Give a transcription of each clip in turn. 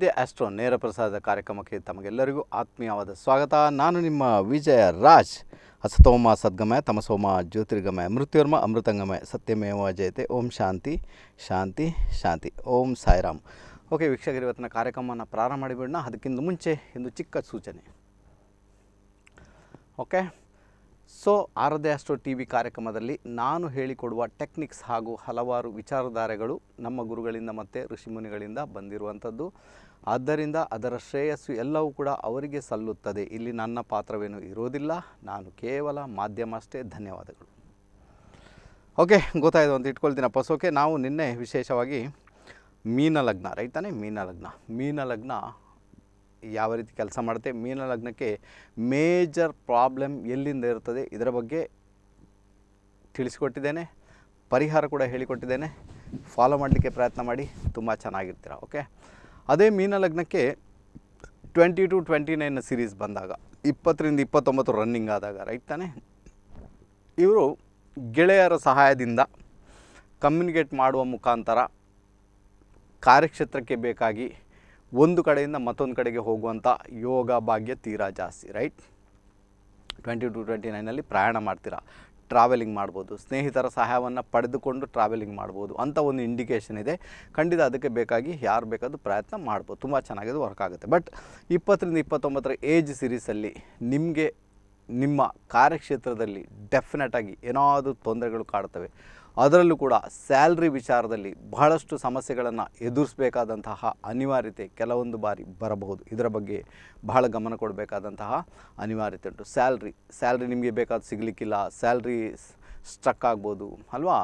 ಸದ್ಯ ಆಸ್ಟ್ರೋ ನೇರ ಪ್ರಸಾದ ಕಾರ್ಯಕ್ರಮಕ್ಕೆ ತಮಗೆಲ್ಲರಿಗೂ ಆತ್ಮೀಯವಾದ ಸ್ವಾಗತ ನಾನು ನಿಮ್ಮ ವಿಜಯ ರಾಜ್ ಅಸತೋಮ ಸದ್ಗಮಯ ತಮಸೋಮ ಜ್ಯೋತಿರ್ಗಮಯ ಮೃತ್ಯುರ್ಮ ಅಮೃತಂಗಮಯ ಸತ್ಯಮೇವ ಜಯತೆ ಓಂ ಶಾಂತಿ ಶಾಂತಿ ಶಾಂತಿ ಓಂ ಸಾಯಿರಾಮ್ ಓಕೆ ವೀಕ್ಷಕರು ಇವತ್ತಿನ ಕಾರ್ಯಕ್ರಮವನ್ನು ಪ್ರಾರಂಭ ಮಾಡಿಬಿಡೋಣ ಅದಕ್ಕಿಂತ ಮುಂಚೆ ಒಂದು ಚಿಕ್ಕ ಸೂಚನೆ ಓಕೆ ಸೊ ಆರಾಧ್ಯ ಅಷ್ಟೋ ಟಿ ವಿ ಕಾರ್ಯಕ್ರಮದಲ್ಲಿ ನಾನು ಹೇಳಿಕೊಡುವ ಟೆಕ್ನಿಕ್ಸ್ ಹಾಗೂ ಹಲವಾರು ವಿಚಾರಧಾರೆಗಳು ನಮ್ಮ ಗುರುಗಳಿಂದ ಮತ್ತು ಋಷಿಮುನಿಗಳಿಂದ ಬಂದಿರುವಂಥದ್ದು ಆದ್ದರಿಂದ ಅದರ ಶ್ರೇಯಸ್ಸು ಎಲ್ಲವೂ ಕೂಡ ಅವರಿಗೆ ಸಲ್ಲುತ್ತದೆ ಇಲ್ಲಿ ನನ್ನ ಪಾತ್ರವೇನು ಇರೋದಿಲ್ಲ ನಾನು ಕೇವಲ ಮಾಧ್ಯಮ ಅಷ್ಟೇ ಧನ್ಯವಾದಗಳು ಓಕೆ ಗೊತ್ತಾಯಿತು ಅಂತ ಇಟ್ಕೊಳ್ತೀನಪ್ಪ ಸೋಕೆ ನಾವು ನಿನ್ನೆ ವಿಶೇಷವಾಗಿ ಮೀನ ಲಗ್ನ ರೈತನೇ ಮೀನ ಲಗ್ನ ಮೀನ ಲಗ್ನ ಯಾವ ರೀತಿ ಕೆಲಸ ಮಾಡುತ್ತೆ ಮೀನ ಲಗ್ನಕ್ಕೆ ಮೇಜರ್ ಪ್ರಾಬ್ಲಮ್ ಎಲ್ಲಿಂದ ಇರ್ತದೆ ಇದರ ಬಗ್ಗೆ ತಿಳಿಸಿಕೊಟ್ಟಿದ್ದೇನೆ ಪರಿಹಾರ ಕೂಡ ಹೇಳಿಕೊಟ್ಟಿದ್ದೇನೆ ಫಾಲೋ ಮಾಡಲಿಕ್ಕೆ ಪ್ರಯತ್ನ ಮಾಡಿ ತುಂಬ ಚೆನ್ನಾಗಿರ್ತೀರ ಓಕೆ ಅದೇ ಮೀನ ಲಗ್ನಕ್ಕೆ twenty two twenty nine series ಬಂದಾಗ ಇಪ್ಪತ್ತರಿಂದ ಇಪ್ಪತ್ತೊಂಬತ್ತು ರನ್ನಿಂಗ್ ಆದಾಗ ರೈಟ್ ತಾನೆ ಇವರು ಗೆಳೆಯರ ಸಹಾಯದಿಂದ ಕಮ್ಯುನಿಕೇಟ್ ಮಾಡುವ ಮುಖಾಂತರ ಕಾರ್ಯಕ್ಷೇತ್ರಕ್ಕೆ ಬೇಕಾಗಿ ಒಂದು ಕಡೆಯಿಂದ ಮತ್ತೊಂದು ಕಡೆಗೆ ಹೋಗುವಂಥ ಯೋಗ ಭಾಗ್ಯ ತೀರಾ ಜಾಸ್ತಿ ರೈಟ್ ಟ್ವೆಂಟಿ ಟು ಟ್ವೆಂಟಿ ನೈನಲ್ಲಿ ಪ್ರಯಾಣ ಮಾಡ್ತೀರಾ ಟ್ರಾವೆಲಿಂಗ್ ಮಾಡ್ಬೋದು ಸ್ನೇಹಿತರ ಸಹಾಯವನ್ನು ಪಡೆದುಕೊಂಡು ಟ್ರಾವೆಲಿಂಗ್ ಮಾಡ್ಬೋದು ಅಂತ ಒಂದು ಇಂಡಿಕೇಷನ್ ಇದೆ ಖಂಡಿತ ಅದಕ್ಕೆ ಬೇಕಾಗಿ ಯಾರು ಬೇಕಾದರೂ ಪ್ರಯತ್ನ ಮಾಡ್ಬೋದು ತುಂಬ ಚೆನ್ನಾಗಿದೆ ವರ್ಕ್ ಆಗುತ್ತೆ ಬಟ್ ಇಪ್ಪತ್ತರಿಂದ ಇಪ್ಪತ್ತೊಂಬತ್ತರ ಏಜ್ ಸಿರೀಸಲ್ಲಿ ನಿಮಗೆ ನಿಮ್ಮ ಕಾರ್ಯಕ್ಷೇತ್ರದಲ್ಲಿ ಡೆಫಿನೆಟಾಗಿ ಏನಾದರೂ ತೊಂದರೆಗಳು ಕಾಡ್ತವೆ ಅದರಲ್ಲೂ ಕೂಡ ಸ್ಯಾಲ್ರಿ ವಿಚಾರದಲ್ಲಿ ಬಹಳಷ್ಟು ಸಮಸ್ಯೆಗಳನ್ನು ಎದುರಿಸಬೇಕಾದಂತಹ ಅನಿವಾರ್ಯತೆ ಕೆಲವೊಂದು ಬಾರಿ ಬರಬಹುದು ಇದರ ಬಗ್ಗೆ ಬಹಳ ಗಮನ ಕೊಡಬೇಕಾದಂತಹ ಅನಿವಾರ್ಯತೆ ಉಂಟು ಸ್ಯಾಲ್ರಿ ಸ್ಯಾಲ್ರಿ ನಿಮಗೆ ಬೇಕಾದ ಸಿಗಲಿಕ್ಕಿಲ್ಲ ಸ್ಯಾಲ್ರಿ ಸ್ಟ್ರಕ್ ಆಗ್ಬೋದು ಅಲ್ವಾ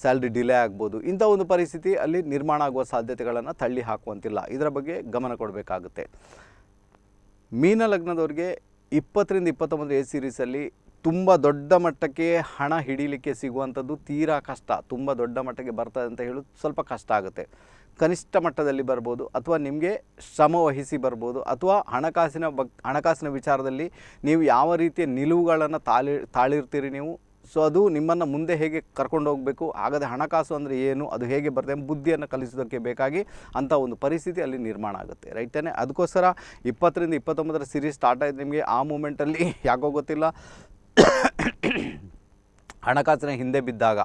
ಸ್ಯಾಲ್ರಿ ಡಿಲೇ ಆಗ್ಬೋದು ಇಂಥ ಒಂದು ಪರಿಸ್ಥಿತಿ ಅಲ್ಲಿ ನಿರ್ಮಾಣ ಆಗುವ ಸಾಧ್ಯತೆಗಳನ್ನು ತಳ್ಳಿ ಹಾಕುವಂತಿಲ್ಲ ಇದರ ಬಗ್ಗೆ ಗಮನ ಕೊಡಬೇಕಾಗುತ್ತೆ ಮೀನಲಗ್ನದವ್ರಿಗೆ ಇಪ್ಪತ್ತರಿಂದ ಇಪ್ಪತ್ತೊಂಬತ್ತು ಎ ಸೀರೀಸಲ್ಲಿ ತುಂಬ ದೊಡ್ಡ ಮಟ್ಟಕ್ಕೆ ಹಣ ಹಿಡೀಲಿಕ್ಕೆ ಸಿಗುವಂಥದ್ದು ತೀರಾ ಕಷ್ಟ ತುಂಬ ದೊಡ್ಡ ಮಟ್ಟಕ್ಕೆ ಬರ್ತದೆ ಅಂತ ಹೇಳೋದು ಸ್ವಲ್ಪ ಕಷ್ಟ ಆಗುತ್ತೆ ಕನಿಷ್ಠ ಮಟ್ಟದಲ್ಲಿ ಬರ್ಬೋದು ಅಥವಾ ನಿಮಗೆ ಶ್ರಮ ವಹಿಸಿ ಬರ್ಬೋದು ಅಥವಾ ಹಣಕಾಸಿನ ಬಗ್ ಹಣಕಾಸಿನ ವಿಚಾರದಲ್ಲಿ ನೀವು ಯಾವ ರೀತಿಯ ನಿಲುವುಗಳನ್ನು ತಾಳಿ ತಾಳಿರ್ತೀರಿ ನೀವು ಸೊ ಅದು ನಿಮ್ಮನ್ನು ಮುಂದೆ ಹೇಗೆ ಕರ್ಕೊಂಡು ಹೋಗಬೇಕು ಆಗದೆ ಹಣಕಾಸು ಅಂದರೆ ಏನು ಅದು ಹೇಗೆ ಬರ್ತದೆ ಬುದ್ಧಿಯನ್ನು ಕಲಿಸೋದಕ್ಕೆ ಬೇಕಾಗಿ ಅಂಥ ಒಂದು ಪರಿಸ್ಥಿತಿ ಅಲ್ಲಿ ನಿರ್ಮಾಣ ಆಗುತ್ತೆ ರೈತನೇ ಅದಕ್ಕೋಸ್ಕರ ಇಪ್ಪತ್ತರಿಂದ ಇಪ್ಪತ್ತೊಂಬತ್ತರ ಸಿರೀಸ್ ಸ್ಟಾರ್ಟ್ ಆಯಿತು ನಿಮಗೆ ಆ ಮೂಮೆಂಟಲ್ಲಿ ಯಾಕೋ ಗೊತ್ತಿಲ್ಲ ಹಣಕಾಸಿನ ಹಿಂದೆ ಬಿದ್ದಾಗ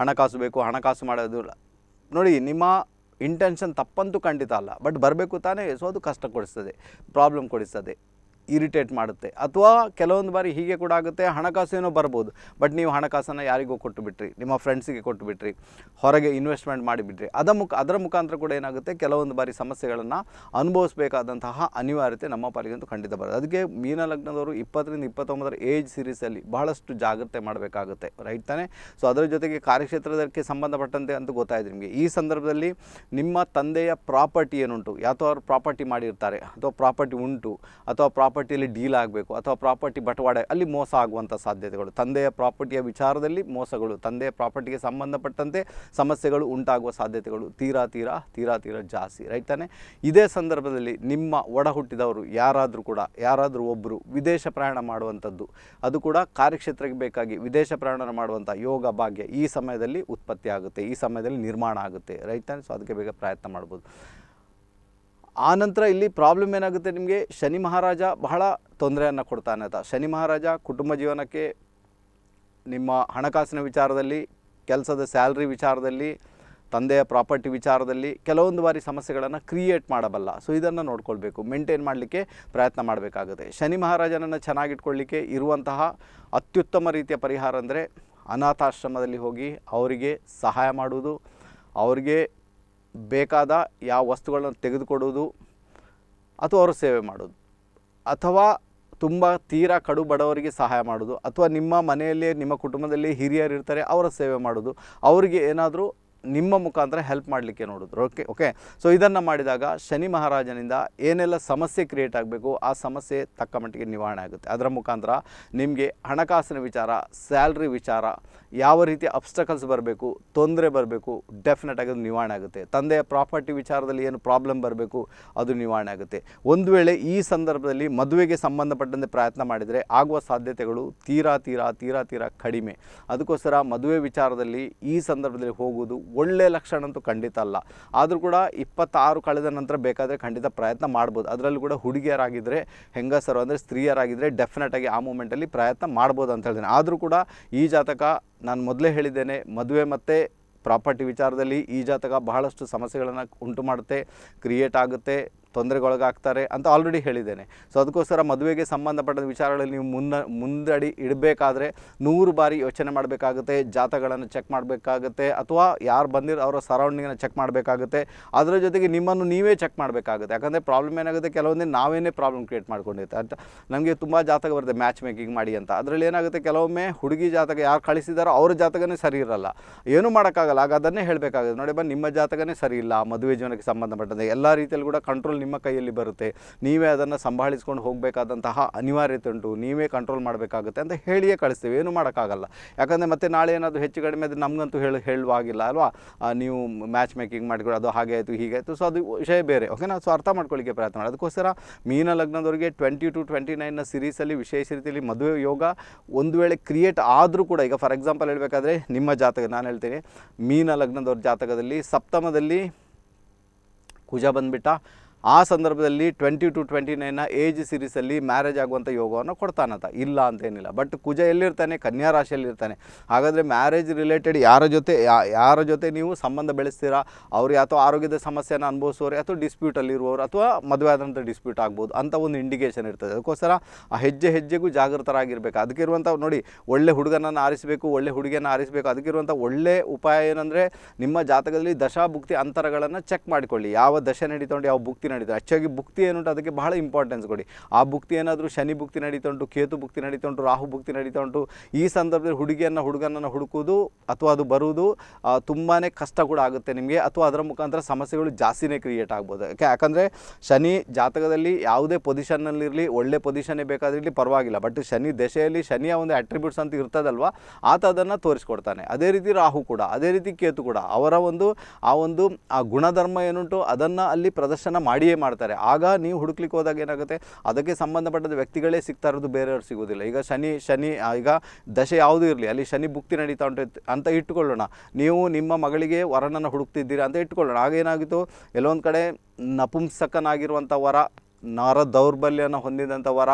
ಹಣಕಾಸು ಬೇಕು ಹಣಕಾಸು ಮಾಡೋದು ನೋಡಿ ನಿಮ್ಮ ಇಂಟೆನ್ಷನ್ ತಪ್ಪಂತೂ ಖಂಡಿತ ಅಲ್ಲ ಬಟ್ ಬರಬೇಕು ತಾನೇ ಸೊ ಅದು ಕಷ್ಟ ಕೊಡಿಸ್ತದೆ ಪ್ರಾಬ್ಲಮ್ ಕೊಡಿಸ್ತದೆ ಇರಿಟೇಟ್ ಮಾಡುತ್ತೆ ಅಥವಾ ಕೆಲವೊಂದು ಬಾರಿ ಹೀಗೆ ಕೂಡ ಆಗುತ್ತೆ ಹಣಕಾಸು ಏನೋ ಬರ್ಬೋದು ಬಟ್ ನೀವು ಹಣಕಾಸನ್ನು ಯಾರಿಗೂ ಕೊಟ್ಟುಬಿಟ್ರಿ ನಿಮ್ಮ ಫ್ರೆಂಡ್ಸಿಗೆ ಕೊಟ್ಟುಬಿಟ್ರಿ ಹೊರಗೆ ಇನ್ವೆಸ್ಟ್ಮೆಂಟ್ ಮಾಡಿಬಿಟ್ರಿ ಅದ ಮುಖ ಅದರ ಮುಖಾಂತರ ಕೂಡ ಏನಾಗುತ್ತೆ ಕೆಲವೊಂದು ಬಾರಿ ಸಮಸ್ಯೆಗಳನ್ನು ಅನುಭವಿಸಬೇಕಾದಂತಹ ಅನಿವಾರ್ಯತೆ ನಮ್ಮ ಪಾಲಿಗಂತೂ ಖಂಡಿತ ಬರೋದು ಅದಕ್ಕೆ ಮೀನ ಲಗ್ನದವರು ಇಪ್ಪತ್ತರಿಂದ ಇಪ್ಪತ್ತೊಂಬತ್ತರ ಏಜ್ ಸೀರೀಸಲ್ಲಿ ಬಹಳಷ್ಟು ಜಾಗ್ರತೆ ಮಾಡಬೇಕಾಗುತ್ತೆ ರೈಟ್ ತಾನೆ ಸೊ ಅದರ ಜೊತೆಗೆ ಕಾರ್ಯಕ್ಷೇತ್ರದಕ್ಕೆ ಸಂಬಂಧಪಟ್ಟಂತೆ ಅಂತ ಗೊತ್ತಾಯಿತು ನಿಮಗೆ ಈ ಸಂದರ್ಭದಲ್ಲಿ ನಿಮ್ಮ ತಂದೆಯ ಪ್ರಾಪರ್ಟಿ ಏನುಂಟು ಯಾವ ಪ್ರಾಪರ್ಟಿ ಮಾಡಿರ್ತಾರೆ ಅಥವಾ ಪ್ರಾಪರ್ಟಿ ಉಂಟು ಅಥವಾ ಪ್ರಾಪ ಪ್ರಾಪರ್ಟಿಯಲ್ಲಿ ಡೀಲ್ ಆಗಬೇಕು ಅಥವಾ ಪ್ರಾಪರ್ಟಿ ಬಟವಾಡೆ ಅಲ್ಲಿ ಮೋಸ ಆಗುವಂಥ ಸಾಧ್ಯತೆಗಳು ತಂದೆಯ ಪ್ರಾಪರ್ಟಿಯ ವಿಚಾರದಲ್ಲಿ ಮೋಸಗಳು ತಂದೆಯ ಪ್ರಾಪರ್ಟಿಗೆ ಸಂಬಂಧಪಟ್ಟಂತೆ ಸಮಸ್ಯೆಗಳು ಉಂಟಾಗುವ ಸಾಧ್ಯತೆಗಳು ತೀರಾ ತೀರಾ ತೀರಾ ತೀರಾ ಜಾಸ್ತಿ ರೈಟ್ ತಾನೆ ಇದೇ ಸಂದರ್ಭದಲ್ಲಿ ನಿಮ್ಮ ಒಡ ಹುಟ್ಟಿದವರು ಯಾರಾದರೂ ಕೂಡ ಯಾರಾದರೂ ಒಬ್ಬರು ವಿದೇಶ ಪ್ರಯಾಣ ಮಾಡುವಂಥದ್ದು ಅದು ಕೂಡ ಕಾರ್ಯಕ್ಷೇತ್ರಕ್ಕೆ ಬೇಕಾಗಿ ವಿದೇಶ ಪ್ರಯಾಣ ಮಾಡುವಂಥ ಯೋಗ ಭಾಗ್ಯ ಈ ಸಮಯದಲ್ಲಿ ಉತ್ಪತ್ತಿ ಆಗುತ್ತೆ ಈ ಸಮಯದಲ್ಲಿ ನಿರ್ಮಾಣ ಆಗುತ್ತೆ ರೈಟ್ ತಾನೆ ಸೊ ಅದಕ್ಕೆ ಬೇಗ ಪ್ರಯತ್ನ ಮಾಡ್ಬೋದು ಆನಂತರ ಇಲ್ಲಿ ಪ್ರಾಬ್ಲಮ್ ಏನಾಗುತ್ತೆ ನಿಮಗೆ ಶನಿ ಮಹಾರಾಜ ಬಹಳ ತೊಂದರೆಯನ್ನು ಕೊಡ್ತಾನೆ ಅಂತ ಶನಿ ಮಹಾರಾಜ ಕುಟುಂಬ ಜೀವನಕ್ಕೆ ನಿಮ್ಮ ಹಣಕಾಸಿನ ವಿಚಾರದಲ್ಲಿ ಕೆಲಸದ ಸ್ಯಾಲ್ರಿ ವಿಚಾರದಲ್ಲಿ ತಂದೆಯ ಪ್ರಾಪರ್ಟಿ ವಿಚಾರದಲ್ಲಿ ಕೆಲವೊಂದು ಬಾರಿ ಸಮಸ್ಯೆಗಳನ್ನು ಕ್ರಿಯೇಟ್ ಮಾಡಬಲ್ಲ ಸೊ ಇದನ್ನು ನೋಡ್ಕೊಳ್ಬೇಕು ಮೇಂಟೈನ್ ಮಾಡಲಿಕ್ಕೆ ಪ್ರಯತ್ನ ಮಾಡಬೇಕಾಗುತ್ತೆ ಶನಿ ಮಹಾರಾಜನನ್ನು ಚೆನ್ನಾಗಿಟ್ಕೊಳ್ಳಿಕ್ಕೆ ಇರುವಂತಹ ಅತ್ಯುತ್ತಮ ರೀತಿಯ ಪರಿಹಾರ ಅಂದರೆ ಅನಾಥಾಶ್ರಮದಲ್ಲಿ ಹೋಗಿ ಅವರಿಗೆ ಸಹಾಯ ಮಾಡುವುದು ಅವರಿಗೆ ಬೇಕಾದ ಯಾವ ವಸ್ತುಗಳನ್ನು ತೆಗೆದುಕೊಡೋದು ಅಥವಾ ಅವರು ಸೇವೆ ಮಾಡೋದು ಅಥವಾ ತುಂಬ ತೀರಾ ಕಡು ಬಡವರಿಗೆ ಸಹಾಯ ಮಾಡೋದು ಅಥವಾ ನಿಮ್ಮ ಮನೆಯಲ್ಲಿ ನಿಮ್ಮ ಕುಟುಂಬದಲ್ಲಿ ಹಿರಿಯರು ಇರ್ತಾರೆ ಅವರ ಸೇವೆ ಮಾಡೋದು ಅವರಿಗೆ ಏನಾದರೂ ನಿಮ್ಮ ಮುಖಾಂತರ ಹೆಲ್ಪ್ ಮಾಡಲಿಕ್ಕೆ ನೋಡಿದ್ರು ಓಕೆ ಓಕೆ ಸೊ ಇದನ್ನು ಮಾಡಿದಾಗ ಶನಿ ಮಹಾರಾಜನಿಂದ ಏನೆಲ್ಲ ಸಮಸ್ಯೆ ಕ್ರಿಯೇಟ್ ಆಗಬೇಕು ಆ ಸಮಸ್ಯೆ ತಕ್ಕ ಮಟ್ಟಿಗೆ ನಿವಾರಣೆ ಆಗುತ್ತೆ ಅದರ ಮುಖಾಂತರ ನಿಮಗೆ ಹಣಕಾಸಿನ ವಿಚಾರ ಸ್ಯಾಲ್ರಿ ವಿಚಾರ ಯಾವ ರೀತಿ ಅಬ್ಸ್ಟಕಲ್ಸ್ ಬರಬೇಕು ತೊಂದರೆ ಬರಬೇಕು ಡೆಫಿನೆಟಾಗಿ ಅದು ನಿವಾರಣೆ ಆಗುತ್ತೆ ತಂದೆಯ ಪ್ರಾಪರ್ಟಿ ವಿಚಾರದಲ್ಲಿ ಏನು ಪ್ರಾಬ್ಲಮ್ ಬರಬೇಕು ಅದು ನಿವಾರಣೆ ಆಗುತ್ತೆ ಒಂದು ವೇಳೆ ಈ ಸಂದರ್ಭದಲ್ಲಿ ಮದುವೆಗೆ ಸಂಬಂಧಪಟ್ಟಂತೆ ಪ್ರಯತ್ನ ಮಾಡಿದರೆ ಆಗುವ ಸಾಧ್ಯತೆಗಳು ತೀರಾ ತೀರಾ ತೀರಾ ತೀರಾ ಕಡಿಮೆ ಅದಕ್ಕೋಸ್ಕರ ಮದುವೆ ವಿಚಾರದಲ್ಲಿ ಈ ಸಂದರ್ಭದಲ್ಲಿ ಹೋಗುವುದು ಒಳ್ಳೆಯ ಲಕ್ಷಣ ಅಂತೂ ಖಂಡಿತ ಅಲ್ಲ ಆದರೂ ಕೂಡ ಇಪ್ಪತ್ತಾರು ಕಳೆದ ನಂತರ ಬೇಕಾದರೆ ಖಂಡಿತ ಪ್ರಯತ್ನ ಮಾಡ್ಬೋದು ಅದರಲ್ಲೂ ಕೂಡ ಹುಡುಗಿಯರಾಗಿದ್ದರೆ ಹೆಂಗಸರು ಅಂದರೆ ಸ್ತ್ರೀಯರಾಗಿದ್ದರೆ ಡೆಫಿನೆಟಾಗಿ ಆ ಮೂಮೆಂಟಲ್ಲಿ ಪ್ರಯತ್ನ ಮಾಡ್ಬೋದು ಅಂತ ಹೇಳ್ತೀನಿ ಆದರೂ ಕೂಡ ಈ ಜಾತಕ ನಾನು ಮೊದಲೇ ಹೇಳಿದ್ದೇನೆ ಮದುವೆ ಮತ್ತು ಪ್ರಾಪರ್ಟಿ ವಿಚಾರದಲ್ಲಿ ಈ ಜಾತಕ ಬಹಳಷ್ಟು ಸಮಸ್ಯೆಗಳನ್ನು ಉಂಟು ಮಾಡುತ್ತೆ ಕ್ರಿಯೇಟ್ ಆಗುತ್ತೆ ತೊಂದರೆಗೊಳಗಾಗ್ತಾರೆ ಅಂತ ಆಲ್ರೆಡಿ ಹೇಳಿದ್ದೇನೆ ಸೊ ಅದಕ್ಕೋಸ್ಕರ ಮದುವೆಗೆ ಸಂಬಂಧಪಟ್ಟ ವಿಚಾರಗಳಲ್ಲಿ ನೀವು ಮುನ್ನ ಮುಂದಡಿ ಇಡಬೇಕಾದ್ರೆ ನೂರು ಬಾರಿ ಯೋಚನೆ ಮಾಡಬೇಕಾಗುತ್ತೆ ಜಾತಗಳನ್ನು ಚೆಕ್ ಮಾಡಬೇಕಾಗುತ್ತೆ ಅಥವಾ ಯಾರು ಬಂದಿರೋ ಅವರ ಸರೌಂಡಿಂಗನ್ನು ಚೆಕ್ ಮಾಡಬೇಕಾಗುತ್ತೆ ಅದರ ಜೊತೆಗೆ ನಿಮ್ಮನ್ನು ನೀವೇ ಚೆಕ್ ಮಾಡಬೇಕಾಗುತ್ತೆ ಯಾಕಂದರೆ ಪ್ರಾಬ್ಲಮ್ ಏನಾಗುತ್ತೆ ಕೆಲವೊಂದೇ ನಾವೇನೇ ಪ್ರಾಬ್ಲಮ್ ಕ್ರಿಯೇಟ್ ಮಾಡ್ಕೊಂಡಿರುತ್ತೆ ಅಂತ ನಮಗೆ ತುಂಬ ಜಾತಕ ಬರುತ್ತೆ ಮ್ಯಾಚ್ ಮೇಕಿಂಗ್ ಮಾಡಿ ಅಂತ ಅದರಲ್ಲಿ ಏನಾಗುತ್ತೆ ಕೆಲವೊಮ್ಮೆ ಹುಡುಗಿ ಜಾತಕ ಯಾರು ಕಳಿಸಿದಾರೋ ಅವ್ರ ಜಾತಕನೇ ಸರಿ ಇರಲ್ಲ ಏನೂ ಮಾಡೋಕ್ಕಾಗಲ್ಲ ಆಗ ಅದನ್ನೇ ಹೇಳಬೇಕಾಗುತ್ತೆ ನೋಡಿ ಬಂದು ನಿಮ್ಮ ಜಾತಕನೇ ಸರಿ ಇಲ್ಲ ಮದುವೆ ಜೀವನಕ್ಕೆ ಸಂಬಂಧಪಟ್ಟಂತೆ ಎಲ್ಲ ರೀತಿಯಲ್ಲಿ ಕೂಡ ಕಂಟ್ರೋಲ್ ನಿಮ್ಮ ಕೈಯಲ್ಲಿ ಬರುತ್ತೆ ನೀವೇ ಅದನ್ನು ಸಂಭಾಳಿಸ್ಕೊಂಡು ಹೋಗಬೇಕಾದಂತಹ ಅನಿವಾರ್ಯತೆ ಉಂಟು ನೀವೇ ಕಂಟ್ರೋಲ್ ಮಾಡಬೇಕಾಗುತ್ತೆ ಅಂತ ಹೇಳಿಯೇ ಕಳಿಸ್ತೇವೆ ಏನು ಮಾಡೋಕ್ಕಾಗಲ್ಲ ಯಾಕಂದರೆ ಮತ್ತೆ ನಾಳೆ ಏನಾದರೂ ಹೆಚ್ಚು ಕಡಿಮೆ ಅದು ನಮಗಂತೂ ಹೇಳಿ ಹೇಳುವಾಗಿಲ್ಲ ಅಲ್ವಾ ನೀವು ಮ್ಯಾಚ್ ಮೇಕಿಂಗ್ ಮಾಡಿಕೊಡಿ ಅದು ಹಾಗೆ ಆಯಿತು ಹೀಗೆ ಆಯಿತು ಸೊ ಅದು ವಿಷಯ ಬೇರೆ ಓಕೆನಾ ಸೊ ಅರ್ಥ ಮಾಡ್ಕೊಳ್ಳಿಕ್ಕೆ ಪ್ರಯತ್ನ ಮಾಡಿ ಅದಕ್ಕೋಸ್ಕರ ಮೀನ ಲಗ್ನದವರಿಗೆ ಟ್ವೆಂಟಿ ಟು ಟ್ವೆಂಟಿ ನೈನ್ನ ಸಿರೀಸಲ್ಲಿ ವಿಶೇಷ ರೀತಿಯಲ್ಲಿ ಮದುವೆ ಯೋಗ ಒಂದು ವೇಳೆ ಕ್ರಿಯೇಟ್ ಆದರೂ ಕೂಡ ಈಗ ಫಾರ್ ಎಕ್ಸಾಂಪಲ್ ಹೇಳಬೇಕಾದ್ರೆ ನಿಮ್ಮ ಜಾತಕ ನಾನು ಹೇಳ್ತೀನಿ ಮೀನ ಲಗ್ನದವ್ರ ಜಾತಕದಲ್ಲಿ ಸಪ್ತಮದಲ್ಲಿ ಕುಜ ಬಂದುಬಿಟ್ಟ ಆ ಸಂದರ್ಭದಲ್ಲಿ ಟ್ವೆಂಟಿ ಟು ಟ್ವೆಂಟಿ ನೈನ್ನ ಏಜ್ ಸಿರೀಸಲ್ಲಿ ಮ್ಯಾರೇಜ್ ಆಗುವಂಥ ಯೋಗವನ್ನು ಕೊಡ್ತಾನಂತ ಇಲ್ಲ ಅಂತೇನಿಲ್ಲ ಬಟ್ ಕುಜ ಎಲ್ಲಿರ್ತಾನೆ ಕನ್ಯಾ ರಾಶಿಯಲ್ಲಿರ್ತಾನೆ ಹಾಗಾದರೆ ಮ್ಯಾರೇಜ್ ರಿಲೇಟೆಡ್ ಯಾರ ಜೊತೆ ಯಾರ ಜೊತೆ ನೀವು ಸಂಬಂಧ ಬೆಳೆಸ್ತೀರಾ ಅವ್ರು ಯಾತೋ ಆರೋಗ್ಯದ ಸಮಸ್ಯೆಯನ್ನು ಅನುಭವಿಸೋರು ಅಥವಾ ಡಿಸ್ಪ್ಯೂಟಲ್ಲಿರುವವರು ಅಥವಾ ಮದುವೆ ಆದಂಥ ಡಿಸ್ಪ್ಯೂಟ್ ಆಗ್ಬೋದು ಅಂತ ಒಂದು ಇಂಡಿಕೇಷನ್ ಇರ್ತದೆ ಅದಕ್ಕೋಸ್ಕರ ಆ ಹೆಜ್ಜೆ ಹೆಜ್ಜೆಗೂ ಜಾಗೃತರಾಗಿರಬೇಕು ಅದಕ್ಕಿರುವಂಥ ನೋಡಿ ಒಳ್ಳೆ ಹುಡುಗನನ್ನು ಆರಿಸಬೇಕು ಒಳ್ಳೆ ಹುಡುಗಿಯನ್ನು ಆರಿಸಬೇಕು ಅದಕ್ಕಿರುವಂಥ ಒಳ್ಳೆ ಉಪಾಯ ಏನಂದರೆ ನಿಮ್ಮ ಜಾತಕದಲ್ಲಿ ದಶಾಭುಕ್ತಿ ಅಂತರಗಳನ್ನು ಚೆಕ್ ಮಾಡಿಕೊಳ್ಳಿ ಯಾವ ದಶೆ ನಡೀತೊಂಡು ಯಾವ ಭುಕ್ತಿ ನಡೆಯುತ್ತೆ ಹೆಚ್ಚಾಗಿ ಭುಕ್ತಿ ಏನುಂಟು ಅದಕ್ಕೆ ಬಹಳ ಇಂಪಾರ್ಟೆನ್ಸ್ ಕೊಡಿ ಆ ಭುಕ್ತಿ ಏನಾದರೂ ಶನಿ ಭುಕ್ತಿ ನಡೀತಾ ಉಂಟು ಕೇತು ಭುಕ್ತಿ ನಡೀತಾ ಉಂಟು ರಾಹು ಭುಕ್ತಿ ನಡೀತಾ ಉಂಟು ಈ ಸಂದರ್ಭದಲ್ಲಿ ಹುಡುಗಿಯನ್ನು ಹುಡುಗನನ್ನು ಹುಡುಕೋದು ಅಥವಾ ಅದು ಬರುವುದು ತುಂಬಾ ಕಷ್ಟ ಕೂಡ ಆಗುತ್ತೆ ನಿಮಗೆ ಅಥವಾ ಅದರ ಮುಖಾಂತರ ಸಮಸ್ಯೆಗಳು ಜಾಸ್ತಿನೇ ಕ್ರಿಯೇಟ್ ಆಗ್ಬೋದು ಯಾಕೆ ಯಾಕಂದರೆ ಶನಿ ಜಾತಕದಲ್ಲಿ ಯಾವುದೇ ಪೊಸಿಷನ್ನಲ್ಲಿರಲಿ ಒಳ್ಳೆ ಪೊಸಿಷನ್ನೇ ಬೇಕಾದಿರಲಿ ಪರವಾಗಿಲ್ಲ ಬಟ್ ಶನಿ ದಶೆಯಲ್ಲಿ ಶನಿಯ ಒಂದು ಅಟ್ರಿಬ್ಯೂಟ್ಸ್ ಅಂತ ಇರ್ತದಲ್ವಾ ಆತ ಅದನ್ನು ತೋರಿಸ್ಕೊಡ್ತಾನೆ ಅದೇ ರೀತಿ ರಾಹು ಕೂಡ ಅದೇ ರೀತಿ ಕೇತು ಕೂಡ ಅವರ ಒಂದು ಆ ಒಂದು ಆ ಗುಣಧರ್ಮ ಏನುಂಟು ಅದನ್ನು ಅಲ್ಲಿ ಪ್ರದರ್ಶನ ಮಾಡಿ ಅಡಿಯೇ ಮಾಡ್ತಾರೆ ಆಗ ನೀವು ಹುಡುಕ್ಲಿಕ್ಕೆ ಹೋದಾಗ ಏನಾಗುತ್ತೆ ಅದಕ್ಕೆ ಸಂಬಂಧಪಟ್ಟದ ವ್ಯಕ್ತಿಗಳೇ ಸಿಗ್ತಾ ಇರೋದು ಬೇರೆಯವ್ರು ಸಿಗೋದಿಲ್ಲ ಈಗ ಶನಿ ಶನಿ ಈಗ ದಶೆ ಯಾವುದೂ ಇರಲಿ ಅಲ್ಲಿ ಶನಿ ಭುಕ್ತಿ ನಡೀತಾ ಉಂಟು ಅಂತ ಇಟ್ಟುಕೊಳ್ಳೋಣ ನೀವು ನಿಮ್ಮ ಮಗಳಿಗೆ ವರನನ್ನು ಹುಡುಕ್ತಿದ್ದೀರಾ ಅಂತ ಇಟ್ಕೊಳ್ಳೋಣ ಆಗೇನಾಗಿತ್ತು ಎಲ್ಲೊಂದು ಕಡೆ ನಪುಂಸಕನಾಗಿರುವಂಥ ವರ ನರ ದೌರ್ಬಲ್ಯನ ಹೊಂದಿದಂಥ ವರ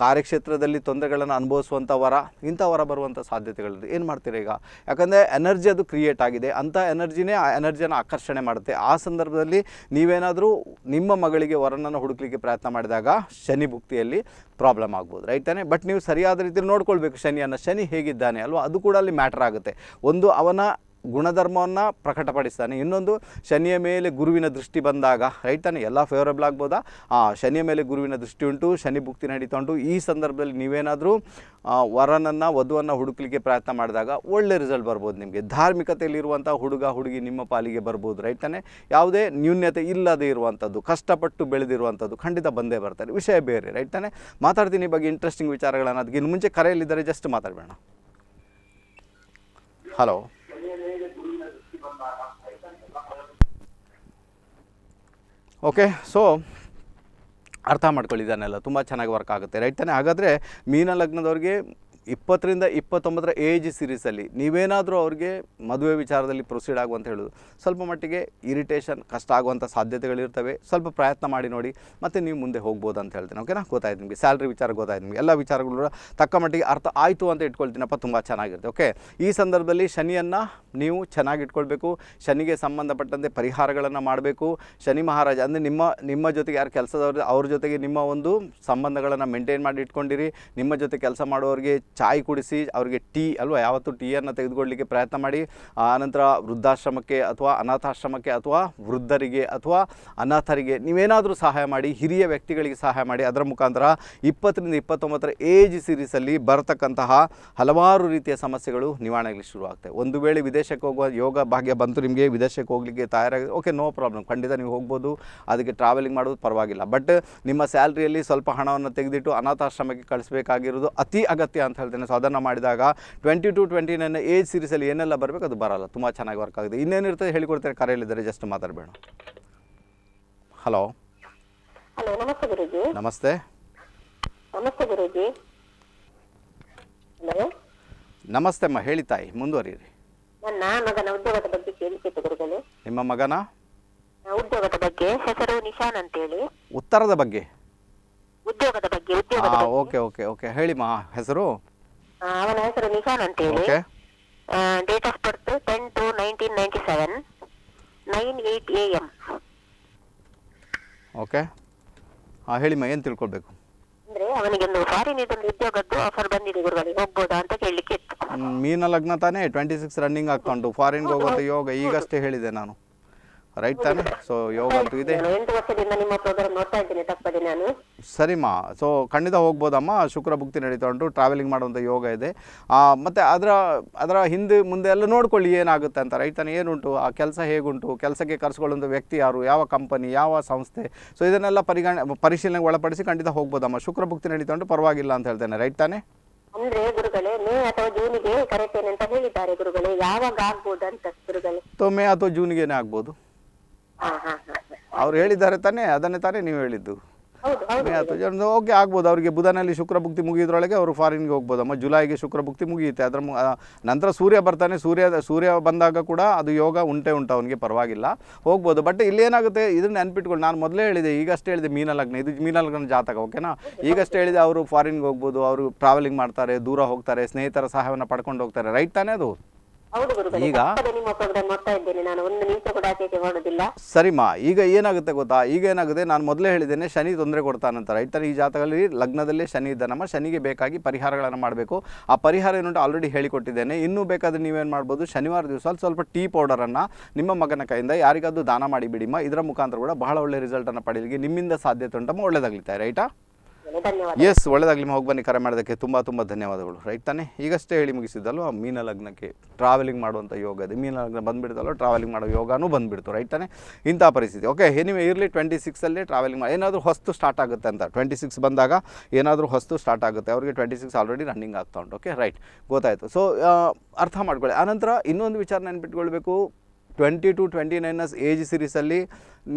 ಕಾರ್ಯಕ್ಷೇತ್ರದಲ್ಲಿ ತೊಂದರೆಗಳನ್ನು ಅನುಭವಿಸುವಂಥ ವರ ಇಂಥ ವರ ಬರುವಂಥ ಸಾಧ್ಯತೆಗಳಿದೆ ಏನು ಮಾಡ್ತೀರಿ ಈಗ ಯಾಕಂದರೆ ಎನರ್ಜಿ ಅದು ಕ್ರಿಯೇಟ್ ಆಗಿದೆ ಅಂಥ ಎನರ್ಜಿನೇ ಆ ಎನರ್ಜಿಯನ್ನು ಆಕರ್ಷಣೆ ಮಾಡುತ್ತೆ ಆ ಸಂದರ್ಭದಲ್ಲಿ ನೀವೇನಾದರೂ ನಿಮ್ಮ ಮಗಳಿಗೆ ವರನನ್ನು ಹುಡುಕ್ಲಿಕ್ಕೆ ಪ್ರಯತ್ನ ಮಾಡಿದಾಗ ಶನಿ ಭುಕ್ತಿಯಲ್ಲಿ ಪ್ರಾಬ್ಲಮ್ ಆಗ್ಬೋದು ರೈಟ್ ತಾನೆ ಬಟ್ ನೀವು ಸರಿಯಾದ ರೀತಿಯಲ್ಲಿ ನೋಡ್ಕೊಳ್ಬೇಕು ಶನಿಯನ್ನು ಶನಿ ಹೇಗಿದ್ದಾನೆ ಅಲ್ವಾ ಅದು ಕೂಡ ಅಲ್ಲಿ ಮ್ಯಾಟ್ರ್ ಆಗುತ್ತೆ ಒಂದು ಅವನ ಗುಣಧರ್ಮವನ್ನು ಪ್ರಕಟಪಡಿಸ್ತಾನೆ ಇನ್ನೊಂದು ಶನಿಯ ಮೇಲೆ ಗುರುವಿನ ದೃಷ್ಟಿ ಬಂದಾಗ ರೈಟ್ ತಾನೆ ಎಲ್ಲ ಫೇವರೇಬಲ್ ಆಗ್ಬೋದಾ ಶನಿಯ ಮೇಲೆ ಗುರುವಿನ ದೃಷ್ಟಿ ಉಂಟು ಶನಿ ಭುಕ್ತಿ ನಡೀತಾ ಉಂಟು ಈ ಸಂದರ್ಭದಲ್ಲಿ ನೀವೇನಾದರೂ ವರನನ್ನು ವಧುವನ್ನು ಹುಡುಕಲಿಕ್ಕೆ ಪ್ರಯತ್ನ ಮಾಡಿದಾಗ ಒಳ್ಳೆ ರಿಸಲ್ಟ್ ಬರ್ಬೋದು ನಿಮಗೆ ಧಾರ್ಮಿಕತೆಯಲ್ಲಿರುವಂಥ ಹುಡುಗ ಹುಡುಗಿ ನಿಮ್ಮ ಪಾಲಿಗೆ ಬರ್ಬೋದು ರೈಟ್ ತಾನೆ ಯಾವುದೇ ನ್ಯೂನ್ಯತೆ ಇಲ್ಲದೇ ಇರುವಂಥದ್ದು ಕಷ್ಟಪಟ್ಟು ಬೆಳೆದಿರುವಂಥದ್ದು ಖಂಡಿತ ಬಂದೇ ಬರ್ತಾರೆ ವಿಷಯ ಬೇರೆ ರೈಟ್ ತಾನೆ ಮಾತಾಡ್ತೀನಿ ಬಗ್ಗೆ ಇಂಟ್ರೆಸ್ಟಿಂಗ್ ವಿಚಾರಗಳನ್ನು ಇನ್ನು ಮುಂಚೆ ಕರೆಯಲ್ಲಿದ್ದರೆ ಜಸ್ಟ್ ಮಾತಾಡಬೇಡ ಹಲೋ ಓಕೆ ಸೊ ಅರ್ಥ ಮಾಡ್ಕೊಳ್ಳಿ ಇದನ್ನೆಲ್ಲ ತುಂಬ ಚೆನ್ನಾಗಿ ವರ್ಕ್ ಆಗುತ್ತೆ ರೈಟ್ ತಾನೆ ಹಾಗಾದರೆ ಮೀನ ಲಗ್ನದವ್ರಿಗೆ ಇಪ್ಪತ್ತರಿಂದ ಇಪ್ಪತ್ತೊಂಬತ್ತರ ಏಜ್ ಸೀರೀಸಲ್ಲಿ ನೀವೇನಾದರೂ ಅವ್ರಿಗೆ ಮದುವೆ ವಿಚಾರದಲ್ಲಿ ಪ್ರೊಸೀಡ್ ಆಗುವಂತ ಹೇಳೋದು ಸ್ವಲ್ಪ ಮಟ್ಟಿಗೆ ಇರಿಟೇಷನ್ ಕಷ್ಟ ಆಗುವಂಥ ಸಾಧ್ಯತೆಗಳಿರ್ತವೆ ಸ್ವಲ್ಪ ಪ್ರಯತ್ನ ಮಾಡಿ ನೋಡಿ ಮತ್ತು ನೀವು ಮುಂದೆ ಹೋಗ್ಬೋದು ಅಂತ ಹೇಳ್ತೀನಿ ಓಕೆನಾ ಗೊತ್ತಾಯ್ತು ನಿಮಗೆ ಸ್ಯಾಲ್ರಿ ವಿಚಾರ ಗೊತ್ತಾಯ್ತು ನಿಮಗೆ ಎಲ್ಲ ವಿಚಾರಗಳು ತಕ್ಕ ಮಟ್ಟಿಗೆ ಅರ್ಥ ಆಯಿತು ಅಂತ ಇಟ್ಕೊಳ್ತೀನಪ್ಪ ತುಂಬ ಚೆನ್ನಾಗಿರುತ್ತೆ ಓಕೆ ಈ ಸಂದರ್ಭದಲ್ಲಿ ಶನಿಯನ್ನು ನೀವು ಚೆನ್ನಾಗಿ ಶನಿಗೆ ಸಂಬಂಧಪಟ್ಟಂತೆ ಪರಿಹಾರಗಳನ್ನು ಮಾಡಬೇಕು ಶನಿ ಮಹಾರಾಜ ಅಂದರೆ ನಿಮ್ಮ ನಿಮ್ಮ ಜೊತೆಗೆ ಯಾರು ಕೆಲಸದವ್ರು ಅವ್ರ ಜೊತೆಗೆ ನಿಮ್ಮ ಒಂದು ಸಂಬಂಧಗಳನ್ನು ಮೇಂಟೈನ್ ಮಾಡಿ ಇಟ್ಕೊಂಡಿರಿ ನಿಮ್ಮ ಜೊತೆ ಕೆಲಸ ಮಾಡೋರಿಗೆ ಚಾಯ್ ಕುಡಿಸಿ ಅವರಿಗೆ ಟೀ ಅಲ್ವಾ ಯಾವತ್ತು ಟೀಯನ್ನು ತೆಗೆದುಕೊಳ್ಳಲಿಕ್ಕೆ ಪ್ರಯತ್ನ ಮಾಡಿ ಆನಂತರ ವೃದ್ಧಾಶ್ರಮಕ್ಕೆ ಅಥವಾ ಅನಾಥಾಶ್ರಮಕ್ಕೆ ಅಥವಾ ವೃದ್ಧರಿಗೆ ಅಥವಾ ಅನಾಥರಿಗೆ ನೀವೇನಾದರೂ ಸಹಾಯ ಮಾಡಿ ಹಿರಿಯ ವ್ಯಕ್ತಿಗಳಿಗೆ ಸಹಾಯ ಮಾಡಿ ಅದರ ಮುಖಾಂತರ ಇಪ್ಪತ್ತರಿಂದ ಇಪ್ಪತ್ತೊಂಬತ್ತರ ಏಜ್ ಸೀರೀಸಲ್ಲಿ ಬರತಕ್ಕಂತಹ ಹಲವಾರು ರೀತಿಯ ಸಮಸ್ಯೆಗಳು ನಿವಾರಣೆಗೆ ಶುರುವಾಗುತ್ತೆ ಒಂದು ವೇಳೆ ವಿದೇಶಕ್ಕೆ ಹೋಗುವ ಯೋಗ ಭಾಗ್ಯ ಬಂತು ನಿಮಗೆ ವಿದೇಶಕ್ಕೆ ಹೋಗಲಿಕ್ಕೆ ತಯಾರಾಗಿ ಓಕೆ ನೋ ಪ್ರಾಬ್ಲಮ್ ಖಂಡಿತ ನೀವು ಹೋಗ್ಬೋದು ಅದಕ್ಕೆ ಟ್ರಾವೆಲಿಂಗ್ ಮಾಡೋದು ಪರವಾಗಿಲ್ಲ ಬಟ್ ನಿಮ್ಮ ಸ್ಯಾಲ್ರಿಯಲ್ಲಿ ಸ್ವಲ್ಪ ಹಣವನ್ನು ತೆಗೆದಿಟ್ಟು ಅನಾಥಾಶ್ರಮಕ್ಕೆ ಕಳಿಸಬೇಕಾಗಿರೋದು ಅತಿ ಅಗತ್ಯ ಅಂತ ಹೇಳ್ತೇನೆ ಸಾಧಾರಣ ಮಾಡಿದಾಗ twenty two twenty nine age ಸೀರೀಸಲ್ಲಿ ಏನೆಲ್ಲ ಬರಬೇಕು ಅದು ಬರಲ್ಲ ತುಂಬ ಚೆನ್ನಾಗಿ ವರ್ಕ್ ಆಗಿದೆ ಇನ್ನೇನಿರ್ತದೆ ಹೇಳಿಕೊಡ್ತಾರೆ ಕರೆಯಲ್ಲಿದ್ದಾರೆ ಜಸ್ಟ್ ಮಾತಾಡಬೇಡ ಹಲೋ ಹಲೋ ನಮಸ್ತೆ ಗುರುಜಿ ನಮಸ್ತೆ ನಮಸ್ತೆ ಗುರುಜಿ ಹಲೋ ನಮಸ್ತೆ ಅಮ್ಮ ಹೇಳಿ ತಾಯಿ ಮುಂದುವರಿಯಿರಿ ನನ್ನ ಮಗನ ಉದ್ಯೋಗದ ಬಗ್ಗೆ ಕೇಳಿಸಿತ್ತು ಗುರುಗಳು ನಿಮ್ಮ ಮಗನ ಉದ್ಯೋಗದ ಬಗ್ಗೆ ಹೆಸರು ನಿಶಾನ್ ಅಂತೇಳಿ ಉತ್ತರದ ಬಗ್ಗೆ ಉದ್ಯೋಗದ ಬಗ್ಗೆ ಉದ್ಯೋಗ ಓಕೆ ಓಕೆ ಓಕೆ ಹೇಳಿಮ್ಮ ಹೆಸರು ಅವನ ಹೆಸರು ನಿಶಾನ್ ಅಂತ ಹೇಳಿ date of birth ten two nineteen ninety seven nine eight A M okay ಹಾಂ ಹೇಳಿಮ್ಮ ಏನು ತಿಳ್ಕೊಳ್ಬೇಕು ಅಂದರೆ ಅವನಿಗೊಂದು ಫಾರಿನ್ ಇದೊಂದು ಉದ್ಯೋಗದ್ದು ಆಫರ್ ಬಂದಿದೆ ಗುರುಗಳಿಗೆ ಹೋಗ್ಬೋದಾ ಅಂತ ಕೇಳಲಿಕ್ಕೆ ಇತ್ತು ಮೀನ ಲಗ್ನ ತಾನೇ ಟ್ವೆಂಟಿ ಸಿಕ್ಸ್ ರನ್ನಿಂಗ್ ಆಗ್ಕೊಂಡು ಫಾರಿನ್ಗೆ ಹೋಗೋದು ಯೋಗ ಈಗಷ್ಟೇ ಹೇಳಿದೆ ನಾನು ರೈಟ್ ತಾನೆ ಸೊ ಯೋಗ ಅಂತೂ ಇದೆ ಸರಿಮ್ಮ ಸೊ ಖಂಡಿತ ಹೋಗ್ಬೋದಮ್ಮ ಶುಕ್ರ ಭುಕ್ತಿ ನಡೀತಾ ಉಂಟು ಟ್ರಾವೆಲಿಂಗ್ ಮಾಡುವಂಥ ಯೋಗ ಇದೆ ಮತ್ತೆ ಅದರ ಅದರ ಹಿಂದೆ ಮುಂದೆ ಎಲ್ಲ ನೋಡ್ಕೊಳ್ಳಿ ಏನಾಗುತ್ತೆ ಅಂತ ರೈಟ್ ತಾನೆ ಏನುಂಟು ಆ ಕೆಲಸ ಹೇಗುಂಟು ಕೆಲಸಕ್ಕೆ ಕರೆಸ್ಕೊಳ್ಳುವಂಥ ವ್ಯಕ್ತಿ ಯಾರು ಯಾವ ಕಂಪನಿ ಯಾವ ಸಂಸ್ಥೆ ಸೊ ಇದನ್ನೆಲ್ಲ ಪರಿಗಣ ಪರಿಶೀಲನೆಗೆ ಒಳಪಡಿಸಿ ಖಂಡಿತ ಹೋಗ್ಬೋದಮ್ಮ ಶುಕ್ರ ಭುಕ್ತಿ ನಡೀತಾ ಉಂಟು ಪರವಾಗಿಲ್ಲ ಅಂತ ಹೇಳ್ತೇನೆ ರೈಟ್ ತಾನೆ ಅಂದ್ರೆ ಗುರುಗಳೇ ಮೇ ಅಥವಾ ಜೂನಿಗೆ ಕರೆತೇನೆ ಅಂತ ಹೇಳಿದ್ದಾರೆ ಗುರುಗಳೇ ಯಾವಾಗ ಆಗ್ಬೋದು ಅಂತ ಗುರುಗಳೇ ಮೇ ಅಥವಾ ಜೂನಿಗೆನೇ ಆಗ್ಬೋದು ಅವ್ರು ಹೇಳಿದ್ದಾರೆ ತಾನೇ ಅದನ್ನೇ ತಾನೇ ನೀವು ಹೇಳಿದ್ದು ಜನ ಓಕೆ ಆಗ್ಬೋದು ಅವರಿಗೆ ಬುಧನಲ್ಲಿ ಶುಕ್ರ ಭುಕ್ತಿ ಮುಗಿಯೋದ್ರೊಳಗೆ ಅವರು ಫಾರಿನ್ಗೆ ಹೋಗ್ಬೋದು ಅಮ್ಮ ಜುಲೈಗೆ ಶುಕ್ರ ಭುಕ್ತಿ ಮುಗಿಯುತ್ತೆ ಅದರ ನಂತರ ಸೂರ್ಯ ಬರ್ತಾನೆ ಸೂರ್ಯ ಸೂರ್ಯ ಬಂದಾಗ ಕೂಡ ಅದು ಯೋಗ ಉಂಟೆ ಉಂಟು ಅವನಿಗೆ ಪರವಾಗಿಲ್ಲ ಹೋಗ್ಬೋದು ಬಟ್ ಇಲ್ಲಿ ಏನಾಗುತ್ತೆ ಇದನ್ನ ನೆನ್ಪಿಟ್ಕೊಂಡು ನಾನು ಮೊದಲೇ ಹೇಳಿದೆ ಈಗಷ್ಟೇ ಹೇಳಿದೆ ಮೀನ ಲಗ್ನ ಇದು ಮೀನ ಲಗ್ನ ಜಾತಕ ಓಕೆನಾ ಈಗಷ್ಟೇ ಹೇಳಿದೆ ಅವರು ಫಾರಿನ್ಗೆ ಹೋಗ್ಬೋದು ಅವರು ಟ್ರಾವೆಲಿಂಗ್ ಮಾಡ್ತಾರೆ ದೂರ ಹೋಗ್ತಾರೆ ಸ್ನೇಹಿತರ ಸಹಾಯವನ್ನು ಪಡ್ಕೊಂಡು ಹೋಗ್ತಾರೆ ರೈಟ್ ತಾನೇ ಅದು ಈಗ ಸರಿಮ್ಮ ಈಗ ಏನಾಗುತ್ತೆ ಗೊತ್ತಾ ಈಗ ಏನಾಗುತ್ತೆ ನಾನು ಮೊದಲೇ ಹೇಳಿದ್ದೇನೆ ಶನಿ ತೊಂದರೆ ಕೊಡ್ತಾನಂತ ರೈತರ ಈ ಜಾತಕದಲ್ಲಿ ಲಗ್ನದಲ್ಲೇ ಶನಿ ಇದ್ದಾನಮ್ಮ ಶನಿಗೆ ಬೇಕಾಗಿ ಪರಿಹಾರಗಳನ್ನು ಮಾಡಬೇಕು ಆ ಪರಿಹಾರ ಏನುಂಟು ಆಲ್ರೆಡಿ ಹೇಳಿಕೊಟ್ಟಿದ್ದೇನೆ ಇನ್ನೂ ಬೇಕಾದ್ರೆ ನೀವೇನು ಮಾಡ್ಬೋದು ಶನಿವಾರ ದಿವಸ ಸ್ವಲ್ಪ ಟೀ ಪೌಡರನ್ನು ನಿಮ್ಮ ಮಗನ ಕೈಯಿಂದ ಯಾರಿಗಾದ್ರೂ ದಾನ ಮಾಡಿಬಿಡಿಮ್ಮ ಇದರ ಮುಖಾಂತರ ಕೂಡ ಬಹಳ ಒಳ್ಳೆ ರಿಸಲ್ಟನ್ನು ಪಡೆಯಲಿಕ್ಕೆ ನಿಮ್ಮಿಂದ ಸಾಧ್ಯತೆ ಉಂಟಮ್ಮ ಒಳ್ಳೆಯದಾಗಲಿತ್ತೆ ರೈಟಾ ಎಸ್ ನಿಮ್ಮ ಹೋಗಿ ಬನ್ನಿ ಕರೆ ಮಾಡೋದಕ್ಕೆ ತುಂಬ ತುಂಬ ಧನ್ಯವಾದಗಳು ರೈಟ್ ತಾನೇ ಈಗಷ್ಟೇ ಹೇಳಿ ಮುಗಿಸಿದ್ದಲ್ಲ ಮೀನ ಲಗ್ನಕ್ಕೆ ಟ್ರಾವೆಲಿಂಗ್ ಮಾಡುವಂಥ ಯೋಗ ಇದೆ ಮೀನ ಲಗ್ನ ಬಂದುಬಿಡ್ತಲ್ಲ ಟ್ರಾವೆಲಿಂಗ್ ಮಾಡೋ ಯೋಗನೂ ಬಂದುಬಿಡ್ತು ರೈಟ್ ತಾನೆ ಇಂಥ ಪರಿಸ್ಥಿತಿ ಓಕೆ ನೀವು ಇರಲಿ ಟ್ವೆಂಟಿ ಸಿಕ್ಸಲ್ಲಿ ಟ್ರಾವೆಲಿಂಗ್ ಮಾಡಿ ಏನಾದರೂ ಹೊಸ್ತು ಸ್ಟಾರ್ಟ್ ಆಗುತ್ತೆ ಅಂತ ಟ್ವೆಂಟಿ ಸಿಕ್ಸ್ ಬಂದಾಗ ಏನಾದರೂ ಹೊಸ್ತು ಸ್ಟಾರ್ಟ್ ಆಗುತ್ತೆ ಅವರಿಗೆ ಟ್ವೆಂಟಿ ಸಿಕ್ಸ್ ಆಲ್ರೆಡಿ ರನ್ನಿಂಗ್ ಆಗ್ತಾ ಉಂಟು ಓಕೆ ರೈಟ್ ಗೊತ್ತಾಯಿತು ಸೊ ಅರ್ಥ ಮಾಡ್ಕೊಳ್ಳಿ ಆನಂತರ ಇನ್ನೊಂದು ವಿಚಾರ ನೆನ್ಪಿಟ್ಕೊಳ್ಬೇಕು ಟ್ವೆಂಟಿ ಟು ಟ್ವೆಂಟಿ ನೈನಸ್ ಏಜ್ ಸಿರೀಸಲ್ಲಿ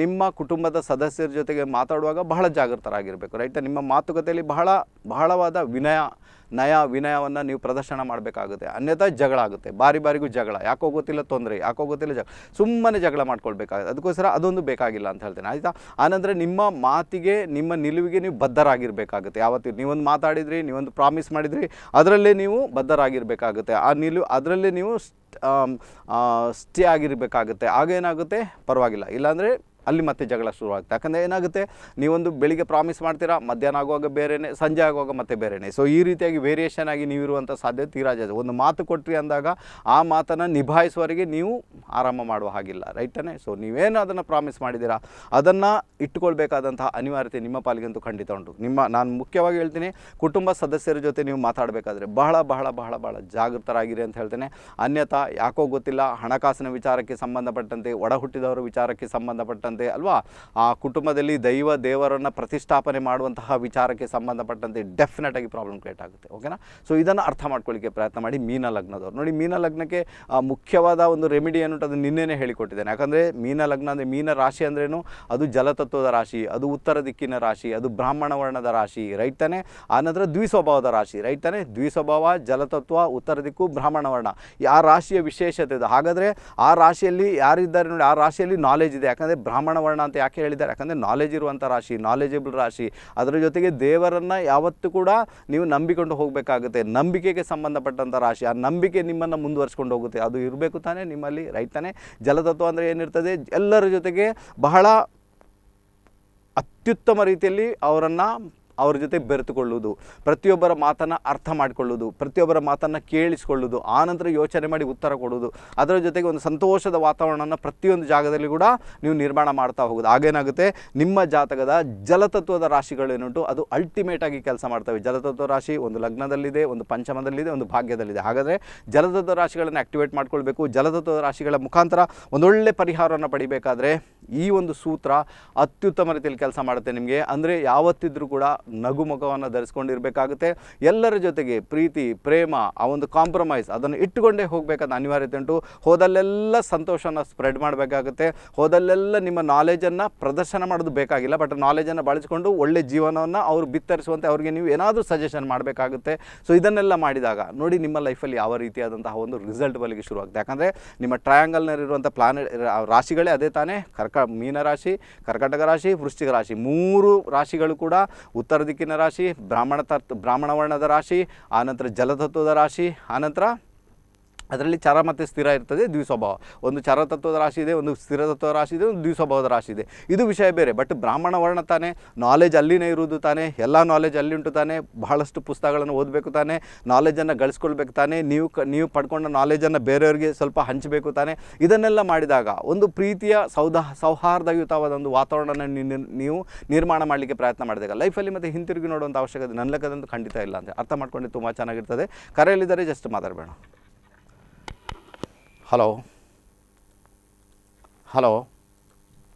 ನಿಮ್ಮ ಕುಟುಂಬದ ಸದಸ್ಯರ ಜೊತೆಗೆ ಮಾತಾಡುವಾಗ ಬಹಳ ಜಾಗೃತರಾಗಿರಬೇಕು ರೈಟ್ ನಿಮ್ಮ ಮಾತುಕತೆಯಲ್ಲಿ ಬಹಳ ಬಹಳವಾದ ವಿನಯ ನಯ ವಿನಯವನ್ನು ನೀವು ಪ್ರದರ್ಶನ ಮಾಡಬೇಕಾಗುತ್ತೆ ಅನ್ಯಥಾ ಜಗಳ ಆಗುತ್ತೆ ಬಾರಿ ಬಾರಿಗೂ ಜಗಳ ಯಾಕೋ ಗೊತ್ತಿಲ್ಲ ತೊಂದರೆ ಯಾಕೋ ಗೊತ್ತಿಲ್ಲ ಜಗಳ ಸುಮ್ಮನೆ ಜಗಳ ಮಾಡ್ಕೊಳ್ಬೇಕಾಗುತ್ತೆ ಅದಕ್ಕೋಸ್ಕರ ಅದೊಂದು ಬೇಕಾಗಿಲ್ಲ ಅಂತ ಹೇಳ್ತೇನೆ ಆಯಿತಾ ಆನಂತರ ನಿಮ್ಮ ಮಾತಿಗೆ ನಿಮ್ಮ ನಿಲುವಿಗೆ ನೀವು ಬದ್ಧರಾಗಿರಬೇಕಾಗುತ್ತೆ ಯಾವತ್ತಿ ನೀವೊಂದು ಮಾತಾಡಿದ್ರಿ ನೀವೊಂದು ಪ್ರಾಮಿಸ್ ಮಾಡಿದ್ರಿ ಅದರಲ್ಲೇ ನೀವು ಬದ್ಧರಾಗಿರಬೇಕಾಗುತ್ತೆ ಆ ನಿಲು ಅದರಲ್ಲೇ ನೀವು ಸ್ಟೇ ಆಗಿರಬೇಕಾಗುತ್ತೆ ಆಗೇನಾಗುತ್ತೆ ಪರವಾಗಿಲ್ಲ ಇಲ್ಲಾಂದರೆ ಅಲ್ಲಿ ಮತ್ತೆ ಜಗಳ ಶುರುವಾಗುತ್ತೆ ಯಾಕಂದರೆ ಏನಾಗುತ್ತೆ ನೀವೊಂದು ಬೆಳಿಗ್ಗೆ ಪ್ರಾಮಿಸ್ ಮಾಡ್ತೀರಾ ಮಧ್ಯಾಹ್ನ ಆಗುವಾಗ ಬೇರೆನೇ ಸಂಜೆ ಆಗುವಾಗ ಮತ್ತೆ ಬೇರೆನೇ ಸೊ ಈ ರೀತಿಯಾಗಿ ವೇರಿಯೇಷನ್ ಆಗಿ ನೀವಿರುವಂಥ ಸಾಧ್ಯತೆ ತೀರಾ ಜಾಸ್ತಿ ಒಂದು ಮಾತು ಕೊಟ್ಟ್ರಿ ಅಂದಾಗ ಆ ಮಾತನ್ನು ನಿಭಾಯಿಸುವವರೆಗೆ ನೀವು ಆರಾಮ ಮಾಡುವ ಹಾಗಿಲ್ಲ ರೈಟನೇ ಸೊ ನೀವೇನು ಅದನ್ನು ಪ್ರಾಮಿಸ್ ಮಾಡಿದ್ದೀರಾ ಅದನ್ನು ಇಟ್ಟುಕೊಳ್ಬೇಕಾದಂತಹ ಅನಿವಾರ್ಯತೆ ನಿಮ್ಮ ಪಾಲಿಗಂತೂ ಖಂಡಿತ ಉಂಟು ನಿಮ್ಮ ನಾನು ಮುಖ್ಯವಾಗಿ ಹೇಳ್ತೀನಿ ಕುಟುಂಬ ಸದಸ್ಯರ ಜೊತೆ ನೀವು ಮಾತಾಡಬೇಕಾದ್ರೆ ಬಹಳ ಬಹಳ ಬಹಳ ಬಹಳ ಜಾಗೃತರಾಗಿರಿ ಅಂತ ಹೇಳ್ತೇನೆ ಅನ್ಯಥಾ ಯಾಕೋ ಗೊತ್ತಿಲ್ಲ ಹಣಕಾಸಿನ ವಿಚಾರಕ್ಕೆ ಸಂಬಂಧಪಟ್ಟಂತೆ ಒಡ ವಿಚಾರಕ್ಕೆ ಸಂಬಂಧಪಟ್ಟಂತೆ ಅಲ್ವಾ ಆ ಕುಟುಂಬದಲ್ಲಿ ದೈವ ದೇವರನ್ನು ಪ್ರತಿಷ್ಠಾಪನೆ ಮಾಡುವಂತಹ ವಿಚಾರಕ್ಕೆ ಸಂಬಂಧಪಟ್ಟಂತೆ ಆಗಿ ಪ್ರಾಬ್ಲಮ್ ಕ್ರಿಯೇಟ್ ಆಗುತ್ತೆ ಓಕೆನಾ ಸೊ ಇದನ್ನು ಅರ್ಥ ಮಾಡ್ಕೊಳ್ಳಿಕ್ಕೆ ಪ್ರಯತ್ನ ಮಾಡಿ ಮೀನ ಲಗ್ನದವರು ನೋಡಿ ಮೀನ ಲಗ್ನಕ್ಕೆ ಮುಖ್ಯವಾದ ಒಂದು ರೆಮಿಡಿ ಏನು ಅದು ನಿನ್ನೆನೇ ಹೇಳಿಕೊಟ್ಟಿದ್ದೇನೆ ಯಾಕಂದರೆ ಮೀನ ಲಗ್ನ ಅಂದರೆ ಮೀನ ರಾಶಿ ಅಂದ್ರೇನು ಅದು ಜಲತತ್ವದ ರಾಶಿ ಅದು ಉತ್ತರ ದಿಕ್ಕಿನ ರಾಶಿ ಅದು ಬ್ರಾಹ್ಮಣ ವರ್ಣದ ರಾಶಿ ರೈಟ್ ತಾನೆ ಆನಂತರ ದ್ವಿಸ್ವಭಾವದ ರಾಶಿ ರೈಟ್ ತಾನೆ ದ್ವಿಸ್ವಭಾವ ಜಲತತ್ವ ಉತ್ತರ ದಿಕ್ಕು ಬ್ರಾಹ್ಮಣ ವರ್ಣ ಆ ರಾಶಿಯ ವಿಶೇಷತೆ ಇದು ಹಾಗಾದರೆ ಆ ರಾಶಿಯಲ್ಲಿ ಯಾರಿದ್ದಾರೆ ನೋಡಿ ಆ ರಾಶಿಯಲ್ಲಿ ನಾಲೆಜ್ ಇದೆ ಯಾಕಂದರೆ ಬ್ರಾಹ್ಮಣ ವರ್ಣ ಅಂತ ಯಾಕೆ ಹೇಳಿದ್ದಾರೆ ಯಾಕಂದರೆ ನಾಲೆಜ್ ಇರುವಂಥ ರಾಶಿ ನಾಲೆಜಬಲ್ ರಾಶಿ ಅದರ ಜೊತೆಗೆ ದೇವರನ್ನು ಯಾವತ್ತೂ ಕೂಡ ನೀವು ನಂಬಿಕೊಂಡು ಹೋಗಬೇಕಾಗುತ್ತೆ ನಂಬಿಕೆಗೆ ಸಂಬಂಧಪಟ್ಟಂಥ ರಾಶಿ ಆ ನಂಬಿಕೆ ನಿಮ್ಮನ್ನು ಮುಂದುವರ್ಸ್ಕೊಂಡು ಹೋಗುತ್ತೆ ಅದು ಇರಬೇಕು ತಾನೇ ನಿಮ್ಮಲ್ಲಿ ರೈಟ್ ಜಲತತ್ವ ಅಂದರೆ ಏನಿರ್ತದೆ ಎಲ್ಲರ ಜೊತೆಗೆ ಬಹಳ ಅತ್ಯುತ್ತಮ ರೀತಿಯಲ್ಲಿ ಅವರನ್ನು ಅವ್ರ ಜೊತೆ ಬೆರೆತುಕೊಳ್ಳುವುದು ಪ್ರತಿಯೊಬ್ಬರ ಮಾತನ್ನು ಅರ್ಥ ಮಾಡಿಕೊಳ್ಳುವುದು ಪ್ರತಿಯೊಬ್ಬರ ಮಾತನ್ನು ಕೇಳಿಸಿಕೊಳ್ಳುವುದು ಆನಂತರ ಯೋಚನೆ ಮಾಡಿ ಉತ್ತರ ಕೊಡುವುದು ಅದರ ಜೊತೆಗೆ ಒಂದು ಸಂತೋಷದ ವಾತಾವರಣವನ್ನು ಪ್ರತಿಯೊಂದು ಜಾಗದಲ್ಲಿ ಕೂಡ ನೀವು ನಿರ್ಮಾಣ ಮಾಡ್ತಾ ಹೋಗೋದು ಹಾಗೇನಾಗುತ್ತೆ ನಿಮ್ಮ ಜಾತಕದ ಜಲತತ್ವದ ರಾಶಿಗಳೇನುಂಟು ಅದು ಅಲ್ಟಿಮೇಟಾಗಿ ಕೆಲಸ ಮಾಡ್ತವೆ ಜಲತತ್ವ ರಾಶಿ ಒಂದು ಲಗ್ನದಲ್ಲಿದೆ ಒಂದು ಪಂಚಮದಲ್ಲಿದೆ ಒಂದು ಭಾಗ್ಯದಲ್ಲಿದೆ ಹಾಗಾದರೆ ಜಲತತ್ವ ರಾಶಿಗಳನ್ನು ಆ್ಯಕ್ಟಿವೇಟ್ ಮಾಡ್ಕೊಳ್ಬೇಕು ಜಲತತ್ವ ರಾಶಿಗಳ ಮುಖಾಂತರ ಒಂದೊಳ್ಳೆ ಪರಿಹಾರವನ್ನು ಪಡಿಬೇಕಾದ್ರೆ ಈ ಒಂದು ಸೂತ್ರ ಅತ್ಯುತ್ತಮ ರೀತಿಯಲ್ಲಿ ಕೆಲಸ ಮಾಡುತ್ತೆ ನಿಮಗೆ ಅಂದರೆ ಯಾವತ್ತಿದ್ರೂ ಕೂಡ ನಗು ಮುಖವನ್ನು ಧರಿಸ್ಕೊಂಡಿರಬೇಕಾಗುತ್ತೆ ಎಲ್ಲರ ಜೊತೆಗೆ ಪ್ರೀತಿ ಪ್ರೇಮ ಆ ಒಂದು ಕಾಂಪ್ರಮೈಸ್ ಅದನ್ನು ಇಟ್ಟುಕೊಂಡೇ ಹೋಗಬೇಕಾದ ಅನಿವಾರ್ಯತೆ ಉಂಟು ಹೋದಲ್ಲೆಲ್ಲ ಸಂತೋಷನ ಸ್ಪ್ರೆಡ್ ಮಾಡಬೇಕಾಗುತ್ತೆ ಹೋದಲ್ಲೆಲ್ಲ ನಿಮ್ಮ ನಾಲೆಜನ್ನು ಪ್ರದರ್ಶನ ಮಾಡೋದು ಬೇಕಾಗಿಲ್ಲ ಬಟ್ ನಾಲೆಜನ್ನು ಬಳಸಿಕೊಂಡು ಒಳ್ಳೆ ಜೀವನವನ್ನು ಅವರು ಬಿತ್ತರಿಸುವಂತೆ ಅವ್ರಿಗೆ ನೀವು ಏನಾದರೂ ಸಜೆಷನ್ ಮಾಡಬೇಕಾಗುತ್ತೆ ಸೊ ಇದನ್ನೆಲ್ಲ ಮಾಡಿದಾಗ ನೋಡಿ ನಿಮ್ಮ ಲೈಫಲ್ಲಿ ಯಾವ ರೀತಿಯಾದಂತಹ ಒಂದು ರಿಸಲ್ಟ್ ಬಲಿಗೆ ಶುರುವಾಗುತ್ತೆ ಯಾಕಂದರೆ ನಿಮ್ಮ ಟ್ರಯಾಂಗಲ್ನಲ್ಲಿರುವಂಥ ಪ್ಲಾನೆಟ್ ರಾಶಿಗಳೇ ಅದೇ ತಾನೇ ಕರ್ಕ ಮೀನರಾಶಿ ಕರ್ಕಟಕ ರಾಶಿ ವೃಶ್ಚಿಕ ರಾಶಿ ಮೂರು ರಾಶಿಗಳು ಕೂಡ ಉತ್ತರ ಉತ್ತರ ದಿಕ್ಕಿನ ರಾಶಿ ಬ್ರಾಹ್ಮಣ ಬ್ರಾಹ್ಮಣ ವರ್ಣದ ರಾಶಿ ಆನಂತರ ಜಲತತ್ವದ ರಾಶಿ ಆನಂತರ ಅದರಲ್ಲಿ ಚರ ಮತ್ತು ಸ್ಥಿರ ಇರ್ತದೆ ಸ್ವಭಾವ ಒಂದು ಚರತತ್ವದ ರಾಶಿ ಇದೆ ಒಂದು ಸ್ಥಿರತತ್ವದ ರಾಶಿ ಇದೆ ಒಂದು ಸ್ವಭಾವದ ರಾಶಿ ಇದೆ ಇದು ವಿಷಯ ಬೇರೆ ಬಟ್ ಬ್ರಾಹ್ಮಣ ವರ್ಣ ತಾನೇ ನಾಲೆಜ್ ಅಲ್ಲಿನೇ ಇರುವುದು ತಾನೇ ಎಲ್ಲ ನಾಲೆಜ್ ಅಲ್ಲಿ ಉಂಟು ತಾನೇ ಬಹಳಷ್ಟು ಪುಸ್ತಕಗಳನ್ನು ಓದಬೇಕು ತಾನೇ ನಾಲೆಜನ್ನು ಗಳಿಸ್ಕೊಳ್ಬೇಕು ತಾನೇ ನೀವು ಕ ನೀವು ಪಡ್ಕೊಂಡ ನಾಲೆಜನ್ನು ಬೇರೆಯವರಿಗೆ ಸ್ವಲ್ಪ ಹಂಚಬೇಕು ತಾನೇ ಇದನ್ನೆಲ್ಲ ಮಾಡಿದಾಗ ಒಂದು ಪ್ರೀತಿಯ ಸೌಧ ಸೌಹಾರ್ದಯುತವಾದ ಒಂದು ವಾತಾವರಣ ನೀವು ನಿರ್ಮಾಣ ಮಾಡಲಿಕ್ಕೆ ಪ್ರಯತ್ನ ಮಾಡಿದಾಗ ಲೈಫಲ್ಲಿ ಮತ್ತು ಹಿಂತಿರುಗಿ ನೋಡುವಂಥ ಅವಶ್ಯಕತೆ ನನ್ನ ಲೆಕ್ಕದಂತೂ ಖಂಡಿತ ಇಲ್ಲ ಅಂತ ಅರ್ಥ ಮಾಡ್ಕೊಂಡು ತುಂಬ ಚೆನ್ನಾಗಿರ್ತದೆ ಕರೆಯಲ್ಲಿದ್ದರೆ ಜಸ್ಟ್ ಮಾತಾಡಬೇಡ ಹಲೋ ಹಲೋ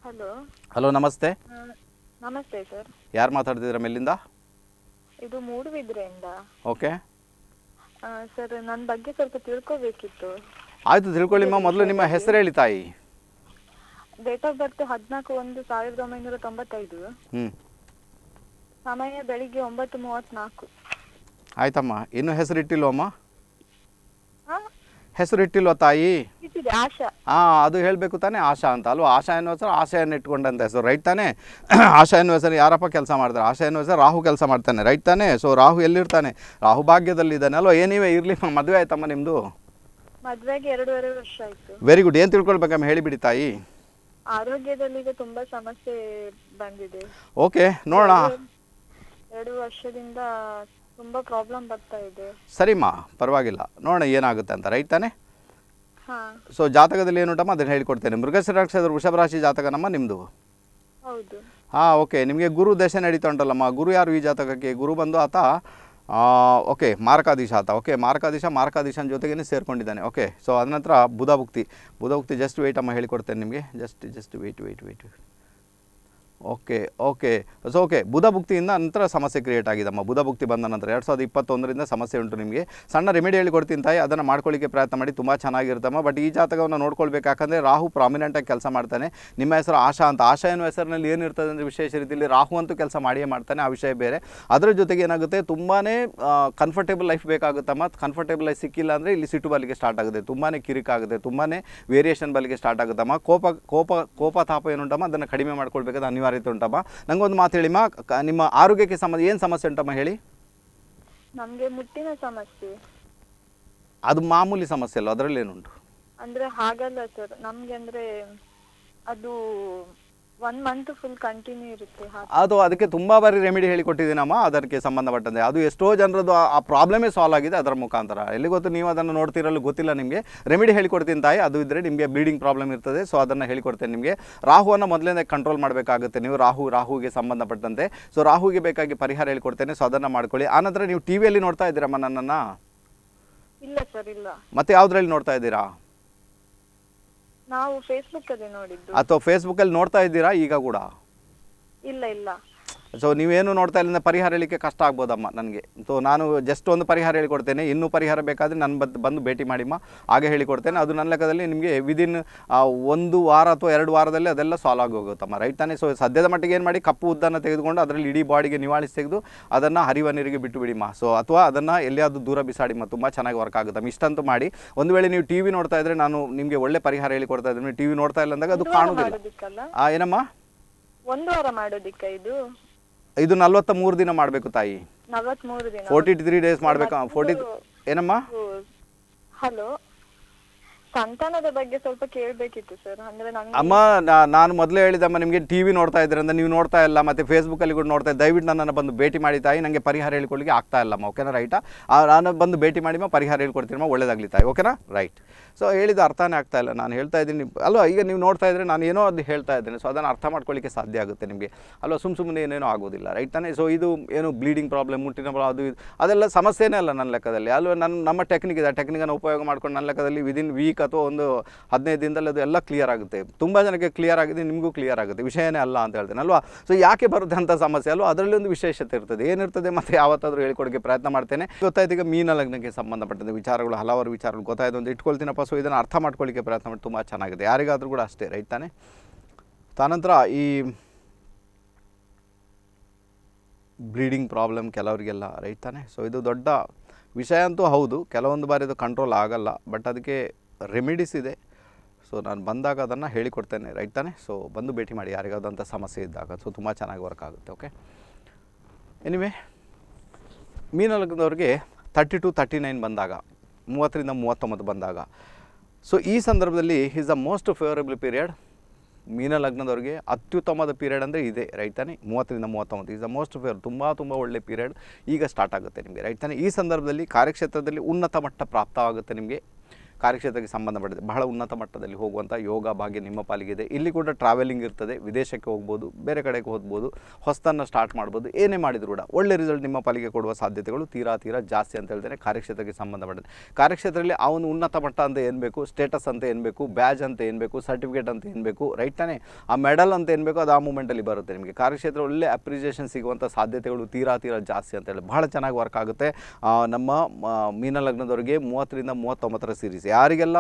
ಹಲೋ ಹಲೋ ನಮಸ್ತೆ ನಮಸ್ತೆ ಸರ್ ಯಾರು ಮಾತಾಡ್ತಿದ್ದೀರಾ ಮೇಲಿಂದ ಇದು ಮೂಡುಬಿದ್ರೆಯಿಂದ ಓಕೆ ಸರ್ ನನ್ನ ಬಗ್ಗೆ ಸ್ವಲ್ಪ ತಿಳ್ಕೊಬೇಕಿತ್ತು ಆಯ್ತು ತಿಳ್ಕೊಳ್ಳಿಮ್ಮ ಮೊದಲು ನಿಮ್ಮ ಹೆಸರು ಹೇಳಿ ತಾಯಿ ಡೇಟ್ ಆಫ್ ಬರ್ತ್ ಹದಿನಾಲ್ಕು ಒಂದು ಸಾವಿರದ ಒಂಬೈನೂರ ತೊಂಬತ್ತೈದು ಸಮಯ ಬೆಳಿಗ್ಗೆ ಒಂಬತ್ತು ಮೂವತ್ತ್ನಾಲ್ಕು ಆಯ್ತಮ್ಮ ಇನ್ನೂ ಹೆಸರು ಇಟ್ಟಿಲ್ವಮ್ಮ ಹೆಸರಿಟ್ಟಿಲ್ವ ತಾಯಿ ಹಾ ಅದು ಹೇಳಬೇಕು ತಾನೆ ಆಶಾ ಅಂತ ಅಲ್ವಾ ಆಶಾ ಎನ್ನುವ ಸರ್ ಆಶೆಯನ್ನು ಇಟ್ಕೊಂಡಂತ ಹೆಸರು ರೈಟ್ ತಾನೆ ಆಶಾ ಎನ್ನುವ ಸರ್ ಯಾರಪ್ಪ ಕೆಲಸ ಮಾಡ್ತಾರೆ ಆಶಾ ಎನ್ನುವ ಸರ್ ರಾಹು ಕೆಲಸ ಮಾಡ್ತಾನೆ ರೈಟ್ ತಾನೆ ಸೊ ರಾಹು ಎಲ್ಲಿರ್ತಾನೆ ರಾಹು ಭಾಗ್ಯದಲ್ಲಿ ಇದ್ದಾನೆ ಅಲ್ವಾ ಏನಿವೆ ಇರ್ಲಿ ಮದುವೆ ಆಯ್ತಮ್ಮ ನಿಮ್ಮದು ವೆರಿ ಗುಡ್ ಏನು ತಿಳ್ಕೊಳ್ಬೇಕಮ್ಮ ಹೇಳಿಬಿಡಿ ತಾಯಿ ಆರೋಗ್ಯದಲ್ಲಿ ತುಂಬಾ ಸಮಸ್ಯೆ ಬಂದಿದೆ ಓಕೆ ನೋಡೋಣ ಎರಡು ವರ್ಷದಿಂದ ತುಂಬಾ ಪ್ರಾಬ್ಲಮ್ ಬರ್ತಾ ಇದೆ ಸರಿಮ್ಮ ಪರವಾಗಿಲ್ಲ ನೋಡೋಣ ಏನಾಗುತ್ತೆ ಅಂತ ರೈಟ್ ತಾನೆ ಸೊ ಜಾತಕದಲ್ಲಿ ಏನುಂಟಮ್ಮ ಅದನ್ನು ಹೇಳಿಕೊಡ್ತೇನೆ ಮೃಗಶಿರಾಕ್ಷದ ವೃಷಭ ರಾಶಿ ಜಾತಕನಮ್ಮ ನಿಮ್ಮದು ಹೌದು ಹಾಂ ಓಕೆ ನಿಮಗೆ ಗುರು ದಶೆ ನಡೀತಾ ಉಂಟಲ್ಲಮ್ಮ ಗುರು ಯಾರು ಈ ಜಾತಕಕ್ಕೆ ಗುರು ಬಂದು ಆತ ಓಕೆ ಮಾರಕಾಧೀಶ ಆತ ಓಕೆ ಮಾರಕಾಧೀಶ ಮಾರಕಾಧೀಶನ ಜೊತೆಗೇ ಸೇರ್ಕೊಂಡಿದ್ದಾನೆ ಓಕೆ ಸೊ ಅದನಂತರ ಬುಧಭುಕ್ತಿ ಭುಕ್ತಿ ಬುಧಭುಕ್ತಿ ಜಸ್ಟ್ ವೇಟ್ ಅಮ್ಮ ಹೇಳಿಕೊಡ್ತೇನೆ ನಿಮಗೆ just just wait wait wait okay okay so okay ಬುಧಭುಕ್ತಿಯಿಂದ ನಂತರ ಸಮಸ್ಯೆ ಕ್ರಿಯೇಟ್ ಆಗಿದಮ್ಮ ಬುಧಭುಕ್ತಿ ಬಂದ ನಂತರ ಎರಡು ಸಾವಿರದ ಇಪ್ಪತ್ತೊಂದರಿಂದ ಸಮಸ್ಯೆ ಉಂಟು ನಿಮಗೆ ಸಣ್ಣ ರೆಮಿಡಿ ಕೊಡ್ತೀನಿ ತಾಯಿ ಅದನ್ನು ಮಾಡ್ಕೊಳ್ಳಿಕ್ಕೆ ಪ್ರಯತ್ನ ಮಾಡಿ ತುಂಬ ಚೆನ್ನಾಗಿರುತ್ತಮ್ಮ ಬಟ್ ಈ ಜಾತಕವನ್ನು ನೋಡ್ಕೊಳ್ಬೇಕಾಕಂದರೆ ರಾಹು ಪ್ರಾಮಿನೆಂಟಾಗಿ ಕೆಲಸ ಮಾಡ್ತಾನೆ ನಿಮ್ಮ ಹೆಸರು ಆಶಾ ಅಂತ ಆಶಾ ಎನ್ನುವ ಹೆಸರಿನಲ್ಲಿ ಏನಿರ್ತದೆ ಅಂದರೆ ವಿಶೇಷ ರೀತಿಯಲ್ಲಿ ರಾಹು ಅಂತೂ ಕೆಲಸ ಮಾಡಿಯೇ ಮಾಡ್ತಾನೆ ಆ ವಿಷಯ ಬೇರೆ ಅದರ ಜೊತೆಗೆ ಏನಾಗುತ್ತೆ ತುಂಬಾ ಕಂಫರ್ಟೇಬಲ್ ಲೈಫ್ ಬೇಕಾಗುತ್ತಮ್ಮ ಕಂಫರ್ಟೇಬಲ್ ಲೈಫ್ ಸಿಕ್ಕಿಲ್ಲ ಅಂದರೆ ಇಲ್ಲಿ ಸಿಟ್ಟು ಬಲಿಗೆ ಸ್ಟಾರ್ಟ್ ಆಗುತ್ತೆ ತುಂಬಾ ಕಿರಿಕಾಗುತ್ತೆ ತುಂಬಾ ವೇರಿಯೇಷನ್ ಬಲಿಗೆ ಸ್ಟಾರ್ಟ್ ಆಗುತ್ತಮ್ಮ ಕೋಪ ಕೋಪ ಕೋಪ ತಾಪ ಏನುಂಟಮ್ಮ ಅದನ್ನು ಕಡಿಮೆ ಮಾಡ್ಕೊಳ್ಬೇಕಾದ ಅನಿವಾರ್ಯ ಮಾರಿತು ಉಂಟಮ್ಮ ನಂಗೊಂದು ಮಾತು ಹೇಳಿಮ್ಮ ನಿಮ್ಮ ಆರೋಗ್ಯಕ್ಕೆ ಸಂಬಂಧ ಏನು ಸಮಸ್ಯೆ ಉಂಟಮ್ಮ ಹೇಳಿ ನಮಗೆ ಮುಟ್ಟಿನ ಸಮಸ್ಯೆ ಅದು ಮಾಮೂಲಿ ಸಮಸ್ಯೆ ಅಲ್ಲ ಏನುಂಟು ಅಂದ್ರೆ ಹಾಗಲ್ಲ ಸರ್ ನಮಗೆ ಅಂದ್ರೆ ಅದು ಒನ್ ಮಂತ್ ಫುಲ್ ಕಂಟಿನ್ಯೂ ಇರುತ್ತೆ ಅದು ಅದಕ್ಕೆ ತುಂಬ ಬಾರಿ ರೆಮಿಡಿ ಹೇಳಿಕೊಟ್ಟಿದ್ದೀನಮ್ಮ ಅದಕ್ಕೆ ಸಂಬಂಧಪಟ್ಟಂತೆ ಅದು ಎಷ್ಟೋ ಜನರದು ಆ ಪ್ರಾಬ್ಲಮೇ ಸಾಲ್ವ್ ಆಗಿದೆ ಅದರ ಮುಖಾಂತರ ಎಲ್ಲಿ ಗೊತ್ತು ನೀವು ಅದನ್ನು ನೋಡ್ತಿರಲು ಗೊತ್ತಿಲ್ಲ ನಿಮಗೆ ರೆಮಿಡಿ ಹೇಳಿಕೊಡ್ತೀನಿ ತಾಯಿ ಅದು ಇದ್ರೆ ನಿಮಗೆ ಬ್ಲೀಡಿಂಗ್ ಪ್ರಾಬ್ಲಮ್ ಇರ್ತದೆ ಸೊ ಅದನ್ನು ಹೇಳಿಕೊಡ್ತೇನೆ ನಿಮಗೆ ರಾಹುವನ್ನು ಮೊದಲನೇ ಕಂಟ್ರೋಲ್ ಮಾಡಬೇಕಾಗುತ್ತೆ ನೀವು ರಾಹು ರಾಹುಗೆ ಸಂಬಂಧಪಟ್ಟಂತೆ ಸೊ ರಾಹುಗೆ ಬೇಕಾಗಿ ಪರಿಹಾರ ಹೇಳಿಕೊಡ್ತೇನೆ ಸೊ ಅದನ್ನು ಮಾಡ್ಕೊಳ್ಳಿ ಆನಂತರ ನೀವು ಟಿವಿಯಲ್ಲಿ ನೋಡ್ತಾ ಇದ್ದೀರಮ್ಮ ನನ್ನನ್ನು ಇಲ್ಲ ಸರ್ ಇಲ್ಲ ಮತ್ತೆ ಯಾವುದ್ರಲ್ಲಿ ನೋಡ್ತಾ ಇದ್ದೀರಾ ನಾವು ಫೇಸ್ಬುಕ್ ಅಲ್ಲಿ ನೋಡಿದ್ದು ಅಥವಾ ಫೇಸ್ಬುಕ್ ಅಲ್ಲಿ ನೋಡ್ತಾ ಇದ್ದೀರಾ ಈಗ ಕೂಡ ಇಲ್ಲ ಇಲ್ಲ ಸೊ ನೀವೇನು ನೋಡ್ತಾ ಇಲ್ಲಿಂದ ಪರಿಹಾರ ಹೇಳಲಿಕ್ಕೆ ಕಷ್ಟ ಆಗ್ಬೋದಮ್ಮ ನನಗೆ ಸೊ ನಾನು ಜಸ್ಟ್ ಒಂದು ಪರಿಹಾರ ಹೇಳಿಕೊಡ್ತೇನೆ ಇನ್ನೂ ಪರಿಹಾರ ಬೇಕಾದರೆ ನಾನು ಬದ್ ಬಂದು ಭೇಟಿ ಮಾಡಿಮ್ಮ ಹಾಗೆ ಹೇಳಿಕೊಡ್ತೇನೆ ಅದು ನನ್ನ ಲೆಕ್ಕದಲ್ಲಿ ನಿಮಗೆ ವಿದಿನ್ ಒಂದು ವಾರ ಅಥವಾ ಎರಡು ವಾರದಲ್ಲಿ ಅದೆಲ್ಲ ಸಾಲ್ವ್ ಆಗಿ ಹೋಗುತ್ತಮ್ಮ ರೈಟ್ ತಾನೇ ಸೊ ಸದ್ಯದ ಮಟ್ಟಿಗೆ ಏನು ಮಾಡಿ ಕಪ್ಪು ಉದ್ದನ್ನು ತೆಗೆದುಕೊಂಡು ಅದರಲ್ಲಿ ಇಡೀ ಬಾಡಿಗೆ ನಿವಾಳಿಸಿ ತೆಗೆದು ಅದನ್ನು ಹರಿವ ನೀರಿಗೆ ಬಿಟ್ಟು ಬಿಡಿಮ್ಮ ಸೊ ಅಥವಾ ಅದನ್ನು ಎಲ್ಲಿಯಾದರೂ ದೂರ ಬಿಸಾಡಿಮ್ಮ ತುಂಬ ಚೆನ್ನಾಗಿ ವರ್ಕ್ ಆಗುತ್ತಮ್ಮ ಇಷ್ಟಂತೂ ಮಾಡಿ ಒಂದು ವೇಳೆ ನೀವು ಟಿ ವಿ ನೋಡ್ತಾ ಇದ್ರೆ ನಾನು ನಿಮಗೆ ಒಳ್ಳೆ ಪರಿಹಾರ ಹೇಳಿಕೊಡ್ತಾ ಇದ್ದೀನಿ ಟಿ ವಿ ನೋಡ್ತಾ ಇಲ್ಲ ಅಂದಾಗ ಅದು ಕಾಣುವುದಿಲ್ಲ ಏನಮ್ಮ ಒಂದು ವಾರ ಮಾಡೋದಿಕ್ಕ ಇದು ಇದು ನಲ್ವತ್ತ ಮೂರು ದಿನ ಮಾಡ್ಬೇಕು ತಾಯಿ ಫೋರ್ಟಿ ತ್ರೀ ಡೇಸ್ ಮಾಡ್ಬೇಕು ಫೋರ್ಟಿ ಏನಮ್ಮ ಸಂತಾನದ ಬಗ್ಗೆ ಸ್ವಲ್ಪ ಕೇಳಬೇಕಿತ್ತು ಸರ್ ಅಂದ್ರೆ ನಾನು ಅಮ್ಮ ನಾನು ಮೊದಲೇ ಹೇಳಿದಮ್ಮ ನಿಮಗೆ ಟಿ ವಿ ನೋಡ್ತಾ ಅಂದ್ರೆ ನೀವು ನೋಡ್ತಾ ಇಲ್ಲ ಫೇಸ್ಬುಕ್ ಅಲ್ಲಿ ಕೂಡ ನೋಡ್ತಾ ಇದ್ದ ದಯವಿಟ್ಟು ನನ್ನನ್ನು ಬಂದು ಭೇಟಿ ಮಾಡಿ ತಾಯಿ ನನಗೆ ಪರಿಹಾರ ಹೇಳ್ಕೊಳ್ಳಿಕ್ಕೆ ಆಗ್ತಾ ಇಲ್ಲಮ್ಮ ಓಕೆನಾ ರೈಟಾ ಆ, ನಾನು ಬಂದು ಭೇಟಿ ಮಾಡಿಮ್ಮ ಪರಿಹಾರ ಅಮ್ಮ ಒಳ್ಳೇದಾಗಲಿ ತಾಯಿ ಓಕೆನಾ ರೈಟ್ ಸೊ ಹೇಳಿದ ಅರ್ಥನೇ ಆಗ್ತಾ ಇಲ್ಲ ನಾನು ಹೇಳ್ತಾ ಇದ್ದೀನಿ ಅಲ್ವಾ ಈಗ ನೀವು ನೋಡ್ತಾ ಇದ್ರೆ ನಾನು ಏನೋ ಅದು ಹೇಳ್ತಾ ಇದ್ದೀನಿ ಸೊ ಅದನ್ನು ಅರ್ಥ ಮಾಡ್ಕೊಳ್ಳಿಕ್ಕೆ ಸಾಧ್ಯ ಆಗುತ್ತೆ ನಿಮಗೆ ಅಲ್ವಾ ಸುಮ್ಮ ಸುಮ್ಮನೆ ಏನೇನೋ ಆಗೋದಿಲ್ಲ ರೈಟ್ ತಾನೆ ಸೊ ಇದು ಏನು ಬ್ಲೀಡಿಂಗ್ ಪ್ರಾಬ್ಲಮ್ ಮುಟ್ಟಿನ ಪ್ರಾಬ್ಲಮ್ ಅದು ಅದೆಲ್ಲ ಸಮಸ್ಯೆನೇ ಅಲ್ಲ ನನ್ನ ಲೆಕ್ಕದಲ್ಲಿ ಅಲ್ವಾ ನನ್ನ ನಮ್ಮ ಟೆಕ್ನಿಕ್ ಇದೆ ಆ ಟೆಕ್ನಿಕನ್ನು ಉಪಯೋಗ ಮಾಡ್ಕೊಂಡು ನನ್ನ ಲೆಕ್ಕದಲ್ಲಿ ವಿದಿನ್ ವೀಕ್ ಅಥವಾ ಒಂದು ಹದಿನೈದು ದಿನದಲ್ಲಿ ಅದು ಎಲ್ಲ ಕ್ಲಿಯರ್ ಆಗುತ್ತೆ ತುಂಬ ಜನಕ್ಕೆ ಕ್ಲಿಯರ್ ಆಗಿದೆ ನಿಮಗೂ ಕ್ಲಿಯರ್ ಆಗುತ್ತೆ ವಿಷಯನೇ ಅಲ್ಲ ಅಂತ ಹೇಳ್ತೇನೆ ಅಲ್ವಾ ಸೊ ಯಾಕೆ ಬರುತ್ತೆ ಅಂತ ಸಮಸ್ಯೆ ಅಲ್ವಾ ಅದರಲ್ಲಿ ಒಂದು ವಿಶೇಷತೆ ಇರ್ತದೆ ಏನಿರ್ತದೆ ಮತ್ತು ಯಾವತ್ತಾದರೂ ಹೇಳ್ಕೊಡೋಕ್ಕೆ ಪ್ರಯತ್ನ ಮಾಡ್ತೇನೆ ಗೊತ್ತಾಯ್ತು ಈಗ ಮೀನ ಲಗ್ನಕ್ಕೆ ಸಂಬಂಧಪಟ್ಟಂತೆ ವಿಚಾರಗಳು ಹಲವಾರು ವಿಚಾರಗಳು ಗೊತ್ತಾಯ್ತು ಅಂತ ಇಟ್ಕೊಳ್ತೀನಪ್ಪ ಸೊ ಇದನ್ನು ಅರ್ಥ ಮಾಡ್ಕೊಳ್ಳಿಕ್ಕೆ ಪ್ರಯತ್ನ ಮಾಡಿ ತುಂಬ ಚೆನ್ನಾಗಿದೆ ಯಾರಿಗಾದರೂ ಕೂಡ ಅಷ್ಟೇ ರೈಟ್ ತಾನೆ ತಾನಂತರ ಈ ಬ್ಲೀಡಿಂಗ್ ಪ್ರಾಬ್ಲಮ್ ಕೆಲವರಿಗೆಲ್ಲ ರೈಟ್ ತಾನೆ ಸೊ ಇದು ದೊಡ್ಡ ವಿಷಯ ಅಂತೂ ಹೌದು ಕೆಲವೊಂದು ಬಾರಿ ಇದು ಕಂಟ್ರೋಲ್ ಆಗಲ್ಲ ಬಟ್ ಅದಕ್ಕೆ ರೆಮಿಡೀಸ್ ಇದೆ ಸೊ ನಾನು ಬಂದಾಗ ಅದನ್ನು ಹೇಳಿಕೊಡ್ತೇನೆ ರೈಟ್ ತಾನೆ ಸೊ ಬಂದು ಭೇಟಿ ಮಾಡಿ ಯಾರಿಗಾದಂಥ ಸಮಸ್ಯೆ ಇದ್ದಾಗ ಸೊ ತುಂಬ ಚೆನ್ನಾಗಿ ವರ್ಕ್ ಆಗುತ್ತೆ ಓಕೆ ಎನಿವೆ ಮೀನಲಗ್ನವ್ರಿಗೆ ತರ್ಟಿ ಟು ತರ್ಟಿ ನೈನ್ ಬಂದಾಗ ಮೂವತ್ತರಿಂದ ಮೂವತ್ತೊಂಬತ್ತು ಬಂದಾಗ ಸೊ ಈ ಸಂದರ್ಭದಲ್ಲಿ is the most favourable period ಮೀನ ಲಗ್ನದವ್ರಿಗೆ ಅತ್ಯುತ್ತಮದ ಪೀರಿಯಡ್ ಅಂದರೆ ಇದೆ ರೈಟ್ ತಾನೆ ಮೂವತ್ತರಿಂದ ಮೂವತ್ತೊಂಬತ್ತು ಈಸ್ ದ ಮೋಸ್ಟ್ ಫೇವರ್ ತುಂಬ ತುಂಬ ಒಳ್ಳೆ ಪೀರಿಯಡ್ ಈಗ ಸ್ಟಾರ್ಟ್ ಆಗುತ್ತೆ ನಿಮಗೆ ರೈಟ್ ತಾನೆ ಈ ಸಂದರ್ಭದಲ್ಲಿ ಕಾರ್ಯಕ್ಷೇತ್ರದಲ್ಲಿ ಉನ್ನತ ಮಟ್ಟ ಪ್ರಾಪ್ತವಾಗುತ್ತೆ ನಿಮಗೆ ಕಾರ್ಯಕ್ಷೇತ್ರಕ್ಕೆ ಸಂಬಂಧಪಟ್ಟಿದೆ ಬಹಳ ಉನ್ನತ ಮಟ್ಟದಲ್ಲಿ ಹೋಗುವಂಥ ಯೋಗ ಭಾಗ್ಯ ನಿಮ್ಮ ಪಾಲಿಗೆ ಇದೆ ಇಲ್ಲಿ ಕೂಡ ಟ್ರಾವೆಲಿಂಗ್ ಇರ್ತದೆ ವಿದೇಶಕ್ಕೆ ಹೋಗ್ಬೋದು ಬೇರೆ ಕಡೆಗೆ ಹೋಗ್ಬೋದು ಹೊಸತನ್ನು ಸ್ಟಾರ್ಟ್ ಮಾಡ್ಬೋದು ಏನೇ ಮಾಡಿದರೂ ಕೂಡ ಒಳ್ಳೆ ರಿಸಲ್ಟ್ ನಿಮ್ಮ ಪಾಲಿಗೆ ಕೊಡುವ ಸಾಧ್ಯತೆಗಳು ತೀರಾ ತೀರಾ ಜಾಸ್ತಿ ಅಂತ ಹೇಳ್ತೇನೆ ಕಾರ್ಯಕ್ಷೇತ್ರಕ್ಕೆ ಸಂಬಂಧಪಟ್ಟಿದೆ ಕಾರ್ಯಕ್ಷೇತ್ರದಲ್ಲಿ ಅವನು ಉನ್ನತ ಮಟ್ಟ ಅಂತ ಏನು ಬೇಕು ಸ್ಟೇಟಸ್ ಅಂತ ಏನು ಬೇಕು ಬ್ಯಾಜ್ ಅಂತ ಏನು ಬೇಕು ಸರ್ಟಿಫಿಕೇಟ್ ಅಂತ ಏನು ಬೇಕು ರೈಟ್ ತಾನೇ ಆ ಮೆಡಲ್ ಅಂತ ಏನು ಬೇಕು ಅದು ಆ ಮೂಮೆಂಟಲ್ಲಿ ಬರುತ್ತೆ ನಿಮಗೆ ಕಾರ್ಯಕ್ಷೇತ್ರ ಒಳ್ಳೆ ಅಪ್ರಿಸಿಯೇಷನ್ ಸಿಗುವಂಥ ಸಾಧ್ಯತೆಗಳು ತೀರಾ ತೀರಾ ಜಾಸ್ತಿ ಅಂತೇಳಿ ಬಹಳ ಚೆನ್ನಾಗಿ ವರ್ಕ್ ಆಗುತ್ತೆ ನಮ್ಮ ಮೀನ ಲಗ್ನದವರಿಗೆ ಮೂವತ್ತರಿಂದ ಮೂವತ್ತೊಂಬತ್ತರ ಸೀರೀಸ್ ಯಾರಿಗೆಲ್ಲ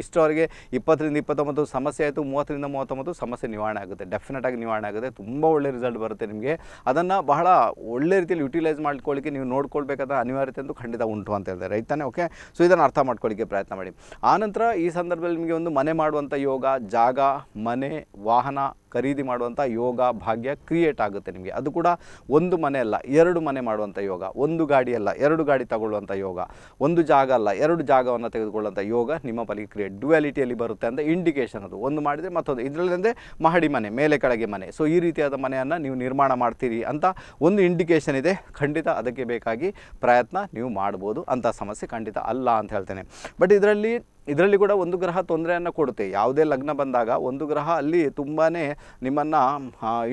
ಇಷ್ಟೋರಿಗೆ ಇಪ್ಪತ್ತರಿಂದ ಇಪ್ಪತ್ತೊಂಬತ್ತು ಸಮಸ್ಯೆ ಆಯಿತು ಮೂವತ್ತರಿಂದ ಮೂವತ್ತೊಂಬತ್ತು ಸಮಸ್ಯೆ ನಿವಾರಣೆ ಆಗುತ್ತೆ ಡೆಫಿನೆಟಾಗಿ ನಿವಾರಣೆ ಆಗುತ್ತೆ ತುಂಬ ಒಳ್ಳೆ ರಿಸಲ್ಟ್ ಬರುತ್ತೆ ನಿಮಗೆ ಅದನ್ನು ಬಹಳ ಒಳ್ಳೆ ರೀತಿಯಲ್ಲಿ ಯುಟಿಲೈಸ್ ಮಾಡ್ಕೊಳ್ಳಿಕ್ಕೆ ನೀವು ನೋಡ್ಕೊಳ್ಬೇಕಾದ ಅನಿವಾರ್ಯತೆ ಅಂತೂ ಖಂಡಿತ ಉಂಟು ಅಂತ ಹೇಳ್ತಾರೆ ರೈತನೇ ಓಕೆ ಸೊ ಇದನ್ನು ಅರ್ಥ ಮಾಡ್ಕೊಳ್ಳಿಕ್ಕೆ ಪ್ರಯತ್ನ ಮಾಡಿ ಆನಂತರ ಈ ಸಂದರ್ಭದಲ್ಲಿ ನಿಮಗೆ ಒಂದು ಮನೆ ಮಾಡುವಂಥ ಯೋಗ ಜಾಗ ಮನೆ ವಾಹನ ಖರೀದಿ ಮಾಡುವಂಥ ಯೋಗ ಭಾಗ್ಯ ಕ್ರಿಯೇಟ್ ಆಗುತ್ತೆ ನಿಮಗೆ ಅದು ಕೂಡ ಒಂದು ಮನೆ ಅಲ್ಲ ಎರಡು ಮನೆ ಮಾಡುವಂಥ ಯೋಗ ಒಂದು ಗಾಡಿ ಅಲ್ಲ ಎರಡು ಗಾಡಿ ತಗೊಳ್ಳುವಂಥ ಯೋಗ ಒಂದು ಜಾಗ ಅಲ್ಲ ಎರಡು ಜಾಗವನ್ನು ತೆಗೆದುಕೊಳ್ಳುವಂಥ ಯೋಗ ನಿಮ್ಮ ಫಲಿಗೆ ಕ್ರಿಯೇಟ್ ಡ್ಯುಯಾಲಿಟಿಯಲ್ಲಿ ಬರುತ್ತೆ ಅಂತ ಇಂಡಿಕೇಷನ್ ಅದು ಒಂದು ಮಾಡಿದರೆ ಮತ್ತೊಂದು ಇದರಲ್ಲಿಂದೆ ಮಹಡಿ ಮನೆ ಮೇಲೆ ಕೆಳಗೆ ಮನೆ ಸೊ ಈ ರೀತಿಯಾದ ಮನೆಯನ್ನು ನೀವು ನಿರ್ಮಾಣ ಮಾಡ್ತೀರಿ ಅಂತ ಒಂದು ಇಂಡಿಕೇಷನ್ ಇದೆ ಖಂಡಿತ ಅದಕ್ಕೆ ಬೇಕಾಗಿ ಪ್ರಯತ್ನ ನೀವು ಮಾಡ್ಬೋದು ಅಂಥ ಸಮಸ್ಯೆ ಖಂಡಿತ ಅಲ್ಲ ಅಂತ ಹೇಳ್ತೇನೆ ಬಟ್ ಇದರಲ್ಲಿ ಇದರಲ್ಲಿ ಕೂಡ ಒಂದು ಗ್ರಹ ತೊಂದರೆಯನ್ನು ಕೊಡುತ್ತೆ ಯಾವುದೇ ಲಗ್ನ ಬಂದಾಗ ಒಂದು ಗ್ರಹ ಅಲ್ಲಿ ತುಂಬಾ ನಿಮ್ಮನ್ನು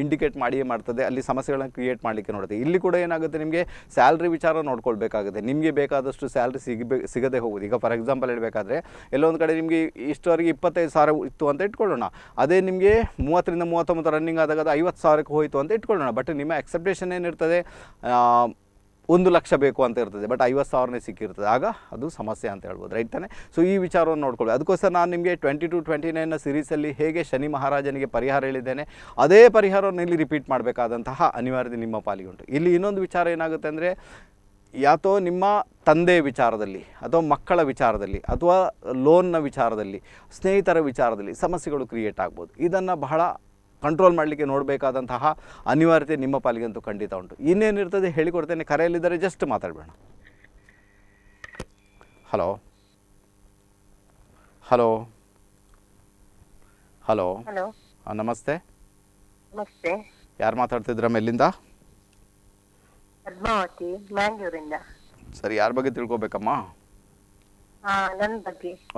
ಇಂಡಿಕೇಟ್ ಮಾಡಿಯೇ ಮಾಡ್ತದೆ ಅಲ್ಲಿ ಸಮಸ್ಯೆಗಳನ್ನು ಕ್ರಿಯೇಟ್ ಮಾಡಲಿಕ್ಕೆ ನೋಡುತ್ತೆ ಇಲ್ಲಿ ಕೂಡ ಏನಾಗುತ್ತೆ ನಿಮಗೆ ಸ್ಯಾಲ್ರಿ ವಿಚಾರ ನೋಡ್ಕೊಳ್ಬೇಕಾಗುತ್ತೆ ನಿಮಗೆ ಬೇಕಾದಷ್ಟು ಸ್ಯಾಲ್ರಿ ಸಿಗಬೇ ಸಿಗದೆ ಹೋಗೋದು ಈಗ ಫಾರ್ ಎಕ್ಸಾಂಪಲ್ ಹೇಳಬೇಕಾದ್ರೆ ಎಲ್ಲೊಂದು ಕಡೆ ನಿಮಗೆ ಇಷ್ಟವರೆಗೆ ಇಪ್ಪತ್ತೈದು ಸಾವಿರ ಇತ್ತು ಅಂತ ಇಟ್ಕೊಳ್ಳೋಣ ಅದೇ ನಿಮಗೆ ಮೂವತ್ತರಿಂದ ಮೂವತ್ತೊಂಬತ್ತು ರನ್ನಿಂಗ್ ಆದಾಗ ಅದು ಐವತ್ತು ಸಾವಿರಕ್ಕೆ ಹೋಯಿತು ಅಂತ ಇಟ್ಕೊಳ್ಳೋಣ ಬಟ್ ನಿಮ್ಮ ಎಕ್ಸೆಪ್ಟೇಷನ್ ಏನಿರ್ತದೆ ಒಂದು ಲಕ್ಷ ಬೇಕು ಅಂತ ಇರ್ತದೆ ಬಟ್ ಐವತ್ತು ಸಾವಿರನೇ ಸಿಕ್ಕಿರ್ತದೆ ಆಗ ಅದು ಸಮಸ್ಯೆ ಅಂತ ಹೇಳ್ಬೋದು ರೈಟ್ ತಾನೆ ಸೊ ಈ ವಿಚಾರವನ್ನು ನೋಡ್ಕೊಳ್ಳಿ ಅದಕ್ಕೋಸ್ಕರ ನಾನು ನಿಮಗೆ ಟ್ವೆಂಟಿ ಟು ಟ್ವೆಂಟಿ ನೈನ್ನ ಸೀರೀಸಲ್ಲಿ ಹೇಗೆ ಶನಿ ಮಹಾರಾಜನಿಗೆ ಪರಿಹಾರ ಹೇಳಿದ್ದೇನೆ ಅದೇ ಪರಿಹಾರವನ್ನು ಇಲ್ಲಿ ರಿಪೀಟ್ ಮಾಡಬೇಕಾದಂತಹ ಅನಿವಾರ್ಯತೆ ನಿಮ್ಮ ಪಾಲಿಗೆ ಉಂಟು ಇಲ್ಲಿ ಇನ್ನೊಂದು ವಿಚಾರ ಏನಾಗುತ್ತೆ ಅಂದರೆ ಯಾತೋ ನಿಮ್ಮ ತಂದೆ ವಿಚಾರದಲ್ಲಿ ಅಥವಾ ಮಕ್ಕಳ ವಿಚಾರದಲ್ಲಿ ಅಥವಾ ಲೋನ್ನ ವಿಚಾರದಲ್ಲಿ ಸ್ನೇಹಿತರ ವಿಚಾರದಲ್ಲಿ ಸಮಸ್ಯೆಗಳು ಕ್ರಿಯೇಟ್ ಆಗ್ಬೋದು ಇದನ್ನು ಬಹಳ ಕಂಟ್ರೋಲ್ ಮಾಡಲಿಕ್ಕೆ ನೋಡಬೇಕಾದಂತಹ ಅನಿವಾರ್ಯತೆ ನಿಮ್ಮ ಪಾಲಿಗಂತೂ ಖಂಡಿತ ಉಂಟು ಇನ್ನೇನಿರ್ತದೆ ಹೇಳಿಕೊಡ್ತೇನೆ ಕರೆಯಲ್ಲಿದ್ದರೆ ಜಸ್ಟ್ ಮಾತಾಡಬೇಡ ಹಲೋ ಹಲೋ ಹಲೋ ಹಲೋ ನಮಸ್ತೆ ನಮಸ್ತೆ ಯಾರು ಮಾತಾಡ್ತಿದ್ರಮ್ಮ ಎಲ್ಲಿಂದ ಸರಿ ಯಾರ ಬಗ್ಗೆ ತಿಳ್ಕೊಬೇಕಮ್ಮ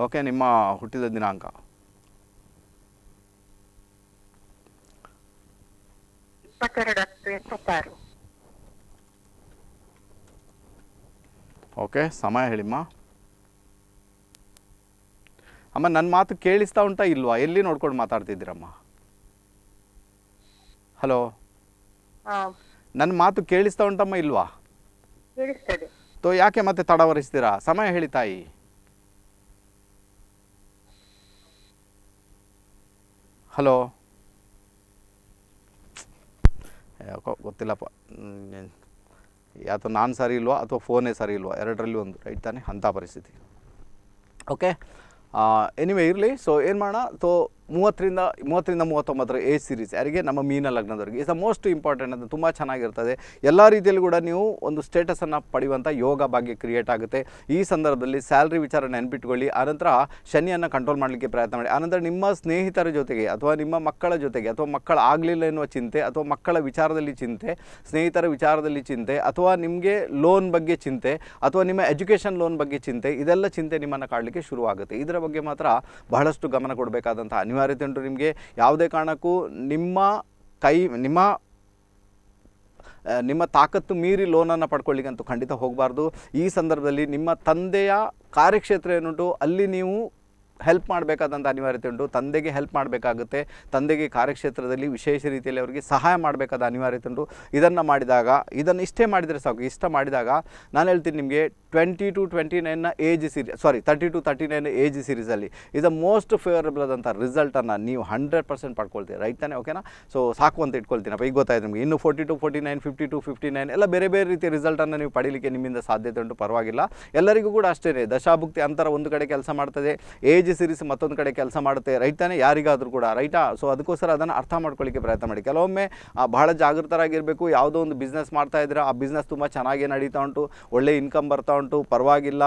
ಓಕೆ ನಿಮ್ಮ ಹುಟ್ಟಿದ ದಿನಾಂಕ ಓಕೆ ಸಮಯ ಹೇಳಿಮ್ಮ ಅಮ್ಮ ನನ್ನ ಮಾತು ಕೇಳಿಸ್ತಾ ಉಂಟಾ ಇಲ್ವಾ ಎಲ್ಲಿ ನೋಡ್ಕೊಂಡು ಮಾತಾಡ್ತಿದ್ದೀರಮ್ಮ ಹಲೋ ನನ್ನ ಮಾತು ಕೇಳಿಸ್ತಾ ಉಂಟಮ್ಮ ಇಲ್ವಾ ತೋ ಯಾಕೆ ಮತ್ತೆ ತಡವರಿಸ್ತೀರಾ ಸಮಯ ಹೇಳಿ ತಾಯಿ ಹಲೋ ಯಾಕೋ ಗೊತ್ತಿಲ್ಲಪ್ಪ ಅಥವಾ ನಾನು ಸರಿ ಇಲ್ವಾ ಅಥವಾ ಫೋನೇ ಸರಿ ಇಲ್ವಾ ಎರಡರಲ್ಲಿ ಒಂದು ರೈಟ್ ತಾನೇ ಅಂಥ ಪರಿಸ್ಥಿತಿ ಓಕೆ ಎನಿವೆ ಇರಲಿ ಸೊ ಏನು ಮಾಡೋಣ ಸೊ ಮೂವತ್ತರಿಂದ ಮೂವತ್ತರಿಂದ ಮೂವತ್ತೊಂಬತ್ತರ ಏಜ್ ಸೀರೀಸ್ ಯಾರಿಗೆ ನಮ್ಮ ಮೀನ ಲಗ್ನದವರಿಗೆ ಇಸ್ ದ ಮೋಸ್ಟ್ ಇಂಪಾರ್ಟೆಂಟ್ ಅಂತ ತುಂಬ ಚೆನ್ನಾಗಿರ್ತದೆ ಎಲ್ಲ ರೀತಿಯಲ್ಲಿ ಕೂಡ ನೀವು ಒಂದು ಸ್ಟೇಟಸನ್ನು ಪಡೆಯುವಂಥ ಯೋಗ ಭಾಗ್ಯ ಕ್ರಿಯೇಟ್ ಆಗುತ್ತೆ ಈ ಸಂದರ್ಭದಲ್ಲಿ ಸ್ಯಾಲ್ರಿ ವಿಚಾರ ನೆನ್ಪಿಟ್ಕೊಳ್ಳಿ ಆನಂತರ ಶನಿಯನ್ನು ಕಂಟ್ರೋಲ್ ಮಾಡಲಿಕ್ಕೆ ಪ್ರಯತ್ನ ಮಾಡಿ ಆನಂತರ ನಿಮ್ಮ ಸ್ನೇಹಿತರ ಜೊತೆಗೆ ಅಥವಾ ನಿಮ್ಮ ಮಕ್ಕಳ ಜೊತೆಗೆ ಅಥವಾ ಮಕ್ಕಳ ಆಗಲಿಲ್ಲ ಎನ್ನುವ ಚಿಂತೆ ಅಥವಾ ಮಕ್ಕಳ ವಿಚಾರದಲ್ಲಿ ಚಿಂತೆ ಸ್ನೇಹಿತರ ವಿಚಾರದಲ್ಲಿ ಚಿಂತೆ ಅಥವಾ ನಿಮಗೆ ಲೋನ್ ಬಗ್ಗೆ ಚಿಂತೆ ಅಥವಾ ನಿಮ್ಮ ಎಜುಕೇಷನ್ ಲೋನ್ ಬಗ್ಗೆ ಚಿಂತೆ ಇದೆಲ್ಲ ಚಿಂತೆ ನಿಮ್ಮನ್ನು ಕಾಡಲಿಕ್ಕೆ ಶುರುವಾಗುತ್ತೆ ಇದರ ಬಗ್ಗೆ ಮಾತ್ರ ಬಹಳಷ್ಟು ಗಮನ ಕೊಡಬೇಕಾದಂಥ ಅನಿವಾರ್ಯ ಉಂಟು ನಿಮಗೆ ಯಾವುದೇ ಕಾರಣಕ್ಕೂ ನಿಮ್ಮ ಕೈ ನಿಮ್ಮ ನಿಮ್ಮ ತಾಕತ್ತು ಮೀರಿ ಲೋನನ್ನು ಪಡ್ಕೊಳ್ಳಿಕ್ಕಂತೂ ಖಂಡಿತ ಹೋಗಬಾರ್ದು ಈ ಸಂದರ್ಭದಲ್ಲಿ ನಿಮ್ಮ ತಂದೆಯ ಕಾರ್ಯಕ್ಷೇತ್ರ ಏನುಂಟು ಅಲ್ಲಿ ನೀವು ಹೆಲ್ಪ್ ಮಾಡಬೇಕಾದಂಥ ಅನಿವಾರ್ಯತೆ ಉಂಟು ತಂದೆಗೆ ಹೆಲ್ಪ್ ಮಾಡಬೇಕಾಗುತ್ತೆ ತಂದೆಗೆ ಕಾರ್ಯಕ್ಷೇತ್ರದಲ್ಲಿ ವಿಶೇಷ ರೀತಿಯಲ್ಲಿ ಅವರಿಗೆ ಸಹಾಯ ಮಾಡಬೇಕಾದ ಅನಿವಾರ್ಯತೆ ಉಂಟು ಇದನ್ನು ಮಾಡಿದಾಗ ಇದನ್ನು ಇಷ್ಟೇ ಮಾಡಿದರೆ ಸಾಕು ಇಷ್ಟ ಮಾಡಿದಾಗ ನಾನು ಹೇಳ್ತೀನಿ ನಿಮಗೆ ಟ್ವೆಂಟಿ ಟು ಟ್ವೆಂಟಿ ನೈನ್ನ age series sorry thirty two thirty nine age ಸೀರೀಸಲ್ಲಿ ಇದು ಮೋಸ್ಟ್ ಫೇವರಬಲ್ ಆದಂಥ ರಿಸಲ್ಟನ್ನು ನೀವು ಹಂಡ್ರೆಡ್ ಪರ್ಸೆಂಟ್ ಪಡ್ಕೊಳ್ತೀವಿ ರೈಟ್ ಓಕೆನಾ ಸೊ ಸಾಕು ಅಂತ ಅಪ್ಪ ಈಗ ಗೊತ್ತಾಯ್ತು ನಿಮಗೆ ಇನ್ನು forty two forty nine fifty two fifty nine ಎಲ್ಲ ಬೇರೆ ಬೇರೆ ರೀತಿಯ ರಿಸಲ್ಟನ್ನು ನೀವು ಪಡೀಲಿಕ್ಕೆ ನಿಮ್ಮಿಂದ ಸಾಧ್ಯತೆ ಉಂಟು ಪರವಾಗಿಲ್ಲ ಎಲ್ಲರಿಗೂ ಕೂಡ ಅಷ್ಟೇ ದಶಾಭುಕ್ತಿ ಅಂತರ ಒಂದು ಕಡೆ ಕೆಲಸ ಮಾಡ್ತದೆ ಏಜ್ ಸೀರೀಸ್ ಸೇರಿಸಿ ಮತ್ತೊಂದು ಕಡೆ ಕೆಲಸ ಮಾಡುತ್ತೆ ರೈತನೇ ಯಾರಿಗಾದರೂ ಕೂಡ ರೈಟಾ ಸೊ ಅದಕ್ಕೋಸ್ಕರ ಅದನ್ನು ಅರ್ಥ ಮಾಡ್ಕೊಳ್ಳಿಕ್ಕೆ ಪ್ರಯತ್ನ ಮಾಡಿ ಕೆಲವೊಮ್ಮೆ ಬಹಳ ಜಾಗೃತರಾಗಿರಬೇಕು ಯಾವುದೋ ಒಂದು ಬಿಸ್ನೆಸ್ ಮಾಡ್ತಾ ಇದ್ರೆ ಆ ಬಿಸ್ನೆಸ್ ತುಂಬ ಚೆನ್ನಾಗಿ ನಡೀತಾ ಉಂಟು ಒಳ್ಳೆ ಇನ್ಕಮ್ ಬರ್ತಾ ಉಂಟು ಪರವಾಗಿಲ್ಲ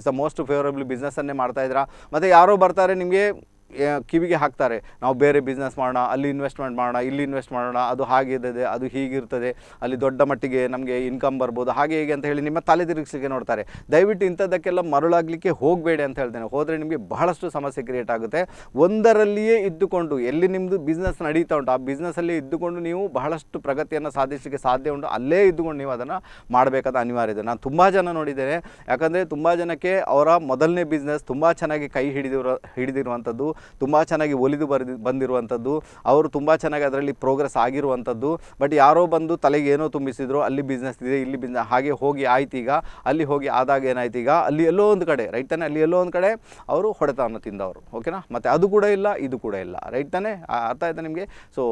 ಇಸ್ ಅ ಮೋಸ್ಟ್ ಬಿಸ್ನೆಸ್ ಬಿಸ್ನೆಸ್ಸನ್ನೇ ಮಾಡ್ತಾ ಇದ್ದೀರಾ ಮತ್ತು ಯಾರೋ ಬರ್ತಾರೆ ನಿಮಗೆ ಕಿವಿಗೆ ಹಾಕ್ತಾರೆ ನಾವು ಬೇರೆ ಬಿಸ್ನೆಸ್ ಮಾಡೋಣ ಅಲ್ಲಿ ಇನ್ವೆಸ್ಟ್ಮೆಂಟ್ ಮಾಡೋಣ ಇಲ್ಲಿ ಇನ್ವೆಸ್ಟ್ ಮಾಡೋಣ ಅದು ಹಾಗಿರ್ತದೆ ಅದು ಹೀಗಿರ್ತದೆ ಅಲ್ಲಿ ದೊಡ್ಡ ಮಟ್ಟಿಗೆ ನಮಗೆ ಇನ್ಕಮ್ ಬರ್ಬೋದು ಹಾಗೆ ಹೇಗೆ ಅಂತ ಹೇಳಿ ನಿಮ್ಮ ತಲೆ ತಿರುಗಿಸಲಿಕ್ಕೆ ನೋಡ್ತಾರೆ ದಯವಿಟ್ಟು ಇಂಥದ್ದಕ್ಕೆಲ್ಲ ಮರಳಾಗಲಿಕ್ಕೆ ಹೋಗಬೇಡಿ ಅಂತ ಹೇಳ್ತೇನೆ ಹೋದರೆ ನಿಮಗೆ ಬಹಳಷ್ಟು ಸಮಸ್ಯೆ ಕ್ರಿಯೇಟ್ ಆಗುತ್ತೆ ಒಂದರಲ್ಲಿಯೇ ಇದ್ದುಕೊಂಡು ಎಲ್ಲಿ ನಿಮ್ಮದು ಬಿಸ್ನೆಸ್ ನಡೀತಾ ಉಂಟು ಆ ಬಿಸ್ನೆಸ್ಸಲ್ಲಿ ಇದ್ದುಕೊಂಡು ನೀವು ಬಹಳಷ್ಟು ಪ್ರಗತಿಯನ್ನು ಸಾಧಿಸಲಿಕ್ಕೆ ಸಾಧ್ಯ ಉಂಟು ಅಲ್ಲೇ ಇದ್ದುಕೊಂಡು ನೀವು ಅದನ್ನು ಮಾಡಬೇಕಾದ ಅನಿವಾರ್ಯ ಇದೆ ನಾನು ತುಂಬ ಜನ ನೋಡಿದ್ದೇನೆ ಯಾಕಂದರೆ ತುಂಬ ಜನಕ್ಕೆ ಅವರ ಮೊದಲನೇ ಬಿಸ್ನೆಸ್ ತುಂಬ ಚೆನ್ನಾಗಿ ಕೈ ಹಿಡಿದಿರೋ ಹಿಡಿದಿರುವಂಥದ್ದು ತುಂಬ ಚೆನ್ನಾಗಿ ಒಲಿದು ಬರೆದು ಬಂದಿರುವಂಥದ್ದು ಅವರು ತುಂಬ ಚೆನ್ನಾಗಿ ಅದರಲ್ಲಿ ಪ್ರೋಗ್ರೆಸ್ ಆಗಿರುವಂಥದ್ದು ಬಟ್ ಯಾರೋ ಬಂದು ತಲೆಗೆ ಏನೋ ತುಂಬಿಸಿದ್ರು ಅಲ್ಲಿ ಬಿಸ್ನೆಸ್ ಇದೆ ಇಲ್ಲಿ ಬಿಸ್ನೆಸ್ ಹಾಗೆ ಹೋಗಿ ಆಯ್ತು ಈಗ ಅಲ್ಲಿ ಹೋಗಿ ಆದಾಗ ಏನಾಯ್ತು ಈಗ ಅಲ್ಲಿ ಎಲ್ಲೋ ಒಂದು ಕಡೆ ರೈಟ್ ತಾನೆ ಅಲ್ಲಿ ಎಲ್ಲೋ ಒಂದು ಕಡೆ ಅವರು ಹೊಡೆತವನ್ನು ತಿಂದವರು ಓಕೆನಾ ಮತ್ತು ಅದು ಕೂಡ ಇಲ್ಲ ಇದು ಕೂಡ ಇಲ್ಲ ರೈಟ್ ತಾನೆ ಅರ್ಥ ಆಯ್ತಾ ನಿಮಗೆ ಸೊ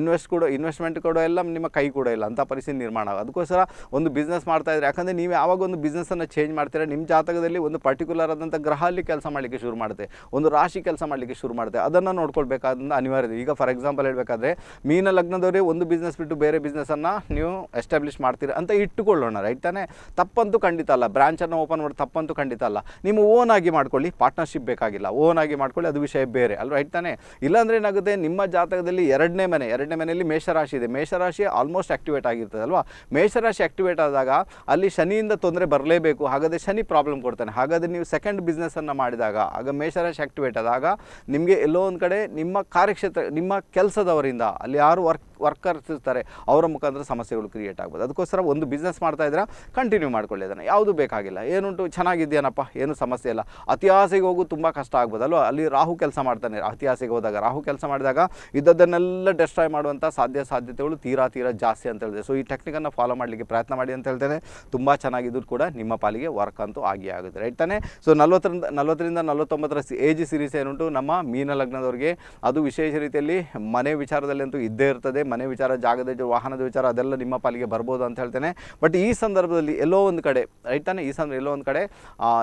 ಇನ್ವೆಸ್ಟ್ ಕೂಡ ಇನ್ವೆಸ್ಟ್ಮೆಂಟ್ ಕೂಡ ಎಲ್ಲ ನಿಮ್ಮ ಕೈ ಕೂಡ ಇಲ್ಲ ಅಂತ ಪರಿಸ್ಥಿತಿ ನಿರ್ಮಾಣ ಆಗೋದು ಅದಕ್ಕೋಸ್ಕರ ಒಂದು ಬಿಸ್ನೆಸ್ ಮಾಡ್ತಾ ಇದ್ರೆ ಯಾಕಂದರೆ ನೀವು ಯಾವಾಗ ಒಂದು ಬಿಸ್ನೆಸ್ಸನ್ನು ಚೇಂಜ್ ಮಾಡ್ತೀರಾ ನಿಮ್ಮ ಜಾತಕದಲ್ಲಿ ಒಂದು ಪರ್ಟಿಕ್ಯುಲರ್ ಆದಂಥ ಗ್ರಹ ಅಲ್ಲಿ ಕೆಲಸ ಮಾಡಲಿಕ್ಕೆ ಶುರು ಮಾಡುತ್ತೆ ಒಂದು ರಾಶಿ ಕೆಲಸ ಮಾಡಲಿಕ್ಕೆ ಮಾಡಲಿಕ್ಕೆ ಶುರು ಮಾಡಿದೆ ಅದನ್ನು ನೋಡ್ಕೊಳ್ಬೇಕಾದ ಅನಿವಾರ್ಯ ಈಗ ಫಾರ್ ಎಕ್ಸಾಂಪಲ್ ಹೇಳಬೇಕಾದ್ರೆ ಮೀನ ಲಗ್ನದವರೇ ಒಂದು ಬಿಸ್ನೆಸ್ ಬಿಟ್ಟು ಬೇರೆ ಬಿಸ್ನೆಸ್ಸನ್ನು ನೀವು ಎಸ್ಟಾಬ್ಲಿಷ್ ಮಾಡ್ತೀರಿ ಅಂತ ಇಟ್ಟುಕೊಳ್ಳೋಣ ರೈಟ್ ತಾನೇ ತಪ್ಪಂತೂ ಖಂಡಿತ ಅಲ್ಲ ಬ್ರಾಂಚನ್ನು ಓಪನ್ ಮಾಡಿ ತಪ್ಪಂತೂ ಖಂಡಿತ ಅಲ್ಲ ನೀವು ಓನ್ ಆಗಿ ಮಾಡ್ಕೊಳ್ಳಿ ಪಾರ್ಟ್ನರ್ಶಿಪ್ ಬೇಕಾಗಿಲ್ಲ ಓನ್ ಆಗಿ ಮಾಡ್ಕೊಳ್ಳಿ ಅದು ವಿಷಯ ಬೇರೆ ಅಲ್ವಾ ರೈಟ್ ತಾನೇ ಇಲ್ಲಾಂದರೆ ಏನಾಗುತ್ತೆ ನಿಮ್ಮ ಜಾತಕದಲ್ಲಿ ಎರಡನೇ ಮನೆ ಎರಡನೇ ಮನೆಯಲ್ಲಿ ಮೇಷರಾಶಿ ಇದೆ ಮೇಷರಾಶಿ ಆಲ್ಮೋಸ್ಟ್ ಆಕ್ಟಿವೇಟ್ ಆಗಿರ್ತದೆ ಅಲ್ವಾ ಮೇಷರಾಶಿ ಆಕ್ಟಿವೇಟ್ ಆದಾಗ ಅಲ್ಲಿ ಶನಿಯಿಂದ ತೊಂದರೆ ಬರಲೇಬೇಕು ಹಾಗಾದರೆ ಶನಿ ಪ್ರಾಬ್ಲಮ್ ಕೊಡ್ತಾನೆ ಹಾಗಾದರೆ ನೀವು ಸೆಕೆಂಡ್ ಬಿಸ್ನೆಸ್ಸನ್ನು ಮಾಡಿದಾಗ ಆಗ ಮೇಷರಾಶಿ ಆಕ್ಟಿವೇಟ್ ಆದಾಗ ನಿಮಗೆ ಎಲ್ಲೋ ಒಂದು ಕಡೆ ನಿಮ್ಮ ಕಾರ್ಯಕ್ಷೇತ್ರ ನಿಮ್ಮ ಕೆಲಸದವರಿಂದ ಅಲ್ಲಿ ಯಾರು ವರ್ಕ್ ವರ್ಕರ್ಸ್ ಇರ್ತಾರೆ ಅವರ ಮುಖಾಂತರ ಸಮಸ್ಯೆಗಳು ಕ್ರಿಯೇಟ್ ಆಗ್ಬೋದು ಅದಕ್ಕೋಸ್ಕರ ಒಂದು ಬಿಸ್ನೆಸ್ ಮಾಡ್ತಾ ಇದ್ರೆ ಕಂಟಿನ್ಯೂ ಮಾಡ್ಕೊಳ್ಳಿ ಯಾವುದು ಯಾವುದು ಬೇಕಾಗಿಲ್ಲ ಏನುಂಟು ಚೆನ್ನಾಗಿದೆಯೇನಪ್ಪ ಏನು ಸಮಸ್ಯೆ ಇಲ್ಲ ಅತಿಹಾಸಿಗೆ ಹೋಗು ತುಂಬ ಕಷ್ಟ ಆಗ್ಬೋದು ಅಲ್ಲಿ ರಾಹು ಕೆಲಸ ಮಾಡ್ತಾನೆ ಅತಿಹಾಸಿಗೆ ಹೋದಾಗ ರಾಹು ಕೆಲಸ ಮಾಡಿದಾಗ ಇದ್ದದ್ದನ್ನೆಲ್ಲ ಡೆಸ್ಟ್ರಾಯ್ ಮಾಡುವಂಥ ಸಾಧ್ಯ ಸಾಧ್ಯತೆಗಳು ತೀರಾ ತೀರಾ ಜಾಸ್ತಿ ಅಂತ ಹೇಳಿದೆ ಸೊ ಈ ಟೆಕ್ನಿಕನ್ನು ಫಾಲೋ ಮಾಡಲಿಕ್ಕೆ ಪ್ರಯತ್ನ ಮಾಡಿ ಅಂತ ಹೇಳ್ತೇನೆ ತುಂಬ ಚೆನ್ನಾಗಿದ್ದು ಕೂಡ ನಿಮ್ಮ ಪಾಲಿಗೆ ವರ್ಕ್ ಅಂತೂ ಆಗಿ ಆಗುತ್ತೆ ರೈಟ್ ತಾನೆ ಸೊ ನಲ್ವತ್ತರಿಂದ ನಲ್ವತ್ತರಿಂದ ನಲವತ್ತೊಂಬತ್ತರ ಏಜ್ ಸೀರೀಸ್ ಏನುಂಟು ನಮ್ಮ ಪರಿಣಾಮ ಮೀನ ಲಗ್ನದವ್ರಿಗೆ ಅದು ವಿಶೇಷ ರೀತಿಯಲ್ಲಿ ಮನೆ ವಿಚಾರದಲ್ಲಿ ಅಂತೂ ಇದ್ದೇ ಇರ್ತದೆ ಮನೆ ವಿಚಾರ ಜಾಗದ ವಾಹನದ ವಿಚಾರ ಅದೆಲ್ಲ ನಿಮ್ಮ ಪಾಲಿಗೆ ಬರ್ಬೋದು ಅಂತ ಹೇಳ್ತೇನೆ ಬಟ್ ಈ ಸಂದರ್ಭದಲ್ಲಿ ಎಲ್ಲೋ ಒಂದು ಕಡೆ ರೈತಾನೆ ಈ ಸಂದರ್ಭ ಎಲ್ಲೋ ಒಂದು ಕಡೆ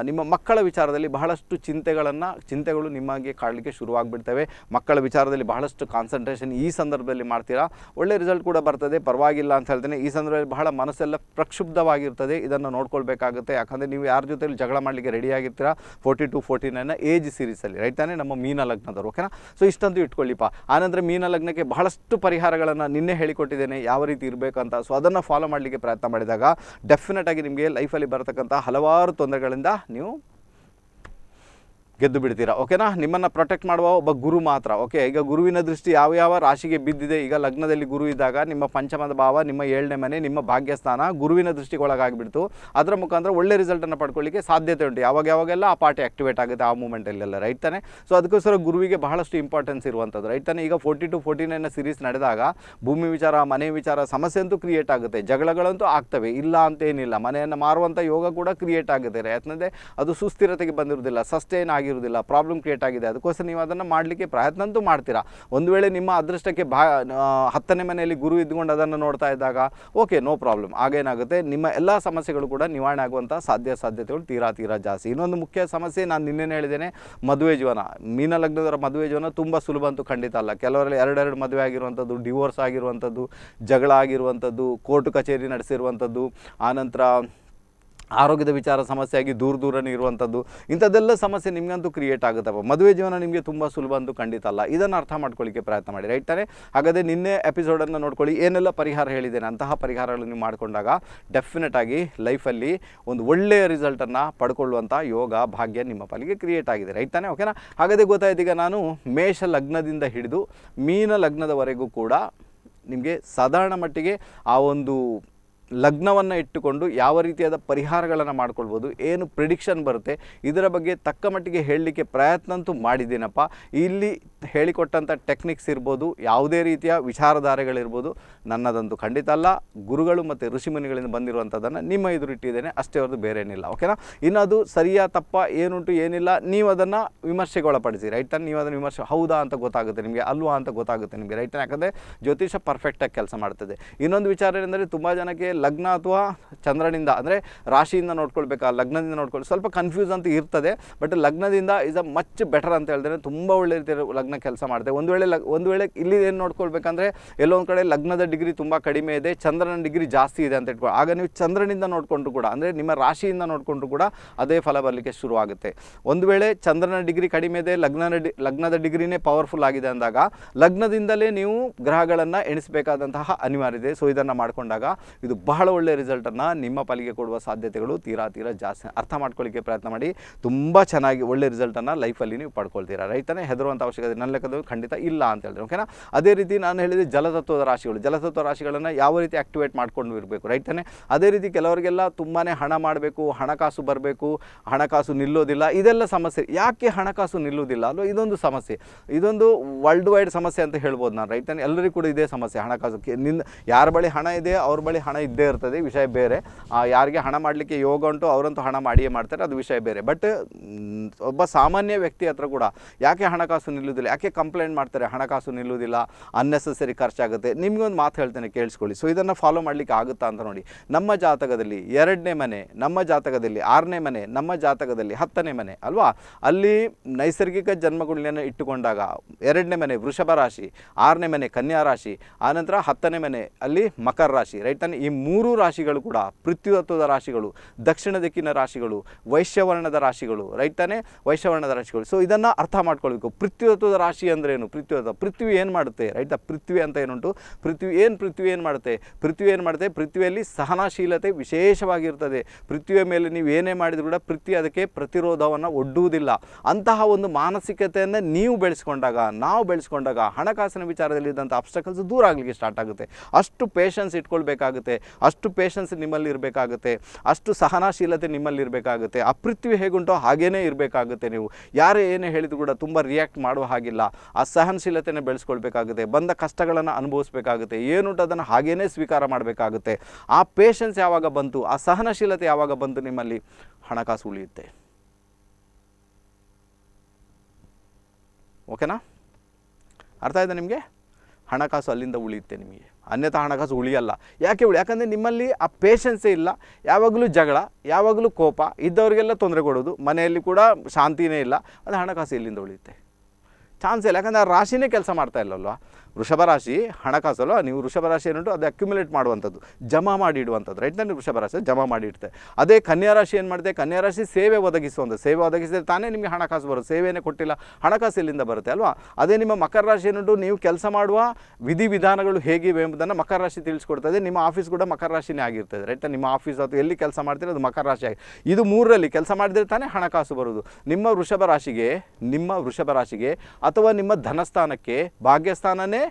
ನಿಮ್ಮ ಮಕ್ಕಳ ವಿಚಾರದಲ್ಲಿ ಬಹಳಷ್ಟು ಚಿಂತೆಗಳನ್ನು ಚಿಂತೆಗಳು ನಿಮಗೆ ಕಾಡಲಿಕ್ಕೆ ಶುರುವಾಗಿಬಿಡ್ತವೆ ಮಕ್ಕಳ ವಿಚಾರದಲ್ಲಿ ಬಹಳಷ್ಟು ಕಾನ್ಸಂಟ್ರೇಷನ್ ಈ ಸಂದರ್ಭದಲ್ಲಿ ಮಾಡ್ತೀರಾ ಒಳ್ಳೆ ರಿಸಲ್ಟ್ ಕೂಡ ಬರ್ತದೆ ಪರವಾಗಿಲ್ಲ ಅಂತ ಹೇಳ್ತೇನೆ ಈ ಸಂದರ್ಭದಲ್ಲಿ ಬಹಳ ಮನಸ್ಸೆಲ್ಲ ಪ್ರಕ್ಷುಬ್ಧವಾಗಿರ್ತದೆ ಇದನ್ನು ನೋಡ್ಕೊಳ್ಬೇಕಾಗುತ್ತೆ ಯಾಕಂದರೆ ನೀವು ಯಾರ ಜೊತೆಲಿ ಜಗಳ ಮಾಡಲಿಕ್ಕೆ ರೆಡಿಯಾಗಿರ್ತೀರಾ forty two forty nine age ಸೀರೀಸಲ್ಲಿ ರೈತಾನೆ ನಮ್ಮ ಮೀನ ಲಗ್ನದವರು ಓಕೆನಾ ಸೊ ಇಷ್ಟಂತೂ ಇಟ್ಕೊಳ್ಳಿಪ್ಪ ಆನಂತರ ಮೀನ ಲಗ್ನಕ್ಕೆ ಬಹಳಷ್ಟು ಪರಿಹಾರಗಳನ್ನು ನಿನ್ನೆ ಹೇಳಿಕೊಟ್ಟಿದ್ದೇನೆ ಯಾವ ರೀತಿ ಇರಬೇಕಂತ ಸೊ ಅದನ್ನು ಫಾಲೋ ಮಾಡಲಿಕ್ಕೆ ಪ್ರಯತ್ನ ಮಾಡಿದಾಗ ಆಗಿ ನಿಮಗೆ ಲೈಫಲ್ಲಿ ಬರತಕ್ಕಂಥ ಹಲವಾರು ತೊಂದರೆಗಳಿಂದ ನೀವು ಗೆದ್ದು ಬಿಡ್ತೀರಾ ಓಕೆನಾ ನಿಮ್ಮನ್ನು ಪ್ರೊಟೆಕ್ಟ್ ಮಾಡುವ ಒಬ್ಬ ಗುರು ಮಾತ್ರ ಓಕೆ ಈಗ ಗುರುವಿನ ದೃಷ್ಟಿ ಯಾವ ಯಾವ ರಾಶಿಗೆ ಬಿದ್ದಿದೆ ಈಗ ಲಗ್ನದಲ್ಲಿ ಗುರು ಇದ್ದಾಗ ನಿಮ್ಮ ಪಂಚಮದ ಭಾವ ನಿಮ್ಮ ಏಳನೇ ಮನೆ ನಿಮ್ಮ ಭಾಗ್ಯಸ್ಥಾನ ಗುರುವಿನ ದೃಷ್ಟಿಗೆ ಅದರ ಮುಖಾಂತರ ಒಳ್ಳೆ ರಿಸಲ್ಟನ್ನು ಪಡ್ಕೊಳ್ಳಿಕ್ಕೆ ಸಾಧ್ಯತೆ ಉಂಟು ಯಾವಾಗ ಯಾವಾಗೆಲ್ಲ ಆ ಪಾರ್ಟಿ ಆಕ್ಟಿವೇಟ್ ಆಗುತ್ತೆ ಆ ಮೂಮೆಂಟಲ್ಲೆಲ್ಲ ರೈಟ್ ತಾನೆ ಸೊ ಅದಕ್ಕೋಸ್ಕರ ಗುರುವಿಗೆ ಬಹಳಷ್ಟು ಇಂಪಾರ್ಟೆನ್ಸ್ ಇರುವಂಥದ್ದು ರೈಟ್ ತಾನೆ ಈಗ forty two forty nine series ನಡೆದಾಗ ಭೂಮಿ ವಿಚಾರ ಮನೆ ವಿಚಾರ ಸಮಸ್ಯೆ ಅಂತೂ ಕ್ರಿಯೇಟ್ ಆಗುತ್ತೆ ಜಗಳಗಳಂತೂ ಆಗ್ತವೆ ಇಲ್ಲ ಅಂತ ಏನಿಲ್ಲ ಮನೆಯನ್ನು ಮಾರುವಂಥ ಯೋಗ ಕೂಡ ಕ್ರಿಯೇಟ್ ಆಗುತ್ತೆ ಯಾಕಂದರೆ ಅದು ಸುಸ್ಥಿರತೆಗೆ ಬಂದಿರೋದಿಲ್ಲ ಸಸ್ಟೈನ್ ಆಗಿ ಆಗಿರುವುದಿಲ್ಲ ಪ್ರಾಬ್ಲಮ್ ಕ್ರಿಯೇಟ್ ಆಗಿದೆ ಅದಕ್ಕೋಸ್ಕರ ನೀವು ಅದನ್ನು ಮಾಡಲಿಕ್ಕೆ ಅಂತೂ ಮಾಡ್ತೀರಾ ಒಂದು ವೇಳೆ ನಿಮ್ಮ ಅದೃಷ್ಟಕ್ಕೆ ಭಾ ಹತ್ತನೇ ಮನೆಯಲ್ಲಿ ಗುರು ಇದ್ದುಕೊಂಡು ಅದನ್ನು ನೋಡ್ತಾ ಇದ್ದಾಗ ಓಕೆ ನೋ ಪ್ರಾಬ್ಲಮ್ ಆಗೇನಾಗುತ್ತೆ ನಿಮ್ಮ ಎಲ್ಲ ಸಮಸ್ಯೆಗಳು ಕೂಡ ನಿವಾರಣೆ ಆಗುವಂಥ ಸಾಧ್ಯ ಸಾಧ್ಯತೆಗಳು ತೀರಾ ತೀರಾ ಜಾಸ್ತಿ ಇನ್ನೊಂದು ಮುಖ್ಯ ಸಮಸ್ಯೆ ನಾನು ನಿನ್ನೇನು ಹೇಳಿದ್ದೇನೆ ಮದುವೆ ಜೀವನ ಮೀನ ಲಗ್ನದವರ ಮದುವೆ ಜೀವನ ತುಂಬ ಸುಲಭ ಅಂತೂ ಖಂಡಿತ ಅಲ್ಲ ಕೆಲವರಲ್ಲಿ ಎರಡೆರಡು ಮದುವೆ ಆಗಿರುವಂಥದ್ದು ಡಿವೋರ್ಸ್ ಆಗಿರುವಂಥದ್ದು ಜಗಳ ಆಗಿರುವಂಥದ್ದು ಕೋರ್ಟ್ ಕಚೇರಿ ನಡೆಸಿರುವಂಥದ್ದು ಆನಂತರ ಆರೋಗ್ಯದ ವಿಚಾರ ಸಮಸ್ಯೆಯಾಗಿ ದೂರ ದೂರನೇ ಇರುವಂಥದ್ದು ಇಂಥದ್ದೆಲ್ಲ ಸಮಸ್ಯೆ ನಿಮಗಂತೂ ಕ್ರಿಯೇಟ್ ಆಗುತ್ತಪ್ಪ ಮದುವೆ ಜೀವನ ನಿಮಗೆ ತುಂಬ ಸುಲಭ ಅಂತೂ ಖಂಡಿತ ಅಲ್ಲ ಇದನ್ನು ಅರ್ಥ ಮಾಡ್ಕೊಳ್ಳಿಕ್ಕೆ ಪ್ರಯತ್ನ ಮಾಡಿ ರೈಟ್ ಹಾಗಾದರೆ ನಿನ್ನೆ ಎಪಿಸೋಡನ್ನು ನೋಡ್ಕೊಳ್ಳಿ ಏನೆಲ್ಲ ಪರಿಹಾರ ಹೇಳಿದ್ದೇನೆ ಅಂತಹ ಪರಿಹಾರಗಳನ್ನು ನೀವು ಮಾಡಿಕೊಂಡಾಗ ಡೆಫಿನೆಟ್ ಆಗಿ ಲೈಫಲ್ಲಿ ಒಂದು ಒಳ್ಳೆಯ ರಿಸಲ್ಟನ್ನು ಪಡ್ಕೊಳ್ಳುವಂಥ ಯೋಗ ಭಾಗ್ಯ ನಿಮ್ಮ ಪಾಲಿಗೆ ಕ್ರಿಯೇಟ್ ಆಗಿದೆ ರೈಟ್ ಓಕೆನಾ ಹಾಗಾದರೆ ಗೊತ್ತಾಯ್ತೀಗ ನಾನು ಮೇಷ ಲಗ್ನದಿಂದ ಹಿಡಿದು ಮೀನ ಲಗ್ನದವರೆಗೂ ಕೂಡ ನಿಮಗೆ ಸಾಧಾರಣ ಮಟ್ಟಿಗೆ ಆ ಒಂದು ಲಗ್ನವನ್ನು ಇಟ್ಟುಕೊಂಡು ಯಾವ ರೀತಿಯಾದ ಪರಿಹಾರಗಳನ್ನು ಮಾಡ್ಕೊಳ್ಬೋದು ಏನು ಪ್ರಿಡಿಕ್ಷನ್ ಬರುತ್ತೆ ಇದರ ಬಗ್ಗೆ ತಕ್ಕ ಮಟ್ಟಿಗೆ ಹೇಳಲಿಕ್ಕೆ ಪ್ರಯತ್ನಂತೂ ಮಾಡಿದ್ದೀನಪ್ಪ ಇಲ್ಲಿ ಹೇಳಿಕೊಟ್ಟಂಥ ಟೆಕ್ನಿಕ್ಸ್ ಇರ್ಬೋದು ಯಾವುದೇ ರೀತಿಯ ವಿಚಾರಧಾರೆಗಳಿರ್ಬೋದು ನನ್ನದಂತೂ ಖಂಡಿತ ಅಲ್ಲ ಗುರುಗಳು ಮತ್ತು ಋಷಿಮುನಿಗಳಿಂದ ಬಂದಿರುವಂಥದ್ದನ್ನು ನಿಮ್ಮ ಎದುರಿಟ್ಟಿದ್ದೇನೆ ಅಷ್ಟೇ ಅವ್ರದ್ದು ಬೇರೆ ಏನಿಲ್ಲ ಓಕೆನಾ ಇನ್ನದು ಅದು ಸರಿಯಾ ತಪ್ಪ ಏನುಂಟು ಏನಿಲ್ಲ ನೀವು ಅದನ್ನು ವಿಮರ್ಶೆಗೊಳಪಡಿಸಿ ರೈಟ್ ನೀವು ಅದನ್ನು ವಿಮರ್ಶೆ ಹೌದಾ ಅಂತ ಗೊತ್ತಾಗುತ್ತೆ ನಿಮಗೆ ಅಲ್ವಾ ಅಂತ ಗೊತ್ತಾಗುತ್ತೆ ನಿಮಗೆ ರೈಟ್ ಯಾಕಂದರೆ ಜ್ಯೋತಿಷ ಪರ್ಫೆಕ್ಟಾಗಿ ಕೆಲಸ ಮಾಡ್ತದೆ ಇನ್ನೊಂದು ವಿಚಾರ ಏನೆಂದರೆ ತುಂಬ ಜನಕ್ಕೆ ಲಗ್ನ ಅಥವಾ ಚಂದ್ರನಿಂದ ಅಂದರೆ ರಾಶಿಯಿಂದ ನೋಡ್ಕೊಳ್ಬೇಕಾ ಲಗ್ನದಿಂದ ನೋಡ್ಕೊಳ್ ಸ್ವಲ್ಪ ಕನ್ಫ್ಯೂಸ್ ಅಂತ ಇರ್ತದೆ ಬಟ್ ಲಗ್ನದಿಂದ ಇಸ್ ಅ ಮಚ್ ಬೆಟರ್ ಅಂತ ಹೇಳಿದ್ರೆ ತುಂಬ ಒಳ್ಳೆ ರೀತಿಯ ಲಗ್ನ ಕೆಲಸ ಮಾಡಿದೆ ಒಂದು ವೇಳೆ ಲಗ್ ಒಂದು ವೇಳೆ ಇಲ್ಲಿ ಏನು ನೋಡ್ಕೊಳ್ಬೇಕಂದ್ರೆ ಎಲ್ಲೊಂದು ಕಡೆ ಲಗ್ನದ ಡಿಗ್ರಿ ತುಂಬ ಕಡಿಮೆ ಇದೆ ಚಂದ್ರನ ಡಿಗ್ರಿ ಜಾಸ್ತಿ ಇದೆ ಅಂತ ಇಟ್ಕೊಳ್ಳಿ ಆಗ ನೀವು ಚಂದ್ರನಿಂದ ನೋಡಿಕೊಂಡ್ರು ಕೂಡ ಅಂದರೆ ನಿಮ್ಮ ರಾಶಿಯಿಂದ ನೋಡಿಕೊಂಡ್ರು ಕೂಡ ಅದೇ ಫಲ ಬರಲಿಕ್ಕೆ ಶುರುವಾಗುತ್ತೆ ಒಂದು ವೇಳೆ ಚಂದ್ರನ ಡಿಗ್ರಿ ಕಡಿಮೆ ಇದೆ ಲಗ್ನದ ಡಿ ಲಗ್ನದ ಡಿಗ್ರಿನೇ ಪವರ್ಫುಲ್ ಆಗಿದೆ ಅಂದಾಗ ಲಗ್ನದಿಂದಲೇ ನೀವು ಗ್ರಹಗಳನ್ನು ಎಣಿಸಬೇಕಾದಂತಹ ಅನಿವಾರ್ಯತೆ ಸೊ ಇದನ್ನು ಮಾಡಿಕೊಂಡಾಗ ಇದು ಬಹಳ ಒಳ್ಳೆಯ ರಿಸಲ್ಟನ್ನು ನಿಮ್ಮ ಪಾಲಿಗೆ ಕೊಡುವ ಸಾಧ್ಯತೆಗಳು ತೀರಾ ತೀರಾ ಜಾಸ್ತಿ ಅರ್ಥ ಮಾಡ್ಕೊಳ್ಳಿಕ್ಕೆ ಪ್ರಯತ್ನ ಮಾಡಿ ತುಂಬ ಚೆನ್ನಾಗಿ ಒಳ್ಳೆ ರಿಸಲ್ಟನ್ನು ಲೈಫಲ್ಲಿ ನೀವು ಪಡ್ಕೊಳ್ತೀರಾ ರೈತನೇ ಹೆದರುವಂಥ ಅವಶ್ಯಕತೆ ನನ್ನ ಲೆಕ್ಕದಲ್ಲಿ ಖಂಡಿತ ಇಲ್ಲ ಅಂತ ಹೇಳಿದ್ರೆ ಓಕೆನಾ ಅದೇ ರೀತಿ ನಾನು ಹೇಳಿದೆ ಜಲತತ್ವದ ರಾಶಿಗಳು ಜಲತತ್ವ ರಾಶಿಗಳನ್ನು ಯಾವ ರೀತಿ ಆ್ಯಕ್ಟಿವೇಟ್ ಮಾಡ್ಕೊಂಡು ಇರಬೇಕು ರೈತನೇ ಅದೇ ರೀತಿ ಕೆಲವರಿಗೆಲ್ಲ ತುಂಬಾ ಹಣ ಮಾಡಬೇಕು ಹಣಕಾಸು ಬರಬೇಕು ಹಣಕಾಸು ನಿಲ್ಲೋದಿಲ್ಲ ಇದೆಲ್ಲ ಸಮಸ್ಯೆ ಯಾಕೆ ಹಣಕಾಸು ನಿಲ್ಲುವುದಿಲ್ಲ ಅಲ್ವ ಇದೊಂದು ಸಮಸ್ಯೆ ಇದೊಂದು ವರ್ಲ್ಡ್ ವೈಡ್ ಸಮಸ್ಯೆ ಅಂತ ಹೇಳ್ಬೋದು ನಾನು ರೈತನೇ ಎಲ್ಲರಿಗೂ ಕೂಡ ಇದೇ ಸಮಸ್ಯೆ ಹಣಕಾಸು ನಿನ್ನ ಯಾರ ಬಳಿ ಹಣ ಇದೆ ಅವ್ರ ಬಳಿ ಹಣ ಇದೆ ಇದ್ದೇ ಇರ್ತದೆ ವಿಷಯ ಬೇರೆ ಯಾರಿಗೆ ಹಣ ಮಾಡಲಿಕ್ಕೆ ಯೋಗ ಉಂಟು ಅವರಂತೂ ಹಣ ಮಾಡಿಯೇ ಮಾಡ್ತಾರೆ ಅದು ವಿಷಯ ಬೇರೆ ಬಟ್ ಒಬ್ಬ ಸಾಮಾನ್ಯ ವ್ಯಕ್ತಿ ಹತ್ರ ಕೂಡ ಯಾಕೆ ಹಣಕಾಸು ನಿಲ್ಲುವುದಿಲ್ಲ ಯಾಕೆ ಕಂಪ್ಲೇಂಟ್ ಮಾಡ್ತಾರೆ ಹಣಕಾಸು ನಿಲ್ಲುವುದಿಲ್ಲ ಅನ್ನೆಸೆಸರಿ ಖರ್ಚಾಗುತ್ತೆ ಒಂದು ಮಾತು ಹೇಳ್ತೇನೆ ಕೇಳಿಸ್ಕೊಳ್ಳಿ ಸೊ ಇದನ್ನು ಫಾಲೋ ಮಾಡಲಿಕ್ಕೆ ಆಗುತ್ತಾ ಅಂತ ನೋಡಿ ನಮ್ಮ ಜಾತಕದಲ್ಲಿ ಎರಡನೇ ಮನೆ ನಮ್ಮ ಜಾತಕದಲ್ಲಿ ಆರನೇ ಮನೆ ನಮ್ಮ ಜಾತಕದಲ್ಲಿ ಹತ್ತನೇ ಮನೆ ಅಲ್ವಾ ಅಲ್ಲಿ ನೈಸರ್ಗಿಕ ಜನ್ಮಗಳನ್ನ ಇಟ್ಟುಕೊಂಡಾಗ ಎರಡನೇ ಮನೆ ವೃಷಭ ರಾಶಿ ಆರನೇ ಮನೆ ಕನ್ಯಾ ರಾಶಿ ಆನಂತರ ಹತ್ತನೇ ಮನೆ ಅಲ್ಲಿ ಮಕರ ರಾಶಿ ರೈಟ್ ಈ ಮೂರೂ ರಾಶಿಗಳು ಕೂಡ ಪೃಥ್ವಿತ್ವದ ರಾಶಿಗಳು ದಕ್ಷಿಣ ದಿಕ್ಕಿನ ರಾಶಿಗಳು ವೈಶ್ಯವರ್ಣದ ರಾಶಿಗಳು ರೈಟ್ ವೈಶ್ಯವರ್ಣದ ರಾಶಿಗಳು ಸೊ ಇದನ್ನು ಅರ್ಥ ಮಾಡ್ಕೊಳ್ಬೇಕು ಪೃಥ್ವಿತ್ವದ ರಾಶಿ ಅಂದರೆ ಏನು ಪೃಥ್ವಿತ್ವ ಪೃಥ್ವಿ ಏನು ಮಾಡುತ್ತೆ ರೈಟ್ ಪೃಥ್ವಿ ಅಂತ ಏನುಂಟು ಪೃಥ್ವಿ ಏನು ಪೃಥ್ವಿ ಏನು ಮಾಡುತ್ತೆ ಪೃಥ್ವಿ ಏನು ಮಾಡುತ್ತೆ ಪೃಥ್ವಿಯಲ್ಲಿ ಸಹನಶೀಲತೆ ವಿಶೇಷವಾಗಿರ್ತದೆ ಪೃಥ್ವಿಯ ಮೇಲೆ ನೀವು ಏನೇ ಮಾಡಿದರೂ ಕೂಡ ಪೃಥ್ವಿ ಅದಕ್ಕೆ ಪ್ರತಿರೋಧವನ್ನು ಒಡ್ಡುವುದಿಲ್ಲ ಅಂತಹ ಒಂದು ಮಾನಸಿಕತೆಯನ್ನು ನೀವು ಬೆಳೆಸ್ಕೊಂಡಾಗ ನಾವು ಬೆಳೆಸ್ಕೊಂಡಾಗ ಹಣಕಾಸಿನ ವಿಚಾರದಲ್ಲಿ ಇದ್ದಂಥ ಅಬ್ಸ್ಟಕಲ್ಸ್ ದೂರ ಆಗಲಿಕ್ಕೆ ಸ್ಟಾರ್ಟ್ ಆಗುತ್ತೆ ಅಷ್ಟು ಪೇಷನ್ಸ್ ಇಟ್ಕೊಳ್ಬೇಕಾಗುತ್ತೆ ಅಷ್ಟು ಪೇಷನ್ಸ್ ನಿಮ್ಮಲ್ಲಿ ಇರಬೇಕಾಗುತ್ತೆ ಅಷ್ಟು ಸಹನಶೀಲತೆ ನಿಮ್ಮಲ್ಲಿ ಇರಬೇಕಾಗುತ್ತೆ ಅಪೃಥ್ವಿ ಹೇಗುಂಟೋ ಹಾಗೇನೇ ಇರಬೇಕಾಗುತ್ತೆ ನೀವು ಯಾರೇ ಏನೇ ಹೇಳಿದ್ರು ಕೂಡ ತುಂಬ ರಿಯಾಕ್ಟ್ ಮಾಡುವ ಹಾಗಿಲ್ಲ ಆ ಸಹನಶೀಲತೆಯನ್ನು ಬೆಳೆಸ್ಕೊಳ್ಬೇಕಾಗುತ್ತೆ ಬಂದ ಕಷ್ಟಗಳನ್ನು ಅನುಭವಿಸಬೇಕಾಗುತ್ತೆ ಏನುಂಟು ಅದನ್ನು ಹಾಗೇನೇ ಸ್ವೀಕಾರ ಮಾಡಬೇಕಾಗುತ್ತೆ ಆ ಪೇಷನ್ಸ್ ಯಾವಾಗ ಬಂತು ಆ ಸಹನಶೀಲತೆ ಯಾವಾಗ ಬಂತು ನಿಮ್ಮಲ್ಲಿ ಹಣಕಾಸು ಉಳಿಯುತ್ತೆ ಓಕೆನಾ ಅರ್ಥ ಇದೆ ನಿಮಗೆ ಹಣಕಾಸು ಅಲ್ಲಿಂದ ಉಳಿಯುತ್ತೆ ನಿಮಗೆ ಅನ್ಯಥಾ ಹಣಕಾಸು ಉಳಿಯಲ್ಲ ಯಾಕೆ ಉಳಿ ಯಾಕಂದರೆ ನಿಮ್ಮಲ್ಲಿ ಆ ಪೇಷನ್ಸೇ ಇಲ್ಲ ಯಾವಾಗಲೂ ಜಗಳ ಯಾವಾಗಲೂ ಕೋಪ ಇದ್ದವರಿಗೆಲ್ಲ ತೊಂದರೆ ಕೊಡೋದು ಮನೆಯಲ್ಲಿ ಕೂಡ ಶಾಂತಿನೇ ಇಲ್ಲ ಅದು ಹಣಕಾಸು ಇಲ್ಲಿಂದ ಉಳಿಯುತ್ತೆ ಚಾನ್ಸ್ ಇಲ್ಲ ಯಾಕಂದರೆ ಆ ರಾಶಿನೇ ಕೆಲಸ ಮಾಡ್ತಾ ಇಲ್ಲಲ್ವಾ ವೃಷಭ ರಾಶಿ ಹಣಕಾಸಲ್ಲ ನೀವು ವೃಷಭ ರಾಶಿ ಏನುಂಟು ಅದು ಅಕ್ಯುಮುಲೇಟ್ ಮಾಡುವಂಥದ್ದು ಜಮಾ ಮಾಡಿ ಇಡುವಂಥದ್ದು ರೈಟ್ ನಾನು ವೃಷಭ ರಾಶಿ ಜಮಾ ಮಾಡಿ ಇಡ್ತೆ ಅದೇ ಕನ್ಯಾ ರಾಶಿ ಏನು ಮಾಡಿದೆ ಕನ್ಯಾ ರಾಶಿ ಸೇವೆ ಒದಗಿಸುವಂಥದ್ದು ಸೇವೆ ಒದಗಿಸಿದ್ರೆ ತಾನೇ ನಿಮಗೆ ಹಣಕಾಸು ಬರುತ್ತೆ ಸೇವೆಯೇ ಕೊಟ್ಟಿಲ್ಲ ಹಣಕಾಸು ಇಲ್ಲಿಂದ ಬರುತ್ತೆ ಅಲ್ವಾ ಅದೇ ನಿಮ್ಮ ಮಕರ ರಾಶಿ ಏನುಂಟು ನೀವು ಕೆಲಸ ಮಾಡುವ ವಿಧಿವಿಧಾನಗಳು ಹೇಗಿವೆ ಎಂಬುದನ್ನು ಮಕರ ರಾಶಿ ತಿಳಿಸ್ಕೊಡ್ತದೆ ನಿಮ್ಮ ಆಫೀಸ್ ಕೂಡ ಮಕರ ರಾಶಿನೇ ಆಗಿರ್ತದೆ ರೈಟ್ ನಿಮ್ಮ ಆಫೀಸ್ ಅಥವಾ ಎಲ್ಲಿ ಕೆಲಸ ಮಾಡ್ತೀರಿ ಅದು ಮಕರ ರಾಶಿ ಇದು ಮೂರರಲ್ಲಿ ಕೆಲಸ ಮಾಡಿದರೆ ತಾನೇ ಹಣಕಾಸು ಬರುವುದು ನಿಮ್ಮ ವೃಷಭ ರಾಶಿಗೆ ನಿಮ್ಮ ವೃಷಭ ರಾಶಿಗೆ ಅಥವಾ ನಿಮ್ಮ ಧನಸ್ಥಾನಕ್ಕೆ ಭಾಗ್ಯಸ್ಥಾನನೇ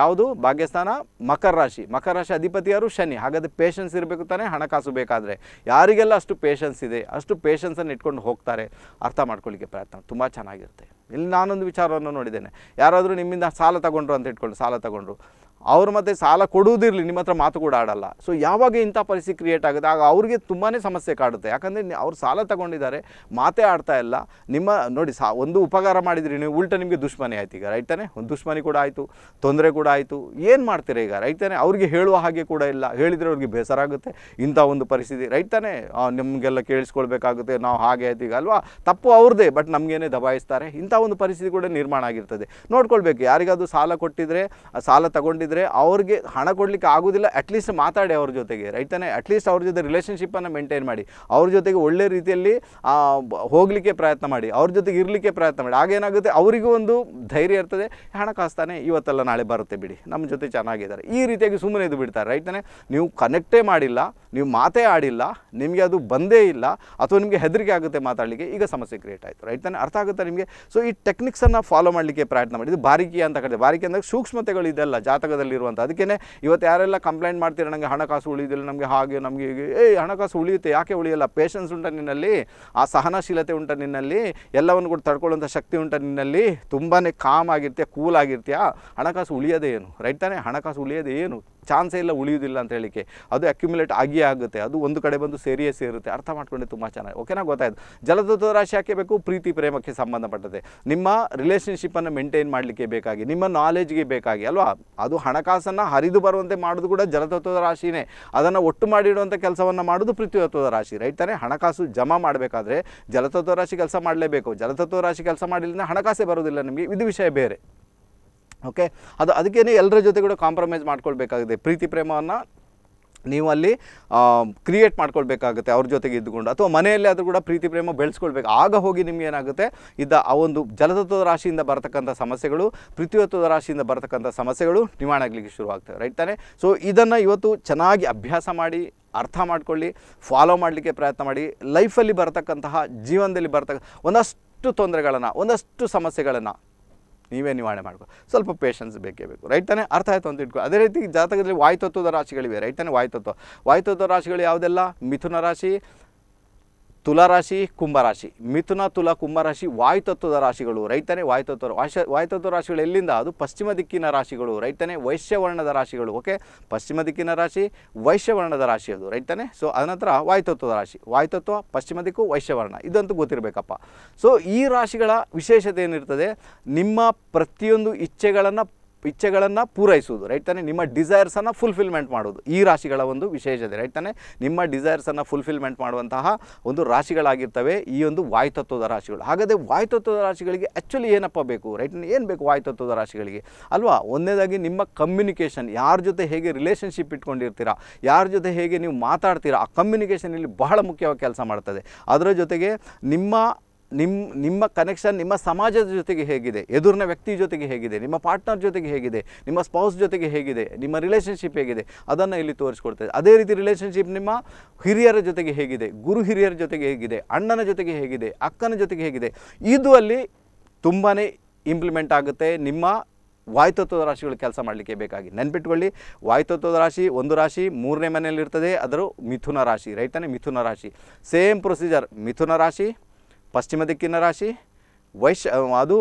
ಯಾವುದು ಭಾಗ್ಯಸ್ಥಾನ ಮಕರ ರಾಶಿ ಮಕರ ರಾಶಿ ಅಧಿಪತಿ ಶನಿ ಹಾಗಾದರೆ ಪೇಷನ್ಸ್ ಇರಬೇಕು ತಾನೇ ಹಣಕಾಸು ಬೇಕಾದರೆ ಯಾರಿಗೆಲ್ಲ ಅಷ್ಟು ಪೇಷನ್ಸ್ ಇದೆ ಅಷ್ಟು ಪೇಷನ್ಸನ್ನು ಇಟ್ಕೊಂಡು ಹೋಗ್ತಾರೆ ಅರ್ಥ ಮಾಡ್ಕೊಳ್ಳಿಕ್ಕೆ ಪ್ರಯತ್ನ ತುಂಬ ಚೆನ್ನಾಗಿರುತ್ತೆ ಇಲ್ಲಿ ನಾನೊಂದು ವಿಚಾರವನ್ನು ನೋಡಿದ್ದೇನೆ ಯಾರಾದರೂ ನಿಮ್ಮಿಂದ ಸಾಲ ತಗೊಂಡ್ರು ಅಂತ ಇಟ್ಕೊಂಡು ಸಾಲ ತಗೊಂಡ್ರು ಅವ್ರ ಮತ್ತೆ ಸಾಲ ಕೊಡುವುದಿರಲಿ ನಿಮ್ಮ ಹತ್ರ ಮಾತು ಕೂಡ ಆಡಲ್ಲ ಸೊ ಯಾವಾಗ ಇಂಥ ಪರಿಸ್ಥಿತಿ ಕ್ರಿಯೇಟ್ ಆಗುತ್ತೆ ಆಗ ಅವ್ರಿಗೆ ತುಂಬಾ ಸಮಸ್ಯೆ ಕಾಡುತ್ತೆ ಯಾಕಂದರೆ ಅವ್ರು ಸಾಲ ತಗೊಂಡಿದ್ದಾರೆ ಮಾತೇ ಆಡ್ತಾ ಇಲ್ಲ ನಿಮ್ಮ ನೋಡಿ ಸಾ ಒಂದು ಉಪಕಾರ ಮಾಡಿದ್ರಿ ನೀವು ಉಲ್ಟ ನಿಮಗೆ ದುಶ್ಮನಿ ಆಯ್ತು ಈಗ ರೈಟ್ ಒಂದು ದುಶ್ಮನಿ ಕೂಡ ಆಯಿತು ತೊಂದರೆ ಕೂಡ ಆಯಿತು ಏನು ಮಾಡ್ತೀರಾ ಈಗ ರೈತನೇ ಅವ್ರಿಗೆ ಹೇಳುವ ಹಾಗೆ ಕೂಡ ಇಲ್ಲ ಹೇಳಿದರೆ ಅವ್ರಿಗೆ ಬೇಸರ ಆಗುತ್ತೆ ಇಂಥ ಒಂದು ಪರಿಸ್ಥಿತಿ ರೈಟ್ ನಿಮಗೆಲ್ಲ ಕೇಳಿಸ್ಕೊಳ್ಬೇಕಾಗುತ್ತೆ ನಾವು ಹಾಗೆ ಆಯ್ತು ಈಗ ಅಲ್ವಾ ತಪ್ಪು ಅವ್ರದ್ದೇ ಬಟ್ ನಮಗೇನೇ ದಬಾಯಿಸ್ತಾರೆ ಇಂಥ ಒಂದು ಪರಿಸ್ಥಿತಿ ಕೂಡ ನಿರ್ಮಾಣ ಆಗಿರ್ತದೆ ನೋಡ್ಕೊಳ್ಬೇಕು ಯಾರಿಗಾದ್ರೂ ಸಾಲ ಕೊಟ್ಟಿದ್ರೆ ಸಾಲ ತಗೊಂಡಿದ್ದರೆ ಆದರೆ ಅವ್ರಿಗೆ ಹಣ ಕೊಡಲಿಕ್ಕೆ ಆಗೋದಿಲ್ಲ ಅಟ್ಲೀಸ್ಟ್ ಮಾತಾಡಿ ಅವ್ರ ಜೊತೆಗೆ ರೈಟ್ ಅಟ್ಲೀಸ್ಟ್ ಅವ್ರ ಜೊತೆ ರಿಲೇಷನ್ಶಿಪ್ಪನ್ನು ಮೇಂಟೈನ್ ಮಾಡಿ ಅವ್ರ ಜೊತೆಗೆ ಒಳ್ಳೆ ರೀತಿಯಲ್ಲಿ ಹೋಗಲಿಕ್ಕೆ ಪ್ರಯತ್ನ ಮಾಡಿ ಅವ್ರ ಜೊತೆಗೆ ಇರಲಿಕ್ಕೆ ಪ್ರಯತ್ನ ಮಾಡಿ ಆಗೇನಾಗುತ್ತೆ ಅವರಿಗೂ ಒಂದು ಧೈರ್ಯ ಇರ್ತದೆ ಹಣ ಕಾಸ್ತಾನೆ ಇವತ್ತೆಲ್ಲ ನಾಳೆ ಬರುತ್ತೆ ಬಿಡಿ ನಮ್ಮ ಜೊತೆ ಚೆನ್ನಾಗಿದ್ದಾರೆ ಈ ರೀತಿಯಾಗಿ ಸುಮ್ಮನೆ ಇದು ಬಿಡ್ತಾರೆ ರೈಟ್ ನೀವು ಕನೆಕ್ಟೇ ಮಾಡಿಲ್ಲ ನೀವು ಮಾತೇ ಆಡಿಲ್ಲ ನಿಮಗೆ ಅದು ಬಂದೇ ಇಲ್ಲ ಅಥವಾ ನಿಮಗೆ ಹೆದರಿಕೆ ಆಗುತ್ತೆ ಮಾತಾಡಲಿಕ್ಕೆ ಈಗ ಸಮಸ್ಯೆ ಕ್ರಿಯೇಟ್ ಆಯಿತು ರೈಟ್ ಅರ್ಥ ಆಗುತ್ತೆ ನಿಮಗೆ ಸೊ ಈ ಟೆಕ್ನಿಕ್ಸನ್ನು ಫಾಲೋ ಮಾಡಲಿಕ್ಕೆ ಪ್ರಯತ್ನ ಮಾಡಿ ಇದು ಬಾರಿಕೆ ಅಂತ ಕರೀತಾರೆ ಬಾರಿಕೆ ಅಂದಾಗ ಸೂಕ್ಷ್ಮತೆಗಳು ಇದೆಲ್ಲ ಜಾತಕದ ಇರುವಂಥ ಅದಕ್ಕೇ ಇವತ್ತು ಯಾರೆಲ್ಲ ಕಂಪ್ಲೇಂಟ್ ಮಾಡ್ತೀರ ನನಗೆ ಹಣಕಾಸು ಉಳಿದಿಲ್ಲ ನಮಗೆ ಹಾಗೆ ನಮಗೆ ಏ ಹಣಕಾಸು ಉಳಿಯುತ್ತೆ ಯಾಕೆ ಉಳಿಯಲ್ಲ ಪೇಷನ್ಸ್ ಉಂಟ ನಿನ್ನಲ್ಲಿ ಆ ಸಹನಶೀಲತೆ ಉಂಟ ನಿನ್ನಲ್ಲಿ ಎಲ್ಲವನ್ನು ಕೂಡ ತಡ್ಕೊಳ್ಳುವಂಥ ಶಕ್ತಿ ಉಂಟ ನಿನ್ನಲ್ಲಿ ತುಂಬಾ ಕಾಮ್ ಆಗಿರ್ತೀಯ ಕೂಲ್ ಆಗಿರ್ತೀಯ ಹಣಕಾಸು ಉಳಿಯೋದೇ ಏನು ರೈಟ್ ತಾನೇ ಹಣಕಾಸು ಉಳಿಯೋದೇ ಏನು ಚಾನ್ಸೇ ಇಲ್ಲ ಉಳಿಯೋದಿಲ್ಲ ಅಂತ ಹೇಳಿಕೆ ಅದು ಅಕ್ಯುಮುಲೇಟ್ ಆಗಿ ಆಗುತ್ತೆ ಅದು ಒಂದು ಕಡೆ ಬಂದು ಸೇರಿಯೇ ಸೇರುತ್ತೆ ಅರ್ಥ ಮಾಡ್ಕೊಂಡೆ ತುಂಬ ಚೆನ್ನಾಗಿ ಓಕೆನಾ ಗೊತ್ತಾಯ್ತು ಜಲತತ್ವ ರಾಶಿ ಯಾಕೆ ಬೇಕು ಪ್ರೀತಿ ಪ್ರೇಮಕ್ಕೆ ಸಂಬಂಧಪಟ್ಟದೆ ನಿಮ್ಮ ರಿಲೇಷನ್ಶಿಪ್ಪನ್ನು ಮೇಂಟೈನ್ ಮಾಡಲಿಕ್ಕೆ ಬೇಕಾಗಿ ನಿಮ್ಮ ನಾಲೆಜ್ಗೆ ಬೇಕಾಗಿ ಅಲ್ವಾ ಅದು ಹಣಕಾಸನ್ನು ಹರಿದು ಬರುವಂತೆ ಮಾಡೋದು ಕೂಡ ಜಲತತ್ವದ ರಾಶಿನೇ ಅದನ್ನು ಒಟ್ಟು ಮಾಡಿಡುವಂಥ ಕೆಲಸವನ್ನು ಮಾಡೋದು ಪೃಥ್ವಿತ್ವದ ರಾಶಿ ರೈಟ್ ತಾನೇ ಹಣಕಾಸು ಜಮಾ ಮಾಡಬೇಕಾದ್ರೆ ಜಲತತ್ವ ರಾಶಿ ಕೆಲಸ ಮಾಡಲೇಬೇಕು ಜಲತತ್ವ ರಾಶಿ ಕೆಲಸ ಮಾಡಿಲ್ಲ ಹಣಕಾಸೇ ಬರೋದಿಲ್ಲ ನಿಮಗೆ ಇದು ವಿಷಯ ಬೇರೆ ಓಕೆ ಅದು ಅದಕ್ಕೇ ಎಲ್ಲರ ಜೊತೆ ಕೂಡ ಕಾಂಪ್ರಮೈಸ್ ಮಾಡ್ಕೊಳ್ಬೇಕಾಗಿದೆ ಪ್ರೀತಿ ಪ್ರೇಮವನ್ನು ನೀವು ಅಲ್ಲಿ ಕ್ರಿಯೇಟ್ ಮಾಡ್ಕೊಳ್ಬೇಕಾಗುತ್ತೆ ಅವ್ರ ಜೊತೆಗೆ ಇದ್ದುಕೊಂಡು ಅಥವಾ ಮನೆಯಲ್ಲಿ ಆದರೂ ಕೂಡ ಪ್ರೀತಿ ಪ್ರೇಮ ಬೆಳೆಸ್ಕೊಳ್ಬೇಕು ಆಗ ಹೋಗಿ ನಿಮ್ಗೆ ಏನಾಗುತ್ತೆ ಇದ್ದ ಆ ಒಂದು ಜಲತತ್ವದ ರಾಶಿಯಿಂದ ಬರತಕ್ಕಂಥ ಸಮಸ್ಯೆಗಳು ಪೃಥ್ವಿತ್ವದ ರಾಶಿಯಿಂದ ಬರತಕ್ಕಂಥ ಸಮಸ್ಯೆಗಳು ನಿವಾರಣೆ ಆಗಲಿಕ್ಕೆ ಶುರುವಾಗ್ತವೆ ರೈಟ್ ತಾನೆ ಸೊ ಇದನ್ನು ಇವತ್ತು ಚೆನ್ನಾಗಿ ಅಭ್ಯಾಸ ಮಾಡಿ ಅರ್ಥ ಮಾಡ್ಕೊಳ್ಳಿ ಫಾಲೋ ಮಾಡಲಿಕ್ಕೆ ಪ್ರಯತ್ನ ಮಾಡಿ ಲೈಫಲ್ಲಿ ಬರತಕ್ಕಂತಹ ಜೀವನದಲ್ಲಿ ಬರ್ತಕ್ಕ ಒಂದಷ್ಟು ತೊಂದರೆಗಳನ್ನು ಒಂದಷ್ಟು ಸಮಸ್ಯೆಗಳನ್ನು ನೀವೇ ನಿವಾರಣೆ ಮಾಡ್ಕೊ ಸ್ವಲ್ಪ ಪೇಷನ್ಸ್ ಬೇಕೇ ಬೇಕು ರೈಟ್ ತಾನೇ ಅರ್ಥ ಆಯಿತು ಅಂತ ಇಟ್ಕೊ ಅದೇ ರೀತಿ ಜಾತಕದಲ್ಲಿ ವಾಯುತತ್ವದ ರಾಶಿಗಳಿವೆ ರೈಟ್ ತಾನೇ ವಾಯುತತ್ವ ವಾಯುತತ್ವ ರಾಶಿಗಳು ಯಾವುದೆಲ್ಲ ಮಿಥುನ ರಾಶಿ ತುಲಾರಾಶಿ ಕುಂಭರಾಶಿ ಮಿಥುನ ತುಲ ಕುಂಭರಾಶಿ ವಾಯುತತ್ವದ ರಾಶಿಗಳು ರೈತನೇ ವಾಯುತತ್ವ ವಾಶ ವಾಯುತತ್ವ ರಾಶಿಗಳು ಎಲ್ಲಿಂದ ಅದು ಪಶ್ಚಿಮ ದಿಕ್ಕಿನ ರಾಶಿಗಳು ರೈತನೇ ವೈಶ್ಯವರ್ಣದ ರಾಶಿಗಳು ಓಕೆ ಪಶ್ಚಿಮ ದಿಕ್ಕಿನ ರಾಶಿ ವೈಶ್ಯವರ್ಣದ ರಾಶಿ ಅದು ರೈತನೇ ಸೊ ಅನಂತರ ವಾಯುತತ್ವದ ರಾಶಿ ವಾಯುತತ್ವ ಪಶ್ಚಿಮ ದಿಕ್ಕು ವೈಶ್ಯವರ್ಣ ಇದಂತೂ ಗೊತ್ತಿರಬೇಕಪ್ಪ ಸೊ ಈ ರಾಶಿಗಳ ವಿಶೇಷತೆ ಏನಿರ್ತದೆ ನಿಮ್ಮ ಪ್ರತಿಯೊಂದು ಇಚ್ಛೆಗಳನ್ನು ಇಚ್ಛೆಗಳನ್ನು ಪೂರೈಸುವುದು ರೈಟ್ ತಾನೆ ನಿಮ್ಮ ಡಿಸೈರ್ಸನ್ನು ಫುಲ್ಫಿಲ್ಮೆಂಟ್ ಮಾಡೋದು ಈ ರಾಶಿಗಳ ಒಂದು ವಿಶೇಷತೆ ರೈಟ್ ತಾನೆ ನಿಮ್ಮ ಡಿಸೈರ್ಸನ್ನು ಫುಲ್ಫಿಲ್ಮೆಂಟ್ ಮಾಡುವಂತಹ ಒಂದು ರಾಶಿಗಳಾಗಿರ್ತವೆ ಈ ಒಂದು ವಾಯುತತ್ವದ ರಾಶಿಗಳು ಹಾಗಾದರೆ ವಾಯುತತ್ವದ ರಾಶಿಗಳಿಗೆ ಆ್ಯಕ್ಚುಲಿ ಏನಪ್ಪ ಬೇಕು ರೈಟ್ ಏನು ಬೇಕು ವಾಯುತತ್ವದ ರಾಶಿಗಳಿಗೆ ಅಲ್ವಾ ಒಂದೇದಾಗಿ ನಿಮ್ಮ ಕಮ್ಯುನಿಕೇಷನ್ ಯಾರ ಜೊತೆ ಹೇಗೆ ರಿಲೇಷನ್ಶಿಪ್ ಇಟ್ಕೊಂಡಿರ್ತೀರಾ ಯಾರ ಜೊತೆ ಹೇಗೆ ನೀವು ಮಾತಾಡ್ತೀರಾ ಆ ಕಮ್ಯುನಿಕೇಷನ್ ಇಲ್ಲಿ ಬಹಳ ಮುಖ್ಯವಾಗಿ ಕೆಲಸ ಮಾಡ್ತದೆ ಅದರ ಜೊತೆಗೆ ನಿಮ್ಮ ನಿಮ್ಮ ನಿಮ್ಮ ಕನೆಕ್ಷನ್ ನಿಮ್ಮ ಸಮಾಜದ ಜೊತೆಗೆ ಹೇಗಿದೆ ಎದುರಿನ ವ್ಯಕ್ತಿ ಜೊತೆಗೆ ಹೇಗಿದೆ ನಿಮ್ಮ ಪಾರ್ಟ್ನರ್ ಜೊತೆಗೆ ಹೇಗಿದೆ ನಿಮ್ಮ ಸ್ಪೌಸ್ ಜೊತೆಗೆ ಹೇಗಿದೆ ನಿಮ್ಮ ರಿಲೇಷನ್ಶಿಪ್ ಹೇಗಿದೆ ಅದನ್ನು ಇಲ್ಲಿ ತೋರಿಸ್ಕೊಡ್ತದೆ ಅದೇ ರೀತಿ ರಿಲೇಷನ್ಶಿಪ್ ನಿಮ್ಮ ಹಿರಿಯರ ಜೊತೆಗೆ ಹೇಗಿದೆ ಗುರು ಹಿರಿಯರ ಜೊತೆಗೆ ಹೇಗಿದೆ ಅಣ್ಣನ ಜೊತೆಗೆ ಹೇಗಿದೆ ಅಕ್ಕನ ಜೊತೆಗೆ ಹೇಗಿದೆ ಇದು ಅಲ್ಲಿ ತುಂಬಾ ಇಂಪ್ಲಿಮೆಂಟ್ ಆಗುತ್ತೆ ನಿಮ್ಮ ವಾಯುತತ್ವದ ರಾಶಿಗಳು ಕೆಲಸ ಮಾಡಲಿಕ್ಕೆ ಬೇಕಾಗಿ ನೆನ್ಪಿಟ್ಕೊಳ್ಳಿ ವಾಯುತತ್ವದ ರಾಶಿ ಒಂದು ರಾಶಿ ಮೂರನೇ ಮನೆಯಲ್ಲಿರ್ತದೆ ಅದರ ಮಿಥುನ ರಾಶಿ ರೈತನೇ ಮಿಥುನ ರಾಶಿ ಸೇಮ್ ಪ್ರೊಸೀಜರ್ ಮಿಥುನ ರಾಶಿ ಪಶ್ಚಿಮ ದಿಕ್ಕಿನ ರಾಶಿ ವೈಶ ಅದು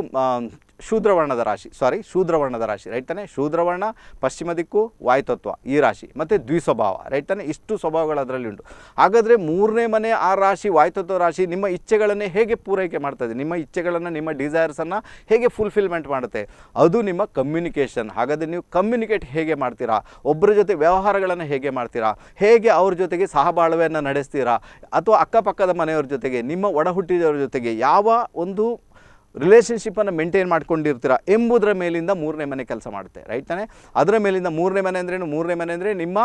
ಶೂದ್ರವರ್ಣದ ರಾಶಿ ಸಾರಿ ಶೂದ್ರವರ್ಣದ ರಾಶಿ ರೈಟ್ ತಾನೆ ಶೂದ್ರವರ್ಣ ಪಶ್ಚಿಮ ದಿಕ್ಕು ವಾಯುತತ್ವ ಈ ರಾಶಿ ಮತ್ತು ದ್ವಿಸ್ವಭಾವ ರೈಟ್ ತಾನೆ ಇಷ್ಟು ಸ್ವಭಾವಗಳು ಅದರಲ್ಲಿ ಉಂಟು ಹಾಗಾದರೆ ಮೂರನೇ ಮನೆ ಆ ರಾಶಿ ವಾಯುತತ್ವ ರಾಶಿ ನಿಮ್ಮ ಇಚ್ಛೆಗಳನ್ನೇ ಹೇಗೆ ಪೂರೈಕೆ ಮಾಡ್ತದೆ ನಿಮ್ಮ ಇಚ್ಛೆಗಳನ್ನು ನಿಮ್ಮ ಡಿಸೈರ್ಸನ್ನು ಹೇಗೆ ಫುಲ್ಫಿಲ್ಮೆಂಟ್ ಮಾಡುತ್ತೆ ಅದು ನಿಮ್ಮ ಕಮ್ಯುನಿಕೇಷನ್ ಹಾಗಾದರೆ ನೀವು ಕಮ್ಯುನಿಕೇಟ್ ಹೇಗೆ ಮಾಡ್ತೀರಾ ಒಬ್ಬರ ಜೊತೆ ವ್ಯವಹಾರಗಳನ್ನು ಹೇಗೆ ಮಾಡ್ತೀರಾ ಹೇಗೆ ಅವ್ರ ಜೊತೆಗೆ ಸಹಬಾಳ್ವೆಯನ್ನು ನಡೆಸ್ತೀರಾ ಅಥವಾ ಅಕ್ಕಪಕ್ಕದ ಮನೆಯವ್ರ ಜೊತೆಗೆ ನಿಮ್ಮ ಒಡಹುಟ್ಟಿದವ್ರ ಜೊತೆಗೆ ಯಾವ ಒಂದು ರಿಲೇಷನ್ಶಿಪ್ಪನ್ನು ಮೇಂಟೈನ್ ಮಾಡ್ಕೊಂಡಿರ್ತೀರಾ ಎಂಬುದರ ಮೇಲಿಂದ ಮೂರನೇ ಮನೆ ಕೆಲಸ ಮಾಡುತ್ತೆ ರೈಟ್ ತಾನೆ ಅದರ ಮೇಲಿಂದ ಮೂರನೇ ಮನೆ ಅಂದ್ರೇನು ಮೂರನೇ ಮನೆ ಅಂದರೆ ನಿಮ್ಮ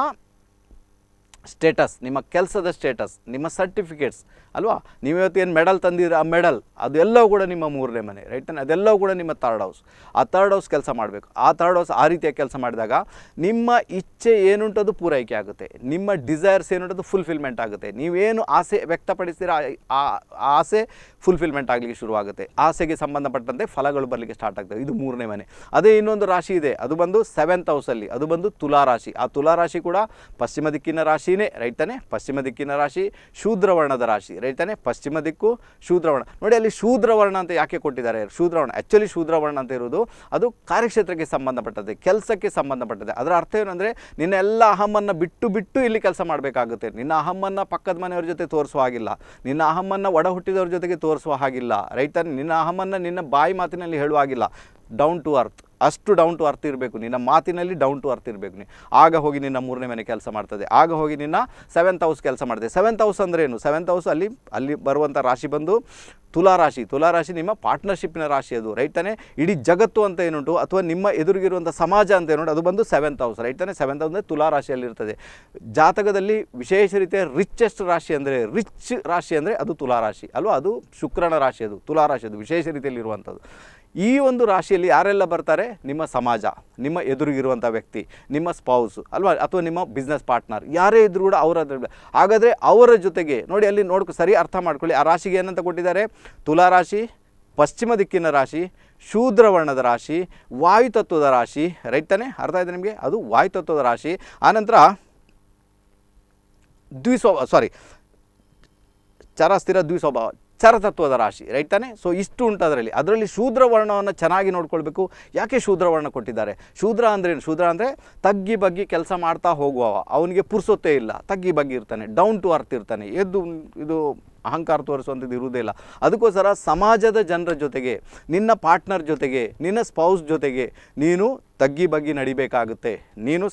ಸ್ಟೇಟಸ್ ನಿಮ್ಮ ಕೆಲಸದ ಸ್ಟೇಟಸ್ ನಿಮ್ಮ ಸರ್ಟಿಫಿಕೇಟ್ಸ್ ಅಲ್ವಾ ನೀವು ಇವತ್ತು ಏನು ಮೆಡಲ್ ತಂದಿದ್ರೆ ಆ ಮೆಡಲ್ ಅದೆಲ್ಲವೂ ಕೂಡ ನಿಮ್ಮ ಮೂರನೇ ಮನೆ ರೈಟ್ ಅದೆಲ್ಲವೂ ಕೂಡ ನಿಮ್ಮ ಥರ್ಡ್ ಹೌಸ್ ಆ ಥರ್ಡ್ ಹೌಸ್ ಕೆಲಸ ಮಾಡಬೇಕು ಆ ಥರ್ಡ್ ಹೌಸ್ ಆ ರೀತಿಯ ಕೆಲಸ ಮಾಡಿದಾಗ ನಿಮ್ಮ ಇಚ್ಛೆ ಏನುಂಟದು ಪೂರೈಕೆ ಆಗುತ್ತೆ ನಿಮ್ಮ ಡಿಸೈರ್ಸ್ ಏನುಂಟದು ಫುಲ್ಫಿಲ್ಮೆಂಟ್ ಆಗುತ್ತೆ ನೀವೇನು ಆಸೆ ವ್ಯಕ್ತಪಡಿಸ್ತೀರ ಆ ಆಸೆ ಫುಲ್ಫಿಲ್ಮೆಂಟ್ ಆಗಲಿಕ್ಕೆ ಶುರುವಾಗುತ್ತೆ ಆಸೆಗೆ ಸಂಬಂಧಪಟ್ಟಂತೆ ಫಲಗಳು ಬರಲಿಕ್ಕೆ ಸ್ಟಾರ್ಟ್ ಆಗ್ತವೆ ಇದು ಮೂರನೇ ಮನೆ ಅದೇ ಇನ್ನೊಂದು ರಾಶಿ ಇದೆ ಅದು ಬಂದು ಸೆವೆಂತ್ ಹೌಸಲ್ಲಿ ಅದು ಬಂದು ತುಲಾ ರಾಶಿ ಆ ತುಲಾ ರಾಶಿ ಕೂಡ ಪಶ್ಚಿಮ ದಿಕ್ಕಿನ ರಾಶಿ ರಾಶಿನೇ ರೈಟ್ ಪಶ್ಚಿಮ ದಿಕ್ಕಿನ ರಾಶಿ ಶೂದ್ರವರ್ಣದ ರಾಶಿ ರೈಟ್ ಪಶ್ಚಿಮ ದಿಕ್ಕು ಶೂದ್ರವರ್ಣ ನೋಡಿ ಅಲ್ಲಿ ಶೂದ್ರವರ್ಣ ಅಂತ ಯಾಕೆ ಕೊಟ್ಟಿದ್ದಾರೆ ಶೂದ್ರವರ್ಣ ಆ್ಯಕ್ಚುಲಿ ಶೂದ್ರವರ್ಣ ಅಂತ ಇರೋದು ಅದು ಕಾರ್ಯಕ್ಷೇತ್ರಕ್ಕೆ ಸಂಬಂಧಪಟ್ಟದೆ ಕೆಲಸಕ್ಕೆ ಸಂಬಂಧಪಟ್ಟದೆ ಅದರ ಅರ್ಥ ಏನಂದರೆ ನಿನ್ನ ಎಲ್ಲ ಅಹಮ್ಮನ್ನು ಬಿಟ್ಟು ಬಿಟ್ಟು ಇಲ್ಲಿ ಕೆಲಸ ಮಾಡಬೇಕಾಗುತ್ತೆ ನಿನ್ನ ಅಹಮ್ಮನ್ನು ಪಕ್ಕದ ಮನೆಯವ್ರ ಜೊತೆ ತೋರಿಸುವ ಹಾಗಿಲ್ಲ ನಿನ್ನ ಅಹಮ್ಮನ್ನು ಒಡ ಹುಟ್ಟಿದವ್ರ ಜೊತೆಗೆ ತೋರಿಸುವ ಹಾಗಿಲ್ಲ ರೈಟ್ ನಿನ್ನ ಅಹಮ್ಮನ್ನು ನಿನ್ನ ಬಾಯಿ ಮಾತಿನಲ್ಲಿ ಹೇಳುವ ಹಾಗಿಲ್ಲ ಡೌನ್ ಟು ಅರ್ತ್ ಅಷ್ಟು ಡೌನ್ ಟು ಅರ್ತ್ ಇರಬೇಕು ನಿನ್ನ ಮಾತಿನಲ್ಲಿ ಡೌನ್ ಟು ಅರ್ತ್ ಇರಬೇಕು ನೀ ಆಗ ಹೋಗಿ ನಿನ್ನ ಮೂರನೇ ಮನೆ ಕೆಲಸ ಮಾಡ್ತದೆ ಆಗ ಹೋಗಿ ನಿನ್ನ ಸೆವೆಂತ್ ಹೌಸ್ ಕೆಲಸ ಮಾಡ್ತದೆ ಸೆವೆಂತ್ ಹೌಸ್ ಅಂದರೆ ಏನು ಸೆವೆಂತ್ ಹೌಸ್ ಅಲ್ಲಿ ಅಲ್ಲಿ ಬರುವಂಥ ರಾಶಿ ಬಂದು ತುಲಾ ರಾಶಿ ತುಲಾ ರಾಶಿ ನಿಮ್ಮ ಪಾರ್ಟ್ನರ್ಶಿಪ್ನ ರಾಶಿ ಅದು ರೈಟ್ ಇಡೀ ಜಗತ್ತು ಅಂತ ಏನುಂಟು ಅಥವಾ ನಿಮ್ಮ ಎದುರಿಗಿರುವಂಥ ಸಮಾಜ ಅಂತ ಏನುಂಟು ಅದು ಬಂದು seventh house right seventh house ಅಂದರೆ ತುಲಾ ಜಾತಕದಲ್ಲಿ ವಿಶೇಷ ರೀತಿಯ ರಿಚೆಸ್ಟ್ ರಾಶಿ ಅಂದರೆ ರಿಚ್ ರಾಶಿ ಅಂದರೆ ಅದು ತುಲಾ ರಾಶಿ ಅಲ್ವಾ ಅದು ಶುಕ್ರನ ರಾಶಿ ಅದು ತುಲಾ ಅದು ವಿಶೇಷ ರೀತಿಯಲ್ಲಿ ಇರುವಂಥದ್ದು ಈ ಒಂದು ರಾಶಿಯಲ್ಲಿ ಯಾರೆಲ್ಲ ಬರ್ತಾರೆ ನಿಮ್ಮ ಸಮಾಜ ನಿಮ್ಮ ಎದುರಿಗಿರುವಂಥ ವ್ಯಕ್ತಿ ನಿಮ್ಮ ಸ್ಪೌಸ್ ಅಲ್ವಾ ಅಥವಾ ನಿಮ್ಮ ಬಿಸ್ನೆಸ್ ಪಾರ್ಟ್ನರ್ ಯಾರೇ ಇದ್ದರೂ ಕೂಡ ಅವರ ಹಾಗಾದರೆ ಅವರ ಜೊತೆಗೆ ನೋಡಿ ಅಲ್ಲಿ ನೋಡ್ಕೊ ಸರಿ ಅರ್ಥ ಮಾಡ್ಕೊಳ್ಳಿ ಆ ರಾಶಿಗೆ ಏನಂತ ಕೊಟ್ಟಿದ್ದಾರೆ ತುಲಾ ರಾಶಿ ಪಶ್ಚಿಮ ದಿಕ್ಕಿನ ರಾಶಿ ಶೂದ್ರವರ್ಣದ ರಾಶಿ ವಾಯುತತ್ವದ ರಾಶಿ ರೈಟ್ ತಾನೆ ಅರ್ಥ ಇದೆ ನಿಮಗೆ ಅದು ವಾಯುತತ್ವದ ರಾಶಿ ಆನಂತರ ದ್ವಿಸ್ವಭಾವ ಸಾರಿ ಚರ ದ್ವಿಸ್ವಭಾವ ಚರತತ್ವದ ರಾಶಿ ರೈಟ್ ತಾನೆ ಸೊ ಇಷ್ಟು ಉಂಟು ಅದರಲ್ಲಿ ಅದರಲ್ಲಿ ಶೂದ್ರ ಚೆನ್ನಾಗಿ ನೋಡ್ಕೊಳ್ಬೇಕು ಯಾಕೆ ಶೂದ್ರ ವರ್ಣ ಕೊಟ್ಟಿದ್ದಾರೆ ಶೂದ್ರ ಅಂದ್ರೇನು ಶೂದ್ರ ಅಂದರೆ ತಗ್ಗಿ ಬಗ್ಗಿ ಕೆಲಸ ಮಾಡ್ತಾ ಹೋಗುವವ ಅವನಿಗೆ ಪುರ್ಸೊತ್ತೇ ಇಲ್ಲ ತಗ್ಗಿ ಬಗ್ಗಿ ಇರ್ತಾನೆ ಡೌನ್ ಟು ಅರ್ತ್ ಇರ್ತಾನೆ ಎದ್ದು ಇದು ಅಹಂಕಾರ ತೋರಿಸುವಂಥದ್ದು ಇರುವುದೇ ಇಲ್ಲ ಅದಕ್ಕೋಸ್ಕರ ಸಮಾಜದ ಜನರ ಜೊತೆಗೆ ನಿನ್ನ ಪಾರ್ಟ್ನರ್ ಜೊತೆಗೆ ನಿನ್ನ ಸ್ಪೌಸ್ ಜೊತೆಗೆ ನೀನು ತಗ್ಗಿ ಬಗ್ಗಿ ನಡಿಬೇಕಾಗುತ್ತೆ ನೀನು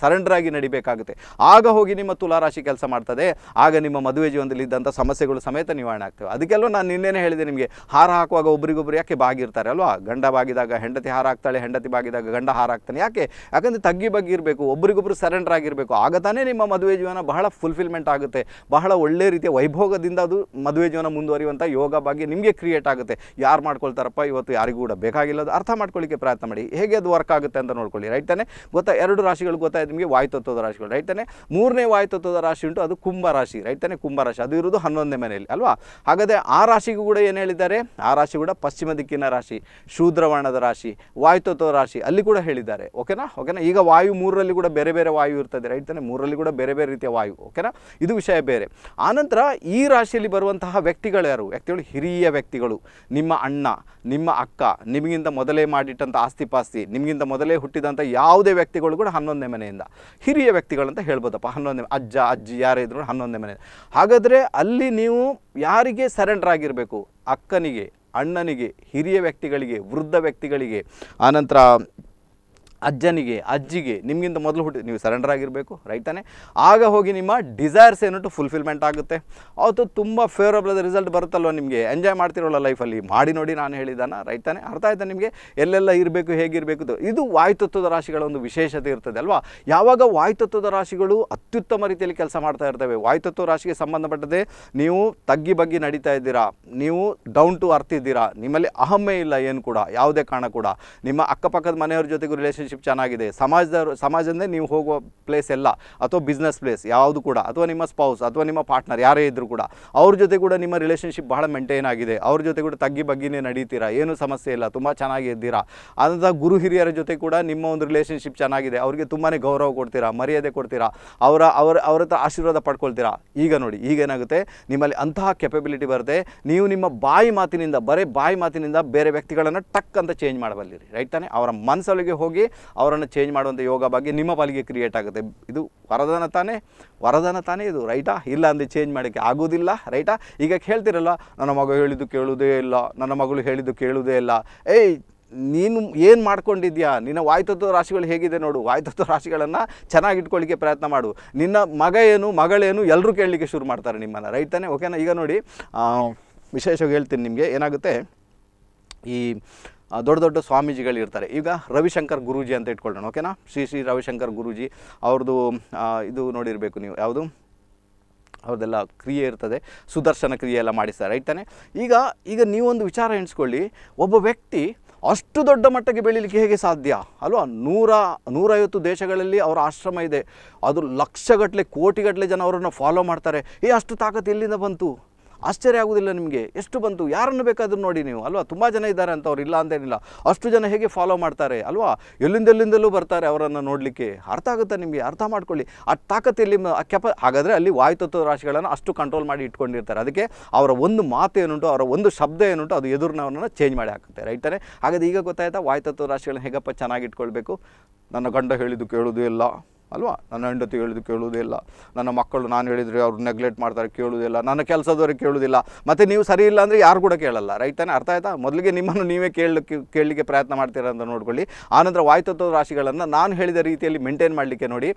ಸರೌಂಡ್ ಆಗಿ ನಡಿಬೇಕಾಗುತ್ತೆ ಆಗ ಹೋಗಿ ನಿಮ್ಮ ತುಲಾರಾಶಿ ಕೆಲಸ ಮಾಡ್ತದೆ ಆಗ ನಿಮ್ಮ ಮದುವೆ ಜೀವನದಲ್ಲಿ ಇದ್ದಂಥ ಸಮಸ್ಯೆಗಳು ಸಮೇತ ನಿವಾರಣೆ ಆಗ್ತವೆ ಅದಕ್ಕೆಲ್ಲೂ ನಾನು ನಿನ್ನೇನೆ ಹೇಳಿದೆ ನಿಮಗೆ ಹಾರ ಹಾಕುವಾಗ ಒಬ್ರಿಗೊಬ್ರು ಯಾಕೆ ಬಾಗಿರ್ತಾರೆ ಅಲ್ವಾ ಗಂಡ ಬಾಗಿದಾಗ ಹೆಂಡತಿ ಹಾರ ಹಾಕ್ತಾಳೆ ಹೆಂಡತಿ ಬಾಗಿದಾಗ ಗಂಡ ಹಾರ ಹಾಕ್ತಾನೆ ಯಾಕೆ ಯಾಕಂದರೆ ತಗ್ಗಿ ಬಗ್ಗೆ ಇರಬೇಕು ಒಬ್ರಿಗೊಬ್ರು ಸರೆಂಡರ್ ಆಗಿರಬೇಕು ಆಗ ತಾನೇ ನಿಮ್ಮ ಮದುವೆ ಜೀವನ ಬಹಳ ಫುಲ್ಫಿಲ್ಮೆಂಟ್ ಆಗುತ್ತೆ ಬಹಳ ಒಳ್ಳೆ ರೀತಿಯ ವೈಭೋಗದಿಂದ ಅದು ಮದುವೆ ಜೀವನ ಮುಂದುವರಿಯುವಂಥ ಯೋಗ ಬಗ್ಗೆ ನಿಮಗೆ ಕ್ರಿಯೇಟ್ ಆಗುತ್ತೆ ಯಾರು ಮಾಡ್ಕೊಳ್ತಾರಪ್ಪ ಇವತ್ತು ಯಾರಿಗೂ ಕೂಡ ಅದು ಅರ್ಥ ಮಾಡ್ಕೊಳ್ಳಿಕ್ಕೆ ಪ್ರಯತ್ನ ಮಾಡಿ ಹೇಗೆ ಅದು ವರ್ಕ್ ಎಷ್ಟಾಗುತ್ತೆ ಅಂತ ನೋಡ್ಕೊಳ್ಳಿ ರೈಟ್ ತಾನೆ ಗೊತ್ತಾ ಎರಡು ರಾಶಿಗಳು ಗೊತ್ತಾಯ್ತು ನಿಮಗೆ ವಾಯುತತ್ವದ ರಾಶಿಗಳು ರೈಟ್ ತಾನೆ ಮೂರನೇ ವಾಯುತತ್ವದ ರಾಶಿ ಉಂಟು ಅದು ಕುಂಭ ರಾಶಿ ರೈಟ್ ತಾನೆ ಕುಂಭ ರಾಶಿ ಅದು ಇರೋದು ಹನ್ನೊಂದನೇ ಮನೆಯಲ್ಲಿ ಅಲ್ವಾ ಹಾಗಾದರೆ ಆ ರಾಶಿಗೂ ಕೂಡ ಏನು ಹೇಳಿದ್ದಾರೆ ಆ ರಾಶಿ ಕೂಡ ಪಶ್ಚಿಮ ದಿಕ್ಕಿನ ರಾಶಿ ಶೂದ್ರವರ್ಣದ ರಾಶಿ ವಾಯುತತ್ವದ ರಾಶಿ ಅಲ್ಲಿ ಕೂಡ ಹೇಳಿದ್ದಾರೆ ಓಕೆನಾ ಓಕೆನಾ ಈಗ ವಾಯು ಮೂರರಲ್ಲಿ ಕೂಡ ಬೇರೆ ಬೇರೆ ವಾಯು ಇರ್ತದೆ ರೈಟ್ ತಾನೆ ಮೂರರಲ್ಲಿ ಕೂಡ ಬೇರೆ ಬೇರೆ ರೀತಿಯ ವಾಯು ಓಕೆನಾ ಇದು ವಿಷಯ ಬೇರೆ ಆನಂತರ ಈ ರಾಶಿಯಲ್ಲಿ ಬರುವಂತಹ ವ್ಯಕ್ತಿಗಳು ಯಾರು ವ್ಯಕ್ತಿಗಳು ಹಿರಿಯ ವ್ಯಕ್ತಿಗಳು ನಿಮ್ಮ ಅಣ್ಣ ನಿಮ್ಮ ಅಕ್ಕ ನಿಮಗಿಂತ ಮೊದಲೇ ಮಾಡಿಟ್ಟಂಥ ಆಸ್ತಿ ಪಾಸ್ತಿ ನಿಮಗಿಂತ ಮೊದಲೇ ಹುಟ್ಟಿದಂಥ ಯಾವುದೇ ವ್ಯಕ್ತಿಗಳು ಕೂಡ ಹನ್ನೊಂದನೇ ಮನೆಯಿಂದ ಹಿರಿಯ ಅಂತ ಹೇಳ್ಬೋದಪ್ಪ ಹನ್ನೊಂದನೇ ಅಜ್ಜ ಅಜ್ಜಿ ಯಾರೇ ಇದ್ರು ಹನ್ನೊಂದನೇ ಮನೆ ಹಾಗಾದರೆ ಅಲ್ಲಿ ನೀವು ಯಾರಿಗೆ ಸರೆಂಡರ್ ಆಗಿರಬೇಕು ಅಕ್ಕನಿಗೆ ಅಣ್ಣನಿಗೆ ಹಿರಿಯ ವ್ಯಕ್ತಿಗಳಿಗೆ ವೃದ್ಧ ವ್ಯಕ್ತಿಗಳಿಗೆ ಆನಂತರ ಅಜ್ಜನಿಗೆ ಅಜ್ಜಿಗೆ ನಿಮಗಿಂತ ಮೊದಲು ಹುಟ್ಟಿ ನೀವು ಸರೆಂಡರ್ ಆಗಿರಬೇಕು ರೈಟ್ ಆಗ ಹೋಗಿ ನಿಮ್ಮ ಡಿಸೈರ್ಸ್ ಏನಂಟು ಫುಲ್ಫಿಲ್ಮೆಂಟ್ ಆಗುತ್ತೆ ಅವತ್ತು ತುಂಬ ಫೇವರಬಲ್ ರಿಸಲ್ಟ್ ಬರುತ್ತಲ್ವ ನಿಮಗೆ ಎಂಜಾಯ್ ಮಾಡ್ತಿರೋಲ್ಲ ಲೈಫಲ್ಲಿ ಮಾಡಿ ನೋಡಿ ನಾನು ಹೇಳಿದ್ದಾನ ರೈತನೇ ಅರ್ಥ ಆಯ್ತಾ ನಿಮಗೆ ಎಲ್ಲೆಲ್ಲ ಇರಬೇಕು ಹೇಗಿರಬೇಕು ಇದು ವಾಯುತತ್ವದ ರಾಶಿಗಳ ಒಂದು ವಿಶೇಷತೆ ಇರ್ತದೆ ಅಲ್ವಾ ಯಾವಾಗ ವಾಯುತತ್ವದ ರಾಶಿಗಳು ಅತ್ಯುತ್ತಮ ರೀತಿಯಲ್ಲಿ ಕೆಲಸ ಮಾಡ್ತಾ ಇರ್ತವೆ ವಾಯುತತ್ವ ರಾಶಿಗೆ ಸಂಬಂಧಪಟ್ಟದೆ ನೀವು ತಗ್ಗಿ ಬಗ್ಗಿ ನಡೀತಾ ಇದ್ದೀರಾ ನೀವು ಡೌನ್ ಟು ಅರ್ತಿದ್ದೀರಾ ನಿಮ್ಮಲ್ಲಿ ಅಹಮ್ಮೆ ಇಲ್ಲ ಏನು ಕೂಡ ಯಾವುದೇ ಕಾರಣ ಕೂಡ ನಿಮ್ಮ ಅಕ್ಕಪಕ್ಕದ ಮನೆಯವ್ರ ಜೊತೆಗೂ ರಿಲೇಷನ್ಶಿಪ್ ಪಾರ್ಟ್ನರ್ಶಿಪ್ ಚೆನ್ನಾಗಿದೆ ಸಮಾಜದವರು ಸಮಾಜದಿಂದ ನೀವು ಹೋಗುವ ಪ್ಲೇಸ್ ಎಲ್ಲ ಅಥವಾ ಬಿಸ್ನೆಸ್ ಪ್ಲೇಸ್ ಯಾವುದು ಕೂಡ ಅಥವಾ ನಿಮ್ಮ ಸ್ಪೌಸ್ ಅಥವಾ ನಿಮ್ಮ ಪಾರ್ಟ್ನರ್ ಯಾರೇ ಇದ್ದರೂ ಕೂಡ ಅವ್ರ ಜೊತೆ ಕೂಡ ನಿಮ್ಮ ರಿಲೇಷನ್ಶಿಪ್ ಬಹಳ ಮೇಂಟೈನ್ ಆಗಿದೆ ಅವ್ರ ಜೊತೆ ಕೂಡ ತಗ್ಗಿ ಬಗ್ಗಿನೇ ನಡೀತೀರಾ ಏನೂ ಸಮಸ್ಯೆ ಇಲ್ಲ ತುಂಬ ಚೆನ್ನಾಗಿ ಇದ್ದೀರಾ ಅದಂಥ ಗುರು ಹಿರಿಯರ ಜೊತೆ ಕೂಡ ನಿಮ್ಮ ಒಂದು ರಿಲೇಷನ್ಶಿಪ್ ಚೆನ್ನಾಗಿದೆ ಅವರಿಗೆ ತುಂಬಾ ಗೌರವ ಕೊಡ್ತೀರಾ ಮರ್ಯಾದೆ ಕೊಡ್ತೀರಾ ಅವರ ಅವರ ಅವ್ರ ಹತ್ರ ಆಶೀರ್ವಾದ ಪಡ್ಕೊಳ್ತೀರಾ ಈಗ ನೋಡಿ ಈಗೇನಾಗುತ್ತೆ ನಿಮ್ಮಲ್ಲಿ ಅಂತಹ ಕೆಪಬಿಲಿಟಿ ಬರುತ್ತೆ ನೀವು ನಿಮ್ಮ ಬಾಯಿ ಮಾತಿನಿಂದ ಬರೇ ಬಾಯಿ ಮಾತಿನಿಂದ ಬೇರೆ ವ್ಯಕ್ತಿಗಳನ್ನು ಟಕ್ ಅಂತ ಚೇಂಜ್ ಮಾಡಬಲ್ಲಿರಿ ರೈಟ್ ತಾನೆ ಅವರ ಮನಸ್ಸೊಳಗೆ ಹೋಗಿ ಅವರನ್ನು ಚೇಂಜ್ ಮಾಡುವಂಥ ಯೋಗ ಬಗ್ಗೆ ನಿಮ್ಮ ಪಾಲಿಗೆ ಕ್ರಿಯೇಟ್ ಆಗುತ್ತೆ ಇದು ವರದಾನ ತಾನೇ ವರದಾನ ತಾನೇ ಇದು ರೈಟಾ ಇಲ್ಲ ಅಂದರೆ ಚೇಂಜ್ ಮಾಡೋಕ್ಕೆ ಆಗೋದಿಲ್ಲ ರೈಟಾ ಈಗ ಕೇಳ್ತಿರಲ್ಲ ನನ್ನ ಮಗ ಹೇಳಿದ್ದು ಕೇಳೋದೇ ಇಲ್ಲ ನನ್ನ ಮಗಳು ಹೇಳಿದ್ದು ಕೇಳೋದೇ ಇಲ್ಲ ಏಯ್ ನೀನು ಏನು ಮಾಡ್ಕೊಂಡಿದ್ಯಾ ನಿನ್ನ ವಾಯ್ತತ್ವ ರಾಶಿಗಳು ಹೇಗಿದೆ ನೋಡು ವಾಯ್ತತ್ವ ರಾಶಿಗಳನ್ನು ಚೆನ್ನಾಗಿಟ್ಕೊಳ್ಳಿಕ್ಕೆ ಪ್ರಯತ್ನ ಮಾಡು ನಿನ್ನ ಮಗ ಏನು ಮಗಳೇನು ಎಲ್ಲರೂ ಕೇಳಲಿಕ್ಕೆ ಶುರು ಮಾಡ್ತಾರೆ ನಿಮ್ಮನ್ನು ರೈತನೇ ಓಕೆನಾ ಈಗ ನೋಡಿ ವಿಶೇಷವಾಗಿ ಹೇಳ್ತೀನಿ ನಿಮಗೆ ಏನಾಗುತ್ತೆ ಈ ದೊಡ್ಡ ದೊಡ್ಡ ಸ್ವಾಮೀಜಿಗಳಿರ್ತಾರೆ ಈಗ ರವಿಶಂಕರ್ ಗುರೂಜಿ ಅಂತ ಇಟ್ಕೊಳ್ಳೋಣ ಓಕೆನಾ ಶ್ರೀ ಶ್ರೀ ರವಿಶಂಕರ್ ಗುರೂಜಿ ಅವ್ರದ್ದು ಇದು ನೋಡಿರಬೇಕು ನೀವು ಯಾವುದು ಅವ್ರದ್ದೆಲ್ಲ ಕ್ರಿಯೆ ಇರ್ತದೆ ಸುದರ್ಶನ ಕ್ರಿಯೆ ಎಲ್ಲ ಮಾಡಿಸ್ತಾರೆ ರೈಟ್ ತಾನೆ ಈಗ ಈಗ ನೀವೊಂದು ವಿಚಾರ ಎಣಿಸ್ಕೊಳ್ಳಿ ಒಬ್ಬ ವ್ಯಕ್ತಿ ಅಷ್ಟು ದೊಡ್ಡ ಮಟ್ಟಕ್ಕೆ ಬೆಳೀಲಿಕ್ಕೆ ಹೇಗೆ ಸಾಧ್ಯ ಅಲ್ವಾ ನೂರ ನೂರೈವತ್ತು ದೇಶಗಳಲ್ಲಿ ಅವರ ಆಶ್ರಮ ಇದೆ ಅದು ಲಕ್ಷಗಟ್ಟಲೆ ಕೋಟಿಗಟ್ಟಲೆ ಜನ ಅವರನ್ನು ಫಾಲೋ ಮಾಡ್ತಾರೆ ಏ ಅಷ್ಟು ತಾಕತ್ತು ಎಲ್ಲಿಂದ ಬಂತು ಆಶ್ಚರ್ಯ ಆಗುವುದಿಲ್ಲ ನಿಮಗೆ ಎಷ್ಟು ಬಂತು ಯಾರನ್ನು ಬೇಕಾದರೂ ನೋಡಿ ನೀವು ಅಲ್ವಾ ತುಂಬ ಜನ ಇದ್ದಾರೆ ಅಂತ ಅವ್ರು ಇಲ್ಲ ಅಂತೇನಿಲ್ಲ ಅಷ್ಟು ಜನ ಹೇಗೆ ಫಾಲೋ ಮಾಡ್ತಾರೆ ಅಲ್ವಾ ಎಲ್ಲಿಂದೆಲ್ಲಿಂದಲೂ ಬರ್ತಾರೆ ಅವರನ್ನು ನೋಡಲಿಕ್ಕೆ ಅರ್ಥ ಆಗುತ್ತಾ ನಿಮಗೆ ಅರ್ಥ ಮಾಡ್ಕೊಳ್ಳಿ ಆ ತಾಕತ್ತಲ್ಲಿ ಇಲ್ಲಿ ಕೆಪ ಹಾಗಾದರೆ ಅಲ್ಲಿ ವಾಯುತತ್ವ ರಾಶಿಗಳನ್ನು ಅಷ್ಟು ಕಂಟ್ರೋಲ್ ಮಾಡಿ ಇಟ್ಕೊಂಡಿರ್ತಾರೆ ಅದಕ್ಕೆ ಅವರ ಒಂದು ಮಾತು ಏನುಂಟು ಅವರ ಒಂದು ಶಬ್ದ ಏನುಂಟು ಅದು ಎದುರಿನವ್ರನ್ನ ಚೇಂಜ್ ಮಾಡಿ ಹಾಕುತ್ತೆ ರೈತನೇ ಹಾಗಾದರೆ ಈಗ ಗೊತ್ತಾಯ್ತಾ ವಾಯುತತ್ವ ರಾಶಿಗಳನ್ನ ಹೇಗಪ್ಪ ಚೆನ್ನಾಗಿ ಇಟ್ಕೊಳ್ಬೇಕು ನನ್ನ ಗಂಡ ಹೇಳಿದ್ದು ಕೇಳೋದು ಎಲ್ಲ ಅಲ್ವಾ ನನ್ನ ಹೆಂಡತಿ ಹೇಳಿದ್ದು ಕೇಳುವುದಿಲ್ಲ ನನ್ನ ಮಕ್ಕಳು ನಾನು ಹೇಳಿದರೆ ಅವ್ರು ನೆಗ್ಲೆಕ್ಟ್ ಮಾಡ್ತಾರೆ ಕೇಳುವುದಿಲ್ಲ ನನ್ನ ಕೆಲಸದವ್ರಿಗೆ ಕೇಳುವುದಿಲ್ಲ ಮತ್ತು ನೀವು ಸರಿ ಇಲ್ಲ ಅಂದರೆ ಯಾರು ಕೂಡ ಕೇಳಲ್ಲ ರೈತನೇ ಅರ್ಥ ಆಯ್ತಾ ಮೊದಲಿಗೆ ನಿಮ್ಮನ್ನು ನೀವೇ ಕೇಳಲಿಕ್ಕೆ ಕೇಳಲಿಕ್ಕೆ ಪ್ರಯತ್ನ ಮಾಡ್ತೀರ ಅಂತ ನೋಡ್ಕೊಳ್ಳಿ ಆನಂತರ ವಾಯುತತ್ವ ರಾಶಿಗಳನ್ನು ನಾನು ಹೇಳಿದ ರೀತಿಯಲ್ಲಿ ಮೇಂಟೈನ್ ಮಾಡಲಿಕ್ಕೆ ನೋಡಿ